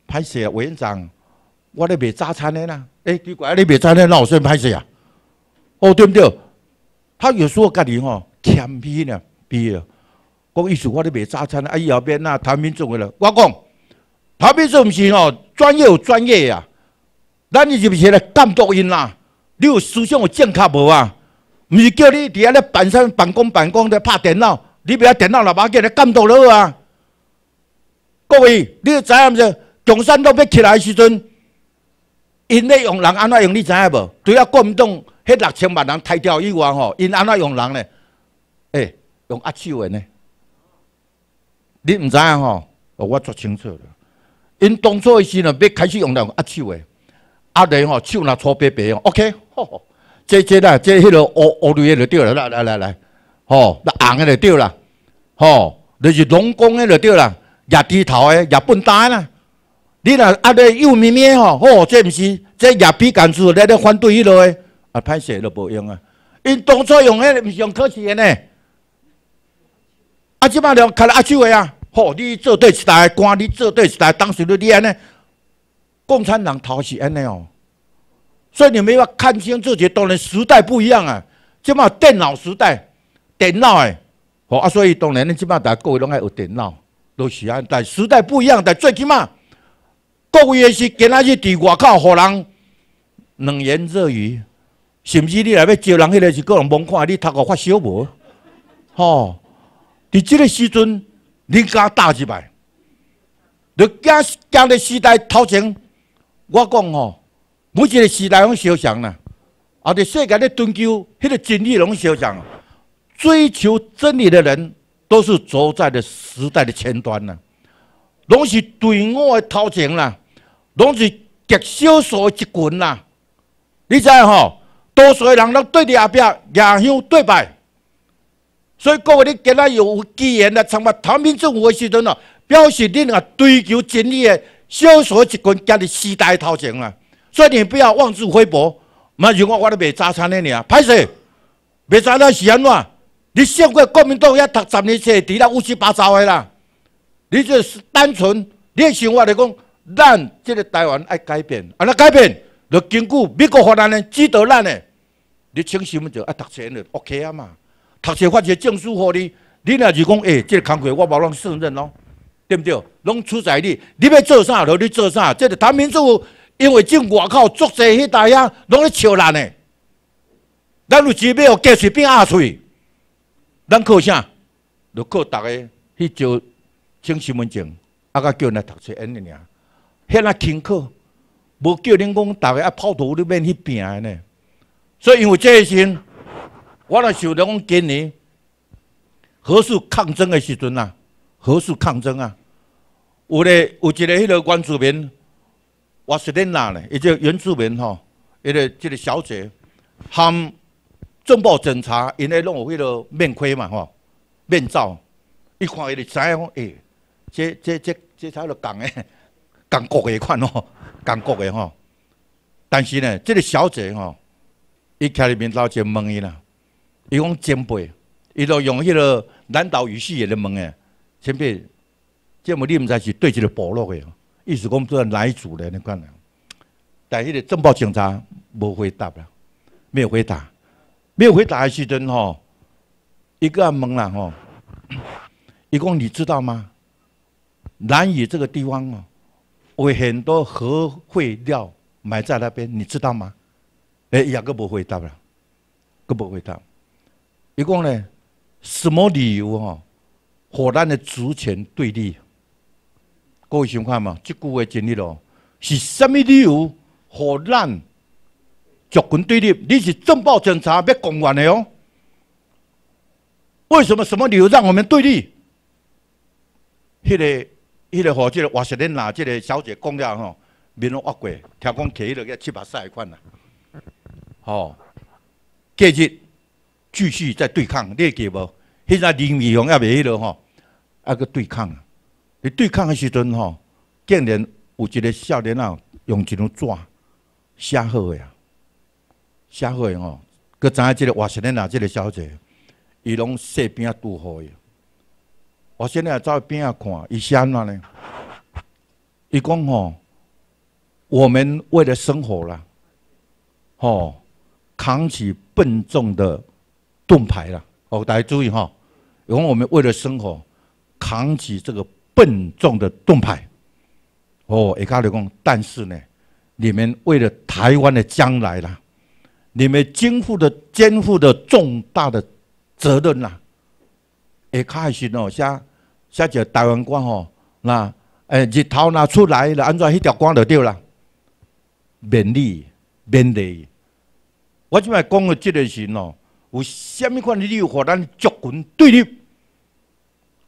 S1: 歹势啊，委员长，我咧卖早餐的啦，哎，奇怪，你卖早餐，那我算歹势啊？哦，对不对？他时说，家己吼，谦卑呢，卑啊！讲意思我咧卖早餐啊，伊后边呐谈民众个了，我讲，谈民众毋是哦，专业有专业呀。咱你毋是咧监督因啦，你有思想有正确无啊？毋是叫你伫遐咧办山办公办公咧拍电脑，你袂晓电脑喇叭叫咧监督了好啊。各位，你知影毋是？中山路要起来时阵，因咧用人安怎用？你知影无？除了国民党。迄六千万人抬掉以外吼，因安怎用人呢？哎，用握手的呢？你唔知影吼？我足清楚了。因当初的时呢，要开始用到用握手的，阿来吼手那搓白白哦。OK，这这啦，这迄个乌乌绿的就对了，来来来来，吼，那红的就对了，吼，那是农工的就对了。廿低头个廿笨蛋啦。你那阿来又咪咪吼，吼这毋是这廿批干事在咧反对迄落个。啊，歹势都无用啊！因当初用迄，个毋是用考试个呢？啊，即马量开阿手诶啊！吼，你做对一代，官你做对一代，当时就你安尼。共产党头是安尼哦，所以你们要看清自己。当然时代不一样啊！即摆电脑时代，电脑诶，吼啊，所以当然恁即摆大个拢爱有电脑，都是安代。时代不一样，但最起码，各位也是今仔日伫外口，互人冷言热语。是至是你来要招人？迄个是个人蒙看，你头壳发烧无？吼！伫即个时阵，你敢打一摆？你惊惊。伫时代头前？我讲吼，每一个时代拢相像啦，啊！伫世界咧追求迄个真理拢相像，追求真理的人都是走在的时代的前端啦，拢是队伍的头前啦，拢是极少数的一群啦，你知吼？多数人拢对你后壁阿兄对白，所以各位你今仔有机缘来参加台民政府的时阵哦，表示你啊追求真理的小说一群，今日时代头前啊，所以你不要妄自菲薄。嘛，如果我咧卖早餐的啊歹势，卖早餐是安怎？你上过国民党遐读十年册，除了乌七八糟的啦。你就是单纯，你想法来讲，咱这个台湾爱改变，安怎改变？要根据美国法律来指导咱的。你请新闻就爱读册，因的 O K 啊嘛。读册发些证书给你，你若是讲哎，这工课我无能胜任咯，对不对？拢出在你，你要做啥就你做啥。这台民众因为进外口做济迄代呀，拢咧笑咱的。咱有时要鸡喙变鸭喙，咱靠啥？就靠大家去招请新闻证，阿甲叫来读册因尼尔。遐在听课，无叫恁讲大家啊抛图里面去拼的呢。所以因为这个事，我来想到讲，今年何时抗争的时阵啊，何时抗争啊，有咧，有一个迄个原住民，我是蒂娜咧？伊即个原住民吼，一个即个小姐含政捕警察，因咧弄有迄个面盔嘛吼，面罩，伊看伊就知影讲，诶，这这这这才不共诶，共 国的款吼，共国的吼，但是呢，即个小姐吼。伊开伫面头前问伊啦，伊讲前辈，伊就用迄个南岛语系也咧问诶，前辈，这么你毋知是对着个部落诶，意思讲我们做南主人，你看啦。但迄个侦暴警察无回答啦，没有回答，没有回答的时阵吼，一个懵啦吼，伊讲你知道吗？南屿这个地方哦，有很多核废料埋在那边，你知道吗？哎，个无回答啦，个无回答。伊讲咧，什么理由哦，荷咱的主权对立，各位想看嘛？即句话真理咯，是什么理由？荷咱族群对立？你是政报警察，要讲完的哦。为什么什么理由让我们对立？迄个、迄个即个话实咧，拿即个小姐讲了吼，面乌过，听讲起落个七八塞款呐。哦，隔日继续在对抗，你记无？现在林美雄也袂落吼，啊个对抗。你对抗的时阵吼，竟然有一个少年啊，用一张纸写好个呀，写好个吼，佮知影即个瓦西内啊，即个小姐，伊拢写边啊，拄好个。瓦西内走边啊，看伊写安怎呢？伊讲吼，我们为了生活啦，吼。扛起笨重的盾牌了哦，大家注意哈，因为我们为了生活扛起这个笨重的盾牌哦。也讲了讲，但是呢，你们为了台湾的将来啦，你们肩负的肩负的重大的责任啦。也开始哦，下下集台湾光吼，那哎日头拿出来了，安怎一条光就掉了？勉励，勉励。我即摆讲的即个事哦，有虾米款的理由互咱族群对立？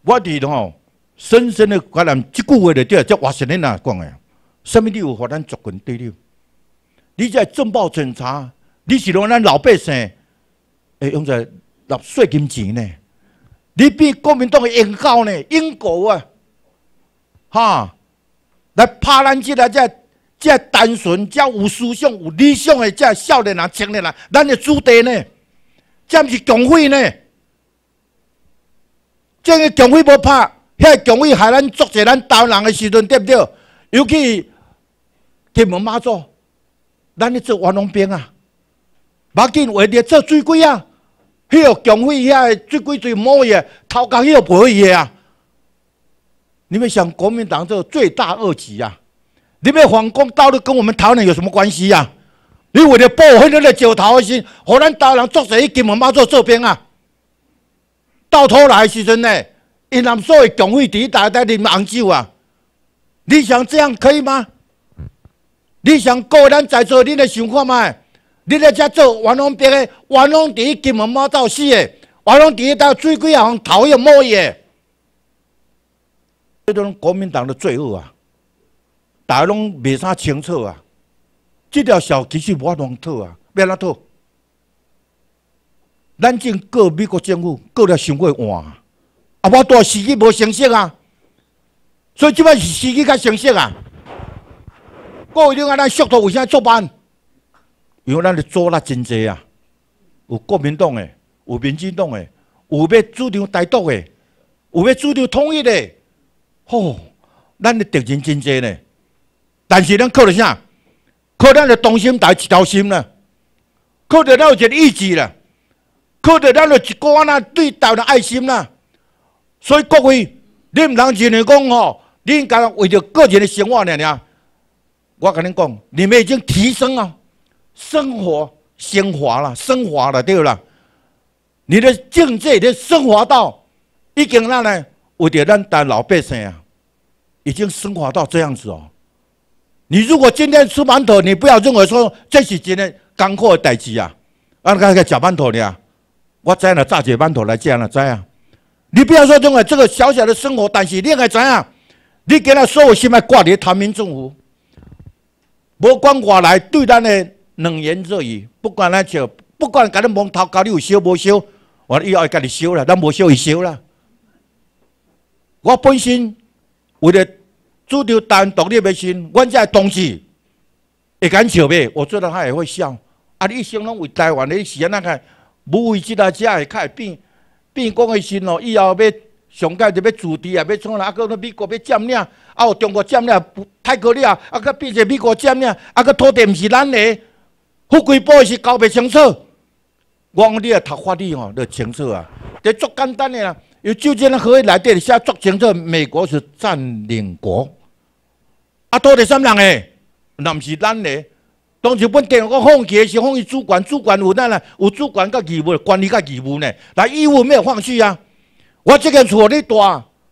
S1: 我哋吼深深的觉得即句话咧，即叫华先哪讲的，虾米理由互咱族群对立？你在震暴审查，你是用咱老百姓诶用在纳税金钱呢？你比国民党更高呢，英国啊，哈，来拍咱即个在？这单纯、这有思想、有理想的这少年人、青年人，咱的子弟呢，这不是共匪呢？这个共匪不怕，遐共匪害咱做者咱刀人的时阵对不对？尤其天门马祖，咱咧做卧龙兵啊，马进为咧做水鬼啊，迄个共匪遐水鬼最毛也，偷高迄个毛也啊！你们想国民党做罪大恶极啊？你们反攻大陆跟我们逃难有什么关系呀？你为了破坏那个九头，的事，河南刀郎做谁给我们妈做这兵啊？到头来时阵呢，因南所的蒋纬迪在你们杭州啊！你想这样可以吗？你想个咱在做，恁的想法吗？你在遮做，王龙兵个王永别给妈妈走死的，王永别到最贵也给也了没耶？这种国民党的罪恶啊！大家拢袂啥清楚啊！这条线其实无法通透啊，要哪透？咱种过美国政府过了伤过晚啊，啊，我大时机无成熟啊，所以即摆是时机较成熟啊。过位顶阿咱速度为啥做慢？因为咱咧做啦真济啊，有国民党诶，有民进党诶，有要主张台独诶，有要主张统一诶，吼，咱咧敌人真济呢。但是，咱靠的啥？靠咱的同心台，一条心啦；靠着咱有一个意志啦；靠着咱的一个啊那对党的爱心啦。所以，各位，恁不通认为讲吼，应该为着个人的生活呢？呢，我跟你讲，你们已经提升了，生活升华了，升华了，对勿啦？你的境界已经升华到，已经咱呢为着咱当老百姓啊，已经升华到这样子哦。你如果今天吃馒头，你不要认为说这是今天刚的代志啊，安个个吃馒头的啊，我怎样炸几馒头来这样子知啊？你不要说认为这个小小的生活，但是你该知啊？你今他说我现在挂的台民政府？不管我来对咱的冷言热语，不管咱就不管，今日望头高，你有修无修？我以后给你修了，咱无修会修了。我本身为了。主流单独立的心，阮家同志会敢笑袂？我做道他也会笑。啊，一生拢为台湾的时阵那个，无为即代只会较会变变讲的心咯。以后要上届就要自治啊，要从哪？啊，搁美国要占领，啊，有中国占领，太国了。啊，搁变成美国占领，啊，搁土地毋是咱的，富贵宝是搞不清楚。我讲你啊，读法律哦，就清楚啊，这足简单啊，有酒精的可以来底写足清楚，美国是占领国。啊，土地三人诶，那毋是咱诶。当初本店我放弃是放伊主管，主管有咱啦？有主管甲义务，管理甲义务呢？来义务没有放弃啊！我即件厝你住，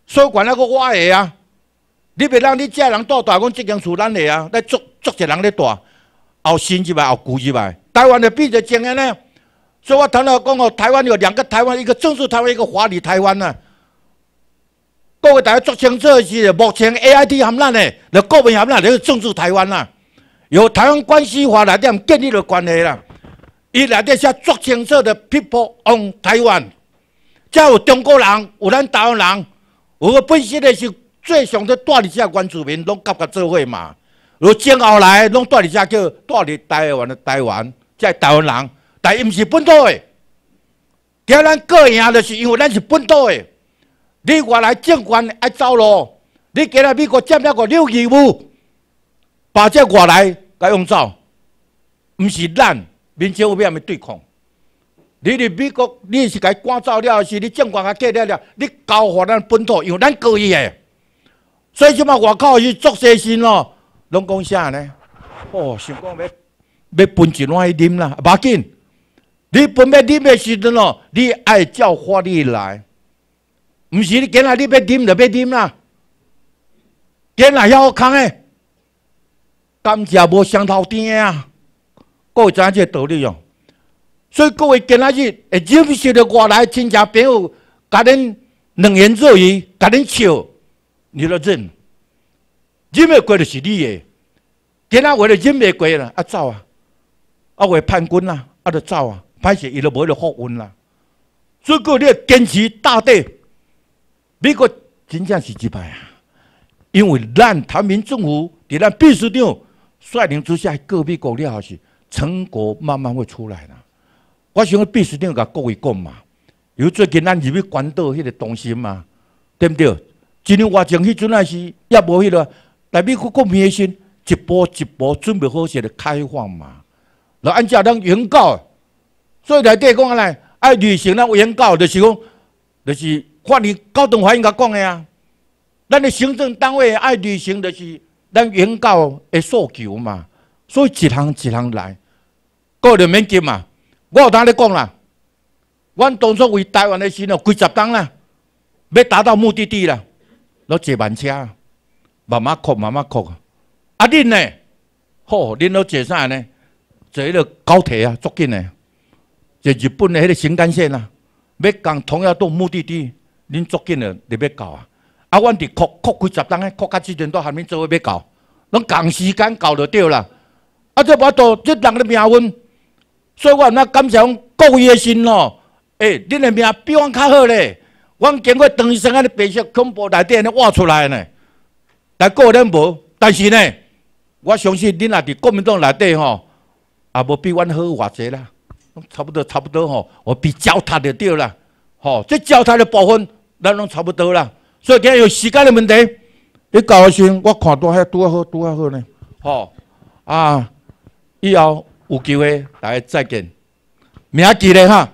S1: 所以管那个我诶啊！你别让你家人住住讲即件厝咱诶啊！来住住一个人咧住，后新一摆，后旧一摆，台湾的比这怎样呢？所以我谈到讲哦，台湾有两个台湾，一个正式台湾，一个华丽台湾啊。各位大家做清楚是，目前 A I T 含咱嘞，了国民含咱，烂，了政治台湾啦，由台湾关系法来底建立的关系啦，伊内底写做清楚的，批判往台湾，才有中国人，有咱台湾人，有本身的是最想在带你遮原住民拢甲甲做伙嘛，如今后来拢带你遮叫带你台湾的台湾，即台湾人，但伊毋是本土的，今咱过赢就是因为咱是本土的。你外来政权爱走咯，你今日美国占了个纽约，把这外来甲用走，毋是咱，民前有咩咪对抗？你伫美国，你是该赶走了，是你政权啊？过了了，你交互咱本土，由咱故意诶，所以即摆外口伊作势先咯。拢讲啥呢？哦，想讲要要分一碗去啉啦？要紧，你分去啉诶时阵咯？你爱叫花律来。唔是，你今仔日要饮就要饮啦。今仔遐好康诶，感情无相头颠个啊，各位知影即道理哦。所以各位今仔日会认识着外来亲戚朋友，甲恁冷言热语，甲恁笑，你就忍，忍袂过就是你个，今仔为了忍袂过啦，啊走啊，啊为叛军啦，啊着走啊，歹势伊着无着好运啦。所以各位你要坚持到底。美国真正是一败啊，因为咱台民政府伫咱秘书长率领之下，各美国了下是成果慢慢会出来啦。我想秘书长甲各位讲嘛，有最近咱入去关岛迄个东西嘛，对不对？今年外前迄阵也是也无迄个，台北国国民的心一波一波准备好些的开放嘛。那按照咱原告，所以来电讲来爱履行咱原告，就是讲，就是。法律高等法院甲讲的啊，咱的行政单位爱履行的是咱原告的诉求嘛，所以一行一行来，个人免急嘛。我有同你讲啦，阮当初为台湾的时候，几十公啦，要达到目的地啦，要坐慢车，慢慢哭，慢慢啊。啊，恁呢？好，恁攞坐啥呢？坐迄个高铁啊，足紧个，坐日本的迄个新干线啦，要共同样到目的地。恁拙紧的，你要到啊？啊，阮伫扩扩几十诶，扩甲之前都还面做个要到，拢共时间到就对啦。啊，这我度，这人的命运，所以我若感谢讲各位的心咯。诶恁的命比阮较好咧，阮经过长医生安尼白色恐怖内底安尼挖出来呢。但个人无，但是呢，我相信恁也伫国民党内底吼，也无比阮好偌济啦。差不多，差不多吼，我比焦炭就对啦。吼，这焦炭的部分。咱拢差不多啦，所以今日有时间的问题，你时阵，我看多还多好，多好呢。好，啊，以后有机会大家再见，明仔日哈。